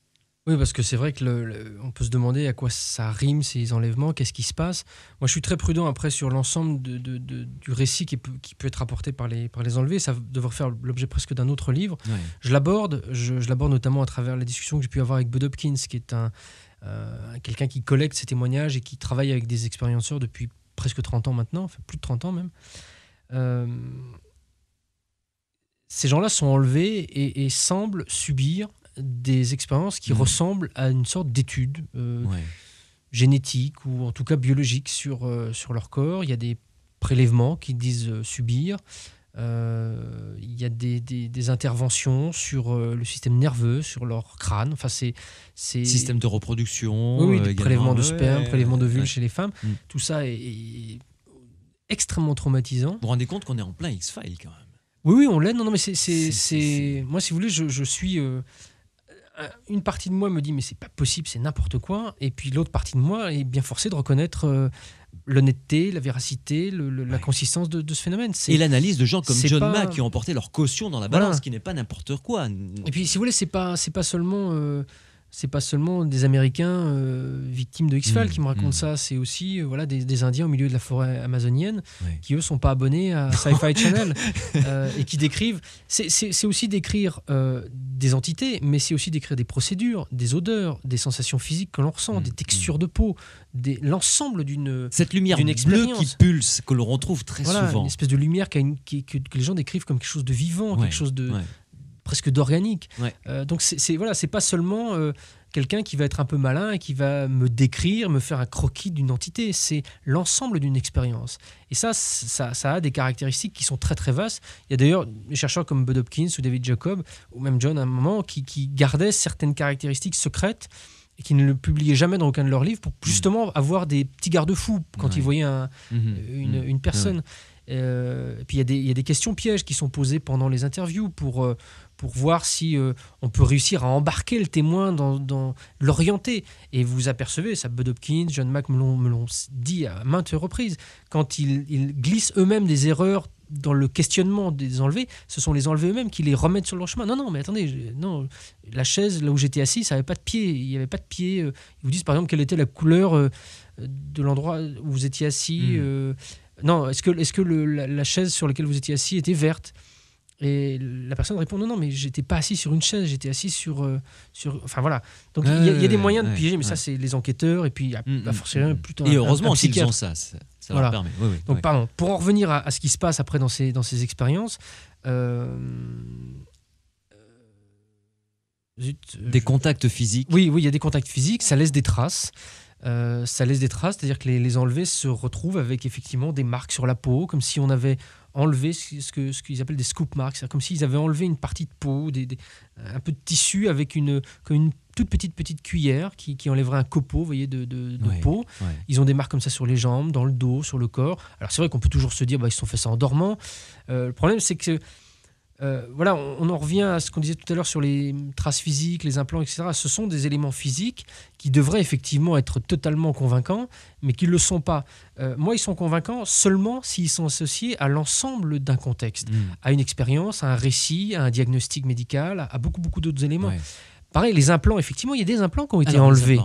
Oui, parce que c'est vrai que on peut se demander à quoi ça rime ces enlèvements, qu'est-ce qui se passe. Moi, je suis très prudent après sur l'ensemble du récit qui, qui, peut être rapporté par les, par les enlevés. Ça devrait faire l'objet presque d'un autre livre. Je l'aborde, je, l'aborde notamment à travers la discussion que j'ai pu avoir avec Bud Hopkins, qui est un euh, quelqu'un qui collecte ces témoignages et qui travaille avec des expérienceurs depuis presque 30 ans maintenant, plus de 30 ans même. Euh, ces gens-là sont enlevés et, semblent subir des expériences qui mmh. ressemblent à une sorte d'étude euh, génétique ou en tout cas biologique sur, euh, sur leur corps. Il y a des prélèvements qu'ils disent subir. il y a des, des, interventions sur le système nerveux, sur leur crâne. Enfin, c'est,
c'est... Système de reproduction. Oui, prélèvements de sperme, prélèvement de vulve chez les femmes. Mmh. Tout ça est, extrêmement traumatisant. Vous vous rendez compte qu'on est en plein X-Files quand même Oui, oui, on
l'est. Non, non, mais c'est. Moi, si vous voulez, je, suis. Euh, une partie de moi me dit, mais c'est pas possible, c'est n'importe quoi. Et puis l'autre partie de moi est bien forcée de reconnaître. Euh, l'honnêteté, la véracité, la consistance de, ce phénomène. Et l'analyse de gens comme John Mack qui ont porté
leur caution dans la balance, qui n'est pas n'importe quoi. Et
puis, si vous voulez, c'est pas, c'est pas seulement euh, c'est pas seulement des Américains euh, victimes de X-Files mmh, qui me racontent mmh. ça, c'est aussi euh, voilà, des, Indiens au milieu de la forêt amazonienne qui, eux, sont pas abonnés à Sci-Fi [LAUGHS] Channel euh, et qui décrivent. C'est aussi décrire des entités, mais c'est aussi décrire des procédures, des odeurs, des sensations physiques que l'on ressent, des mmh, textures de peau, l'ensemble d'une Cette lumière bleue qui
pulse, que l'on retrouve très voilà, souvent. Une espèce
de lumière qui que, les gens décrivent comme quelque chose de vivant, quelque chose de, presque d'organique. Euh, donc c'est voilà, c'est pas seulement euh, quelqu'un qui va être un peu malin et qui va me décrire, me faire un croquis d'une entité. C'est l'ensemble d'une expérience. Et ça, ça, a des caractéristiques qui sont très très vastes. Il y a d'ailleurs des chercheurs comme Bud Hopkins ou David Jacob ou même John à un moment qui, gardaient certaines caractéristiques secrètes et qui ne le publiaient jamais dans aucun de leurs livres pour justement avoir des petits garde-fous quand ils voyaient mhm. Mhm. une, personne. Euh, et puis il y, a des questions pièges qui sont posées pendant les interviews pour, pour voir si euh, on peut réussir à embarquer le témoin dans, l'orienter. Et vous apercevez, ça Bud Hopkins, John Mack me l'ont dit à maintes reprises, quand ils, glissent eux-mêmes des erreurs dans le questionnement des enlevés, ce sont les enlevés eux-mêmes qui les remettent sur leur chemin. Non, non, mais attendez, non, la chaise là où j'étais assis, ça n'avait pas de pied. Il n'y avait pas de pied. Euh. Ils vous disent par exemple quelle était la couleur euh, de l'endroit où vous étiez assis. Hmm. non, est-ce que, est -ce que la, chaise sur laquelle vous étiez assis était verte et la personne répond non, non, mais j'étais pas assis sur une chaise, j'étais assis sur, euh, sur. Enfin voilà. Donc il y, a des moyens de piéger, mais ça, c'est les enquêteurs, et puis, il ah, mmh, bah, mm, forcément, mm. plutôt. Et heureusement qu'ils ont ça. ça voilà. Permet. Oui, Donc, pardon. Pour en revenir à, ce qui se passe après dans ces, dans ces expériences. Euh, euh,
des contacts physiques.
Oui, oui, il y a des contacts physiques, ça laisse des traces. ça laisse des traces, c'est-à-dire que les, les, enlevés se retrouvent avec effectivement des marques sur la peau, comme si on avait enlever ce que ce qu'ils appellent des scoop marks, C'est-à-dire comme s'ils avaient enlevé une partie de peau, un peu de tissu avec une, une toute petite petite cuillère qui, enlèverait un copeau, voyez, de, de, peau. Ils ont des marques comme ça sur les jambes, dans le dos, sur le corps. Alors c'est vrai qu'on peut toujours se dire, bah, ils se sont fait ça en dormant. Euh, le problème c'est que euh, voilà, on, en revient à ce qu'on disait tout à l'heure sur les traces physiques, les implants, etc. Ce sont des éléments physiques qui devraient effectivement être totalement convaincants, mais qui ne le sont pas. Euh, moi, ils sont convaincants seulement s'ils sont associés à l'ensemble d'un contexte, hmm. à une expérience, à un récit, à un diagnostic médical, à beaucoup, beaucoup d'autres éléments. Pareil, les implants, effectivement, il y a des implants qui ont été enlevés.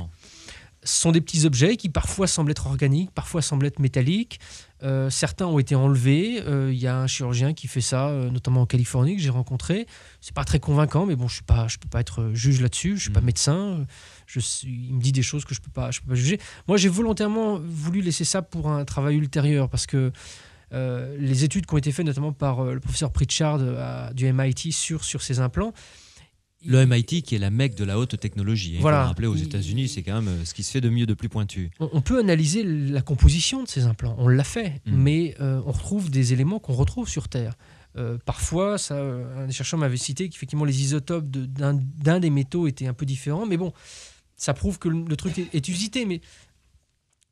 Ce sont des petits objets qui parfois semblent être organiques, parfois semblent être métalliques. Euh, certains ont été enlevés. Il euh, y a un chirurgien qui fait ça, euh, notamment en Californie, que j'ai rencontré. C'est pas très convaincant, mais bon, je suis pas, je peux pas être juge là-dessus. Je suis pas mhm. médecin. Je il me dit des choses que je peux pas, peux pas juger. Moi, j'ai volontairement voulu laisser ça pour un travail ultérieur parce que les études qui ont été faites, notamment par le professeur Pritchard du MIT sur ces implants,
le MIT qui est la mecque de la haute technologie. Hein, voilà. Rappeler aux États-Unis, c'est quand même euh, ce qui se fait de mieux, de plus pointu.
On, peut analyser la composition de ces implants. On l'a fait, mm. mais euh, on retrouve des éléments qu'on retrouve sur Terre. Euh, parfois, ça, un des chercheurs m'avait cité qu'effectivement les isotopes d'un des métaux étaient un peu différents, mais bon, ça prouve que le, truc est, est, usité. Mais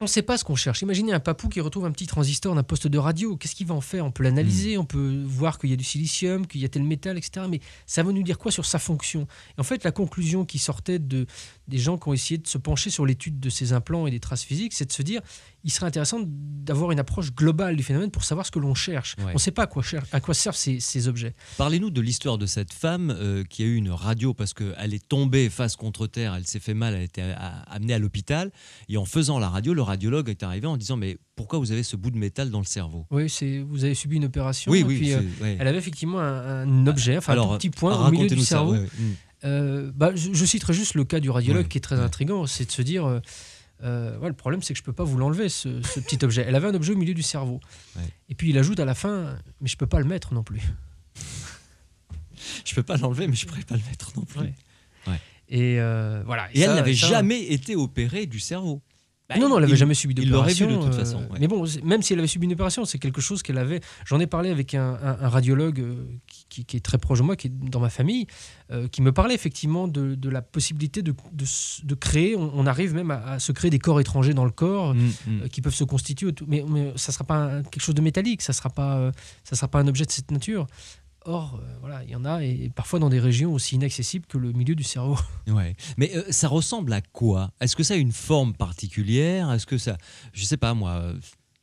on ne sait pas ce qu'on cherche. Imaginez un papou qui retrouve un petit transistor un poste de radio. Qu'est-ce qu'il va en faire On peut l'analyser, hmm. on peut voir qu'il y a du silicium, qu'il y a tel métal, etc. Mais ça va nous dire quoi sur sa fonction et En fait, la conclusion qui sortait de, des gens qui ont essayé de se pencher sur l'étude de ces implants et des traces physiques, c'est de se dire il serait intéressant d'avoir une approche globale du phénomène pour savoir ce que l'on cherche. On ne sait pas à quoi,
à quoi servent ces, objets. Parlez-nous de l'histoire de cette femme euh, qui a eu une radio parce qu'elle est tombée face contre terre, elle s'est fait mal, elle euh, a été amenée à l'hôpital. Et en faisant la radio, le radiologue est arrivé en disant Mais pourquoi vous avez ce bout de métal dans le cerveau
Oui, vous avez subi une opération. Oui, oui, euh, Elle avait
effectivement un, objet, enfin un petit point au milieu du cerveau.
Mm. Bah, je, je, citerai juste le cas du radiologue qui est très intrigant c'est de se dire euh, le problème, c'est que je ne peux pas vous l'enlever, ce, petit objet. Elle avait un objet au milieu du cerveau. Et puis il ajoute à la fin, mais je ne peux pas le mettre non plus.
[LAUGHS] je ne peux pas l'enlever, mais je ne pourrais pas le mettre non plus. Et euh, voilà. Et, elle n'avait jamais été opérée du cerveau. Bah, non, non, elle n'avait jamais subi d'opération. de toute façon. Euh, mais bon,
même si elle avait subi une opération, c'est quelque chose qu'elle avait. J'en ai parlé avec un, radiologue euh, qui, est très proche de moi, qui est dans ma famille, euh, qui me parlait effectivement de, la possibilité de, créer. On, arrive même à, se créer des corps étrangers dans le corps mm, mm. qui peuvent se constituer. Mais, ça ne sera pas quelque chose de métallique, ça ne sera, sera pas un objet de cette nature. Or, euh, voilà, il y en a, et parfois dans des régions aussi inaccessibles que le milieu du cerveau. [LAUGHS] Ouais.
Mais euh, ça ressemble à quoi Est-ce que ça a une forme particulière Est-ce que ça. Je sais pas, moi. Euh,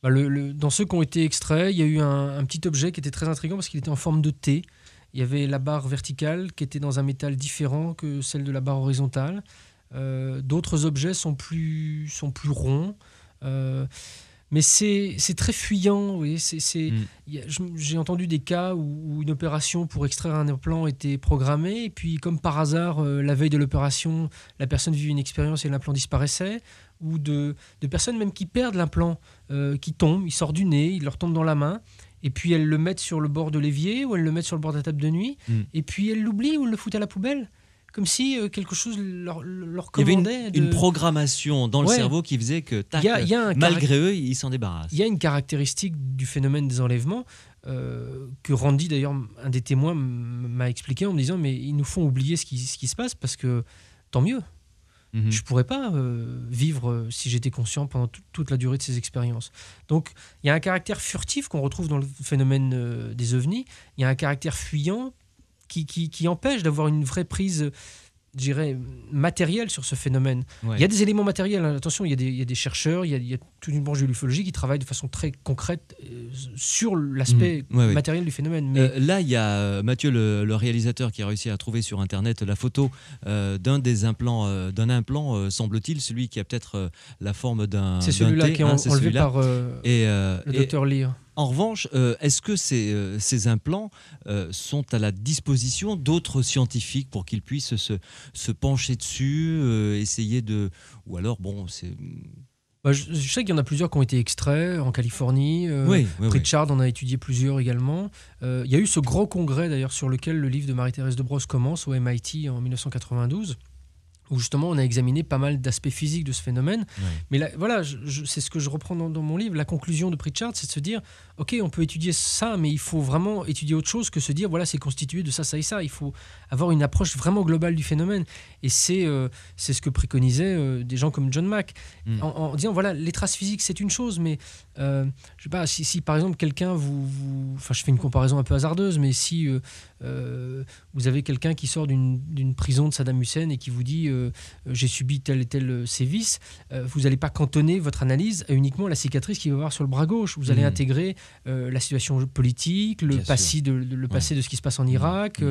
bah, dans ceux qui ont été extraits, il y a eu un, petit objet qui était très intriguant parce qu'il était en forme de T.
Il y avait la barre verticale qui était dans un métal différent que celle de la barre horizontale. D'autres objets sont plus, sont plus ronds mais c'est très fuyant. Mm. J'ai entendu des cas où, une opération pour extraire un implant était programmée, et puis comme par hasard, euh, la veille de l'opération, la personne vit une expérience et l'implant disparaissait, ou de, personnes même qui perdent l'implant, euh, qui tombent, il sort du nez, il leur tombe dans la main, et puis elles le mettent sur le bord de l'évier, ou elles le mettent sur le bord de la table de nuit, mm. et puis elles l'oublient ou le foutent à la poubelle comme si euh, quelque chose leur, leur commandait. une, programmation dans le cerveau qui faisait que, malgré eux,
ils s'en débarrassent.
Il y a une caractéristique du phénomène des enlèvements euh, que Randy, d'ailleurs, un des témoins, m'a expliqué en me disant Mais ils nous font oublier ce qui, se passe parce que tant mieux. Mhm. Je ne pourrais pas euh, vivre si j'étais conscient pendant toute la durée de ces expériences. Donc, il y a un caractère furtif qu'on retrouve dans le phénomène des ovnis. Il y a un caractère fuyant qui, empêche d'avoir une vraie prise je dirais, matérielle sur ce phénomène. Il y a des éléments matériels, hein, attention, il y, a des, chercheurs, il y a, toute une branche de l'ufologie qui travaille de façon très concrète euh, sur l'aspect mm.
matériel du phénomène. Mais... Euh, là, il y a euh, Mathieu, le, réalisateur, qui a réussi à trouver sur Internet la photo d'un des implants, d'un implant, semble-t-il, celui qui a peut-être la forme d'un... C'est celui-là qui est hein, enlevé par et, le docteur Lear. En revanche, euh, est-ce que ces, euh, implants euh, sont à la disposition d'autres scientifiques pour qu'ils puissent se, pencher dessus, essayer de... Ou alors, bon, c'est...
Bah, je, sais qu'il y en a plusieurs qui ont été extraits en Californie. Richard en a étudié plusieurs également. il y a eu ce gros congrès d'ailleurs sur lequel le livre de Marie-Thérèse de Brosse commence au MIT en 1992 où justement on a examiné pas mal d'aspects physiques de ce phénomène. Mais voilà, c'est ce que je reprends dans, mon livre. La conclusion de Pritchard, c'est de se dire, ok, on peut étudier ça, mais il faut vraiment étudier autre chose que se dire, voilà, c'est constitué de ça, ça et ça. Il faut avoir une approche vraiment globale du phénomène. Et c'est euh, c'est ce que préconisaient euh, des gens comme John Mack, mm. en, disant voilà, les traces physiques, c'est une chose, mais euh, je sais pas, si, par exemple quelqu'un vous, Enfin, je fais une comparaison un peu hasardeuse, mais si vous avez quelqu'un qui sort d'une prison de Saddam Hussein et qui vous dit j'ai subi tel et tel sévice, vous n'allez pas cantonner votre analyse à uniquement la cicatrice qu'il va avoir sur le bras gauche. Vous allez mm. intégrer la situation politique, le, passé de, le passé de ce qui se passe en mm. Irak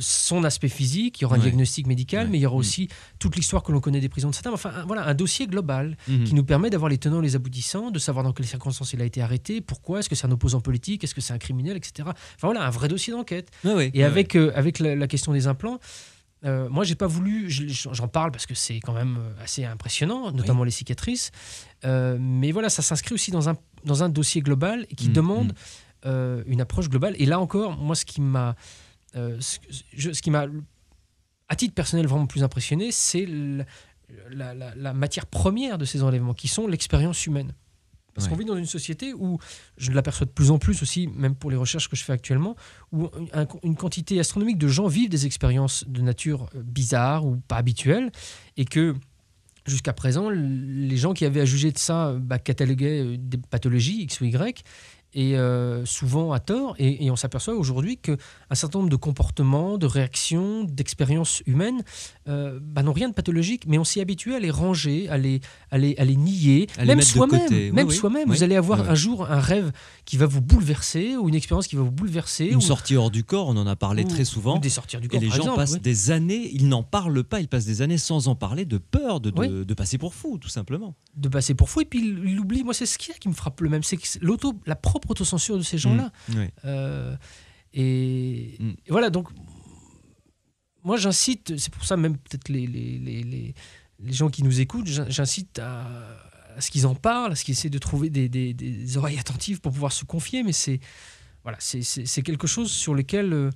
son aspect physique, il y aura un diagnostic médical, mais il y aura mm. aussi toute l'histoire que l'on connaît des prisons de certains. Enfin, voilà, un dossier global mhm. qui nous permet d'avoir les tenants et les aboutissants, de savoir dans quelles circonstances il a été arrêté, pourquoi, est-ce que c'est un opposant politique, est-ce que c'est un criminel, etc. Enfin voilà, un vrai dossier d'enquête. Ah et ah avec, euh, avec la, question des implants. Euh, moi, j'ai pas voulu. J'en parle parce que c'est quand même euh, assez impressionnant, notamment les cicatrices. mais voilà, ça s'inscrit aussi dans un, dans un dossier global qui mm, demande mm. une approche globale. Et là encore, moi, ce qui m'a euh, ce, ce, qui m'a, à titre personnel, vraiment plus impressionné, c'est la, matière première de ces enlèvements, qui sont l'expérience humaine. Parce qu'on vit dans une société où, je l'aperçois de plus en plus aussi, même pour les recherches que je fais actuellement, où une quantité astronomique de gens vivent des expériences de nature euh, bizarre ou pas habituelle, et que jusqu'à présent, les gens qui avaient à juger de ça euh, bah, cataloguaient des pathologies X ou Y, et euh, souvent à tort. Et, on s'aperçoit aujourd'hui qu'un certain nombre de comportements, de réactions, d'expériences humaines euh, bah, n'ont rien de pathologique, mais on s'y habitué à les ranger, à les, à les, à les nier, même soi-même. même soi-même. Vous allez avoir un jour un rêve qui va vous bouleverser ou une expérience qui va vous bouleverser. Une sortie hors du corps,
on en a parlé très souvent. Des sorties du corps, Et les gens passent des années, ils n'en parlent pas, ils passent des années sans en parler de peur de, de, passer pour fou, tout simplement. De passer pour fou, et puis ils l'oublient. Moi, c'est ce qui, qui me
frappe le même, c'est que l'auto, la propre proto autocensure de ces gens-là. Mmh. Euh, mmh. et, voilà, donc moi j'incite, c'est pour ça même peut-être les, les, les, les, gens qui nous écoutent, j'incite à, ce qu'ils en parlent, à ce qu'ils essaient de trouver des, des, des, oreilles attentives pour pouvoir se confier, mais c'est voilà, c'est quelque chose sur lequel... Euh,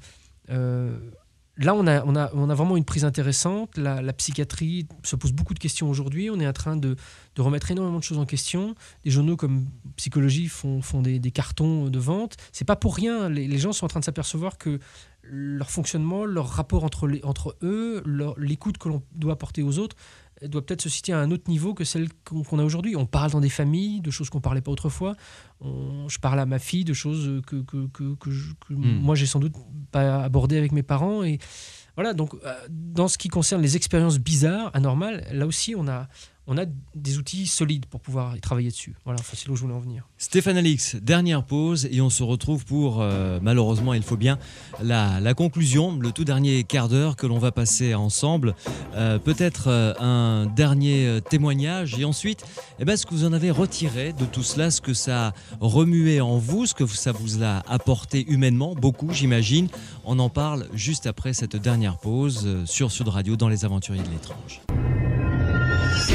euh là, on a, vraiment une prise intéressante. La, psychiatrie se pose beaucoup de questions aujourd'hui. On est en train de, remettre énormément de choses en question. Des journaux comme Psychologie font, des, cartons de vente. C'est pas pour rien. Les, gens sont en train de s'apercevoir que leur fonctionnement, leur rapport entre, entre eux, l'écoute que l'on doit apporter aux autres doit peut-être se situer à un autre niveau que celle qu'on a aujourd'hui. On parle dans des familles de choses qu'on ne parlait pas autrefois. je parle à ma fille de choses que, que, je, hmm. moi, j'ai sans doute pas abordées avec mes parents. Et voilà, donc euh, dans ce qui concerne les expériences bizarres, anormales, là aussi, on a, on a des outils solides pour pouvoir y travailler dessus. Voilà, facile c'est là où je voulais en
venir. Stéphane Alix, dernière pause et on se retrouve pour, euh, malheureusement, il faut bien, la, conclusion, le tout dernier quart d'heure que l'on va passer ensemble. Euh, peut-être euh, un dernier témoignage et ensuite, eh ben, ce que vous en avez retiré de tout cela, ce que ça a remué en vous, ce que ça vous a apporté humainement, beaucoup, j'imagine. On en parle juste après cette dernière pause sur Sud Radio dans Les Aventuriers de l'étrange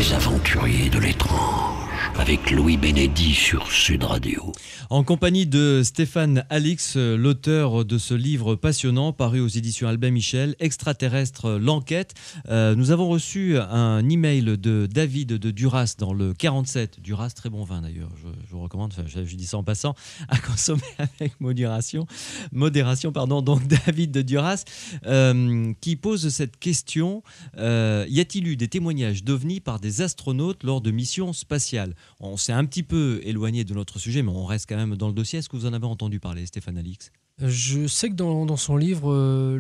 des aventuriers de l'étrange avec Louis Bénédi sur Sud Radio.
En compagnie de Stéphane Alix, l'auteur de ce livre passionnant paru aux éditions Albin Michel, Extraterrestre, l'enquête, euh, nous avons reçu un email de David de Duras dans le 47. Duras, très bon vin d'ailleurs, je, vous recommande, je, dis ça en passant, à consommer [LAUGHS] avec modération. Modération, pardon, donc David de Duras, euh, qui pose cette question euh, y a-t-il eu des témoignages d'OVNI par des astronautes lors de missions spatiales on s'est un petit peu éloigné de notre sujet, mais on reste quand même dans le dossier. Est-ce que vous en avez entendu parler, Stéphane Alix
je sais que dans, son livre, euh,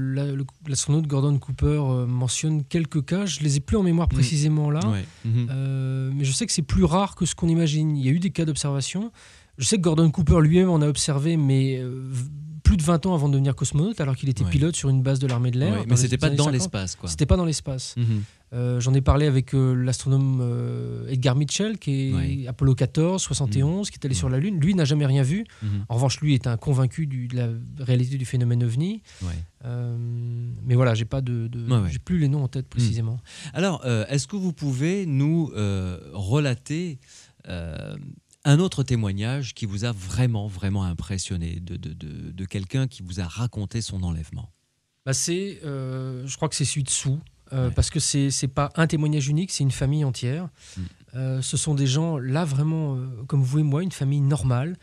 l'astronaute Gordon Cooper euh, mentionne quelques cas. Je les ai plus en mémoire mm. précisément là, mhm. euh, mais je sais que c'est plus rare que ce qu'on imagine. Il y a eu des cas d'observation. Je sais que Gordon Cooper lui-même en a observé, mais plus de 20 ans avant de devenir cosmonaute, alors qu'il était pilote sur une base de l'armée de l'air. Euh, mais c'était pas, pas dans l'espace, quoi. C'était pas dans l'espace. Mhm. Euh, j'en ai parlé avec euh, l'astronome Edgar Mitchell, qui est Apollo 14, 71, mhm. qui est allé sur la Lune. Lui n'a jamais rien vu. Mhm. En revanche, lui est un convaincu de la réalité du phénomène ovni. mais voilà, j'ai pas de, j'ai plus les noms en tête précisément.
Alors, est-ce que vous pouvez nous relater un autre témoignage qui vous a vraiment, vraiment impressionné de, de, de, quelqu'un qui vous a raconté son enlèvement
bah, c'est, euh, Je crois que c'est celui de Sou, parce que c'est n'est pas un témoignage unique, c'est une famille entière. Mm. Euh, ce sont des gens, là vraiment, euh, comme vous et moi, une famille normale.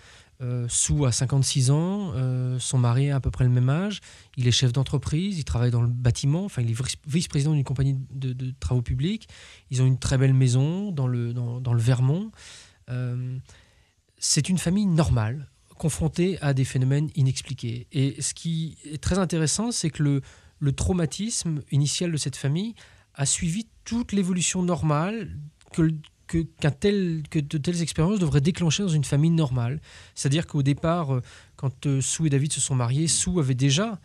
Sou a 56 ans, son mari a à peu près le même âge, il est chef d'entreprise, il travaille dans le bâtiment, enfin il est vice-président d'une compagnie de, travaux publics, ils ont une très belle maison dans le, dans, dans le Vermont. Euh, c'est une famille normale, confrontée à des phénomènes inexpliqués. Et ce qui est très intéressant, c'est que le, traumatisme initial de cette famille a suivi toute l'évolution normale que, que de telles expériences devraient déclencher dans une famille normale. C'est-à-dire qu'au départ, euh, quand euh, Sue et David se sont mariés, Sue avait déjà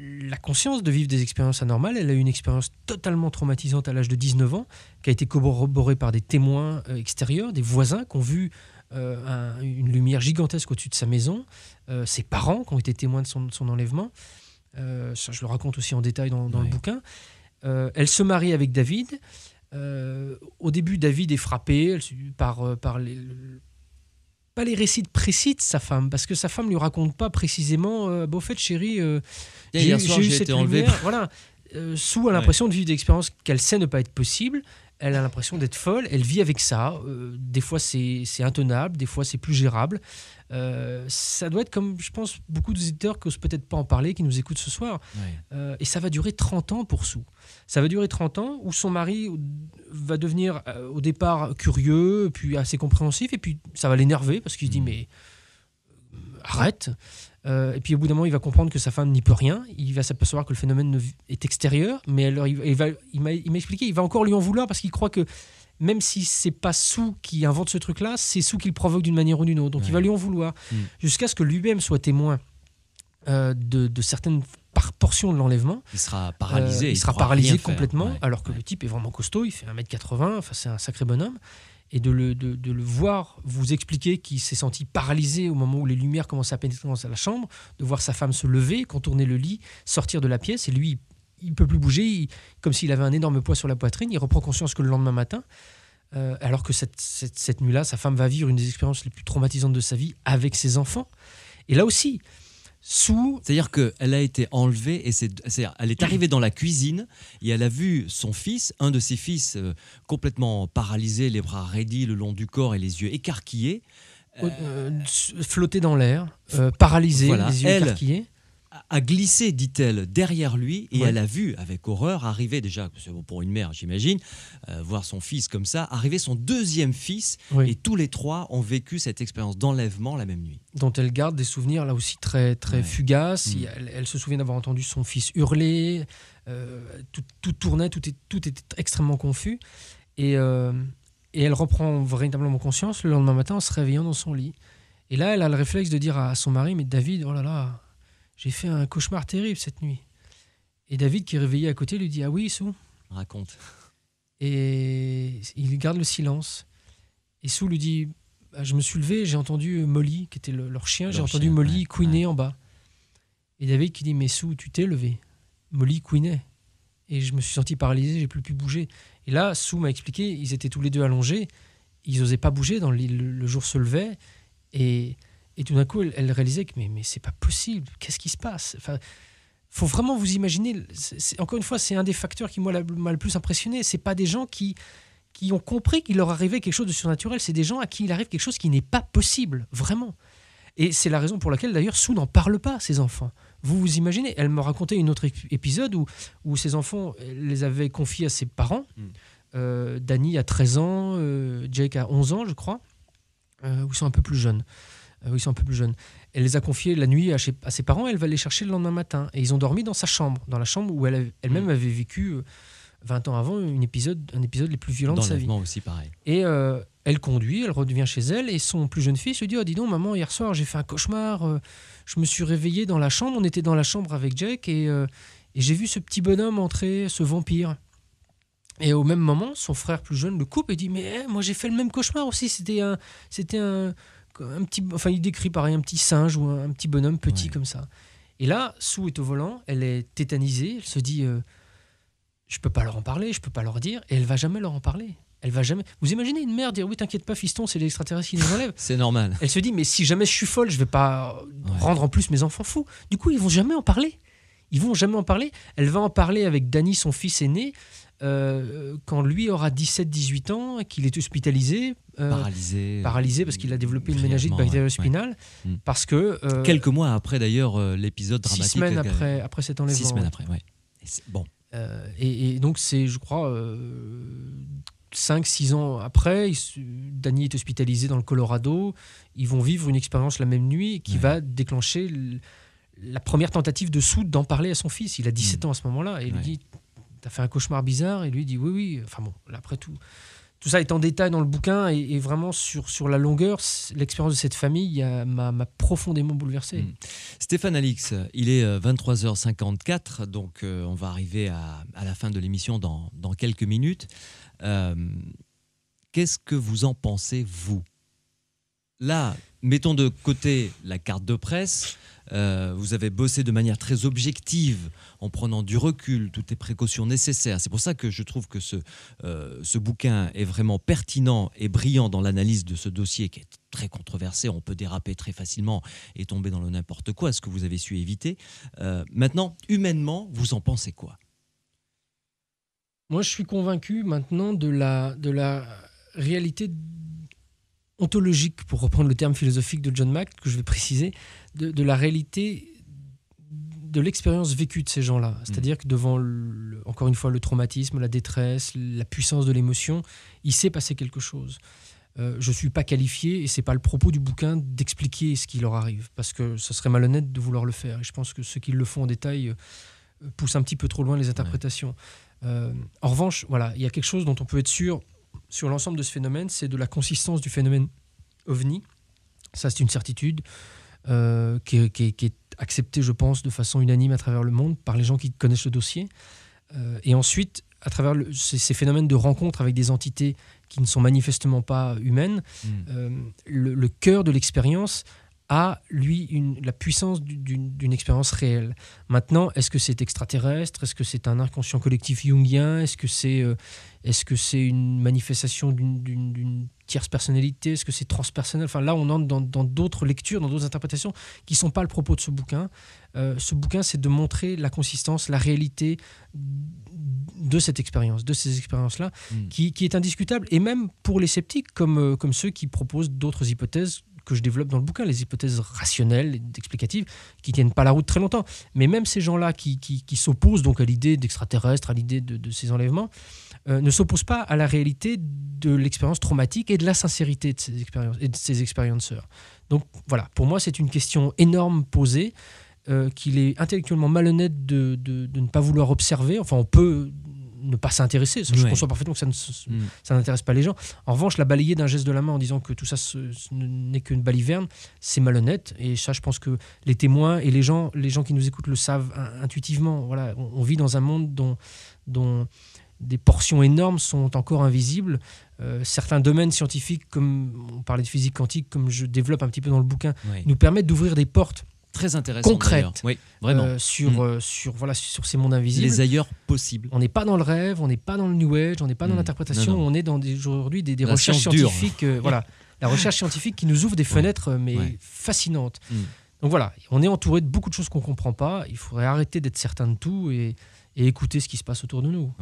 la conscience de vivre des expériences anormales. Elle a eu une expérience totalement traumatisante à l'âge de 19 ans, qui a été corroborée par des témoins euh, extérieurs, des voisins qui ont vu euh, une lumière gigantesque au-dessus de sa maison, euh, ses parents qui ont été témoins de son, enlèvement. je le raconte aussi en détail dans, le bouquin. elle se marie avec David. au début, David est frappé par, par les, pas les récits précis de sa femme, parce que sa femme lui raconte pas précisément, euh, bah, au fait, chérie, euh, hier soir j'ai été enlevé. Voilà. Euh, Sou a l'impression de vivre des expériences qu'elle sait ne pas être possible. Elle a l'impression d'être folle. Elle vit avec ça. Euh, des fois, c'est intenable. Des fois, c'est plus gérable. ça doit être comme, je pense, beaucoup d'auditeurs qui n'osent peut-être pas en parler, qui nous écoutent ce soir. et ça va durer 30 ans pour Sou. Ça va durer 30 ans où son mari va devenir euh, au départ curieux, puis assez compréhensif, et puis ça va l'énerver parce qu'il se dit hmm. mais euh, arrête. Euh, et puis au bout d'un moment, il va comprendre que sa femme n'y peut rien. Il va s'apercevoir que le phénomène est extérieur, mais alors il, va, il m'a expliqué, il va encore lui en vouloir parce qu'il croit que même si c'est pas Sou qui invente ce truc-là, c'est Sou qui le provoque d'une manière ou d'une autre. Donc il va lui en vouloir. Hmm. Jusqu'à ce que lui-même soit témoin de, de certaines par portion de l'enlèvement. Il sera paralysé. Euh, il, sera paralysé complètement, alors que le type est vraiment costaud, il fait 1m80, enfin, c'est un sacré bonhomme. Et de le, de, le voir vous expliquer qu'il s'est senti paralysé au moment où les lumières commençaient à pénétrer dans la chambre, de voir sa femme se lever, contourner le lit, sortir de la pièce, et lui, il ne peut plus bouger, comme s'il avait un énorme poids sur la poitrine, il reprend conscience que le lendemain matin, euh, alors que cette, cette nuit-là, sa femme va vivre une des expériences les plus traumatisantes de sa vie avec ses enfants. Et là aussi, c'est-à-dire
qu'elle a été enlevée et c'est, elle est arrivée dans la cuisine et elle a vu son fils, un de ses fils, euh, complètement paralysé, les bras raidis le long du corps et les yeux écarquillés. Euh, euh,
flotter dans l'air, paralysé, les yeux écarquillés
a glissé, dit-elle, derrière lui et elle a vu avec horreur arriver déjà, pour une mère j'imagine, euh, voir son fils comme ça, arriver son deuxième fils et tous les trois ont vécu cette expérience d'enlèvement la même nuit.
Dont elle garde des souvenirs là aussi très, très fugaces, mm. elle, se souvient d'avoir entendu son fils hurler, euh, tout, tout, tournait, tout, tout était extrêmement confus et, euh, et elle reprend véritablement conscience le lendemain matin en se réveillant dans son lit. Et là, elle a le réflexe de dire à son mari, mais David, oh là là, j'ai fait un cauchemar terrible cette nuit. Et David, qui est réveillé à côté, lui dit Ah oui, Sou Raconte. Et il garde le silence. Et Sou lui dit bah, Je me suis levé, j'ai entendu Molly, qui était leur chien, j'ai entendu Molly couiner en bas. Et David qui dit Mais Sou, tu t'es levé. Molly couinait. Et je me suis senti paralysé, j'ai plus pu bouger. Et là, Sou m'a expliqué ils étaient tous les deux allongés, ils n'osaient pas bouger dans le jour se levait. Et et tout d'un coup, elle, réalisait que mais, mais c'est pas possible, qu'est-ce qui se passe enfin, faut vraiment vous imaginer, encore une fois, c'est un des facteurs qui, moi, m'a le plus impressionné. C'est pas des gens qui, qui ont compris qu'il leur arrivait quelque chose de surnaturel, c'est des gens à qui il arrive quelque chose qui n'est pas possible, vraiment. Et c'est la raison pour laquelle, d'ailleurs, Sue n'en parle pas, ses enfants. Vous vous imaginez, elle me racontait une autre épisode où, où ses enfants les avaient confiés à ses parents. Hmm. Euh, Danny a 13 ans, euh, Jake a 11 ans, je crois, euh, ou ils sont un peu plus jeunes. Ah ils sont un peu plus jeunes. Elle les a confiés la nuit à, ses parents, elle va les chercher le lendemain matin. Et ils ont dormi dans sa chambre, dans la chambre où elle elle-même hmm. avait vécu 20 euh, ans avant une épisode, un épisode les plus violents de sa vie. aussi pareil. Et euh, elle conduit, elle revient chez elle, et son plus jeune fils lui dit oh, Dis donc, maman, hier soir, j'ai fait un cauchemar. Euh, je me suis réveillé dans la chambre. On était dans la chambre avec Jack, et, j'ai vu ce petit bonhomme entrer, ce vampire. Et au même moment, son frère plus jeune le coupe et dit Mais eh, moi, j'ai fait le même cauchemar aussi. C'était un, c'était un, un petit, enfin, il décrit pareil un petit singe ou un, petit bonhomme petit comme ça. Et là, Sue est au volant, elle est tétanisée, elle se dit Je euh, Je peux pas leur en parler, je peux pas leur dire, et elle va jamais leur en parler. Elle va jamais. Vous imaginez une mère dire Oui, t'inquiète pas, fiston, c'est l'extraterrestre qui nous enlève. [LAUGHS] » C'est normal. Elle se dit Mais si jamais je suis folle, je vais pas euh, rendre en plus mes enfants fous. Du coup, ils vont jamais en parler. Ils vont jamais en parler. Elle va en parler avec Danny, son fils aîné, euh, quand lui aura 17-18 ans et qu'il est hospitalisé euh, paralysé. Euh, paralysé parce qu'il a développé une méningite bactériospinale.
spinale mm. Parce que. Euh, Quelques mois après d'ailleurs l'épisode dramatique. Six semaines après,
après cet enlèvement. Six semaines après, bon. et, donc c'est, je crois. 5 six ans après, Danny est hospitalisé dans le Colorado. Ils vont vivre une expérience la même nuit qui va déclencher la première tentative de Soud d'en parler à son fils. Il a 17 mm. ans à ce moment-là et lui dit T'as fait un cauchemar bizarre Et lui dit Oui, oui. Enfin bon, après tout, tout ça est en détail dans le bouquin et, vraiment sur, sur la longueur, l'expérience de cette famille m'a profondément bouleversé. Hmm.
Stéphane Alix, il est 23h54, euh, donc euh, on va arriver à, à la fin de l'émission dans, dans, quelques minutes. Euh, qu'est-ce que vous en pensez, vous Là, mettons de côté la carte de presse. Euh, vous avez bossé de manière très objective, en prenant du recul, toutes les précautions nécessaires. C'est pour ça que je trouve que ce, euh, ce bouquin est vraiment pertinent et brillant dans l'analyse de ce dossier qui est très controversé. On peut déraper très facilement et tomber dans le n'importe quoi, ce que vous avez su éviter. Euh, maintenant, humainement, vous en pensez quoi Moi, je suis convaincu maintenant
de la, de la réalité ontologique, pour reprendre le terme philosophique de John Mack, que je vais préciser, de, la réalité de l'expérience vécue de ces gens-là. Mmh. C'est-à-dire que devant, encore une fois, le traumatisme, la détresse, la puissance de l'émotion, il s'est passé quelque chose. Euh, je ne suis pas qualifié, et c'est pas le propos du bouquin d'expliquer ce qui leur arrive, parce que ce serait malhonnête de vouloir le faire. Et je pense que ceux qui le font en détail euh, poussent un petit peu trop loin les interprétations. Euh, en revanche, voilà, il y a quelque chose dont on peut être sûr sur l'ensemble de ce phénomène, c'est de la consistance du phénomène ovni. Ça, c'est une certitude euh, qui, est acceptée, je pense, de façon unanime à travers le monde par les gens qui connaissent le dossier. Euh, et ensuite, à travers ces, phénomènes de rencontre avec des entités qui ne sont manifestement pas humaines, hmm. euh, le, cœur de l'expérience, lui, une, la puissance d'une expérience réelle. Maintenant, est-ce que c'est extraterrestre Est-ce que c'est un inconscient collectif jungien Est-ce que c'est euh, une manifestation d'une tierce personnalité Est-ce que c'est transpersonnel Enfin, là, on entre dans d'autres lectures, dans d'autres interprétations qui sont pas le propos de ce bouquin. Euh, ce bouquin, c'est de montrer la consistance, la réalité de cette expérience, de ces expériences-là, hmm. qui, est indiscutable. Et même pour les sceptiques, comme euh, ceux qui proposent d'autres hypothèses que je développe dans le bouquin, les hypothèses rationnelles, et explicatives, qui tiennent pas la route très longtemps. Mais même ces gens-là qui, s'opposent donc à l'idée d'extraterrestres, à l'idée de, ces enlèvements, euh, ne s'opposent pas à la réalité de l'expérience traumatique et de la sincérité de ces expériences et de ces expérienceurs. Donc voilà, pour moi, c'est une question énorme posée. Euh, qu'il est intellectuellement malhonnête de, de, ne pas vouloir observer. Enfin, on peut ne pas s'intéresser. Je conçois parfaitement que mm. ça, n'intéresse pas les gens. En revanche, la balayer d'un geste de la main en disant que tout ça n'est qu'une baliverne, c'est malhonnête. Et ça, je pense que les témoins et les gens, les gens qui nous écoutent le savent intuitivement. Voilà, on, vit dans un monde dont, des portions énormes sont encore invisibles. Euh, certains domaines scientifiques, comme on parlait de physique quantique, comme je développe un petit peu dans le bouquin, nous permettent d'ouvrir des portes très intéressant Concrète. Oui, vraiment. Euh, sur, mm. euh, sur, voilà, sur ces mondes invisibles. Les ailleurs possibles. On n'est pas dans le rêve, on n'est pas dans le New Age, on n'est pas dans mm. l'interprétation, on est dans aujourd'hui des, des recherches scientifiques. Euh, voilà, la recherche scientifique qui nous ouvre des fenêtres, mais fascinantes. Mm. Donc voilà, on est entouré de beaucoup de choses qu'on ne comprend pas. Il faudrait arrêter d'être certain de tout et et écouter ce qui se passe autour de nous.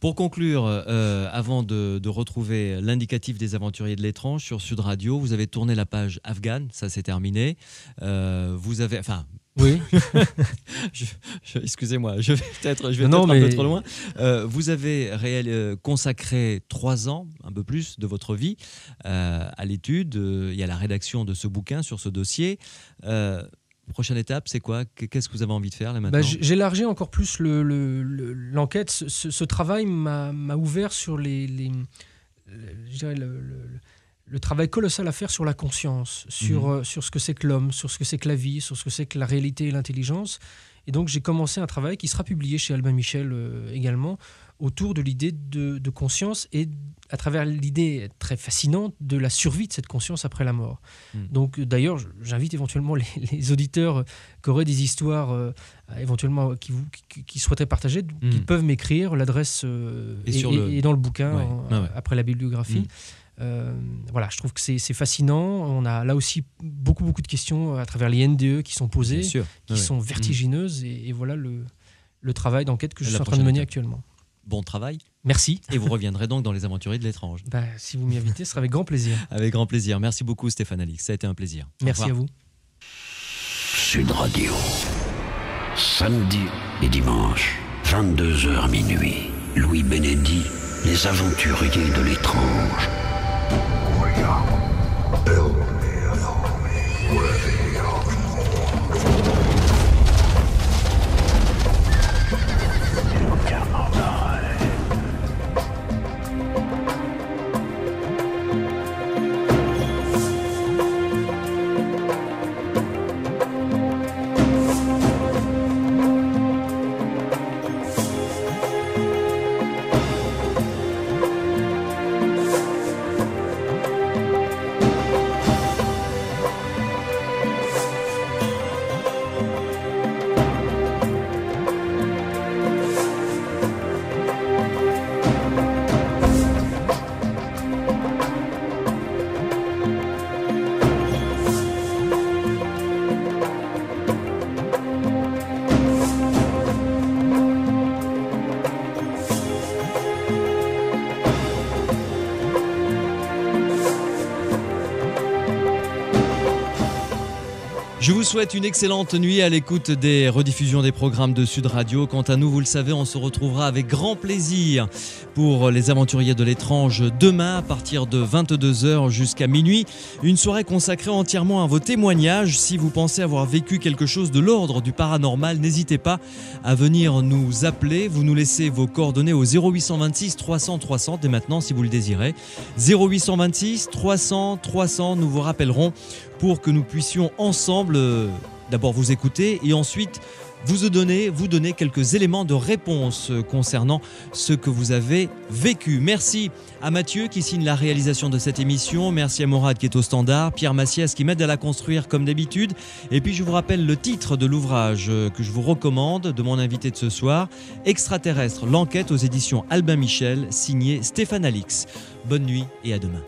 Pour conclure, euh, avant de, retrouver l'indicatif des aventuriers de l'étrange sur Sud Radio, vous avez tourné la page afghane, ça c'est terminé. Euh, vous avez, enfin, oui. [LAUGHS] excusez-moi, je vais peut-être je vais un peu trop loin. Euh, vous avez consacré trois ans, un peu plus, de votre vie à l'étude et à la rédaction de ce bouquin sur ce dossier prochaine étape, c'est quoi Qu'est-ce que vous avez envie de faire là bah,
maintenant encore plus l'enquête. ce, travail m'a ouvert sur euh, le, travail colossal à faire sur la conscience, mhm. euh, sur, ce que c'est que l'homme, sur ce que c'est que la vie, sur ce que c'est que la réalité et l'intelligence. Et donc j'ai commencé un travail qui sera publié chez Albin Michel euh, également autour de l'idée de, conscience et à travers l'idée très fascinante de la survie de cette conscience après la mort. Hmm. Donc d'ailleurs, j'invite éventuellement [LAUGHS] les, auditeurs qui auraient des histoires euh, éventuellement euh, qui, souhaiteraient partager, hmm. qui peuvent m'écrire. L'adresse euh, et, dans le bouquin ah après la bibliographie. Hmm. voilà, je trouve que c'est fascinant. On a là aussi beaucoup, beaucoup de questions à travers les NDE qui sont posées, qui sont vertigineuses. Et, et, voilà le, le travail d'enquête que je suis en train de mener actuellement
bon travail. Merci. Et vous reviendrez donc dans Les Aventuriers de l'étrange.
Bah, si vous m'y invitez, ce sera avec grand plaisir.
Avec grand plaisir. Merci beaucoup, Stéphane Alix. Ça a été
un plaisir. Merci à vous. Sud Radio. Samedi et dimanche, 22h minuit. Louis Bénédit, Les Aventuriers de l'étrange.
souhaite une excellente nuit à l'écoute des rediffusions des programmes de Sud Radio. Quant à nous, vous le savez, on se retrouvera avec grand plaisir pour les aventuriers de l'étrange demain à partir de 22h jusqu'à minuit. Une soirée consacrée entièrement à vos témoignages. Si vous pensez avoir vécu quelque chose de l'ordre du paranormal, n'hésitez pas à venir nous appeler. Vous nous laissez vos coordonnées au 0826 300 300 dès maintenant si vous le désirez. 0826 300 300, nous vous rappellerons pour que nous puissions ensemble euh, d'abord vous écouter et ensuite vous donner, quelques éléments de réponse euh, concernant ce que vous avez vécu. Merci à Mathieu qui signe la réalisation de cette émission. Merci à Morad qui est au standard. Pierre Massias qui m'aide à la construire comme d'habitude. Et puis je vous rappelle le titre de l'ouvrage euh, que je vous recommande de mon invité de ce soir Extraterrestre, l'enquête aux éditions Albin Michel, signé Stéphane Alix. Bonne nuit et à demain.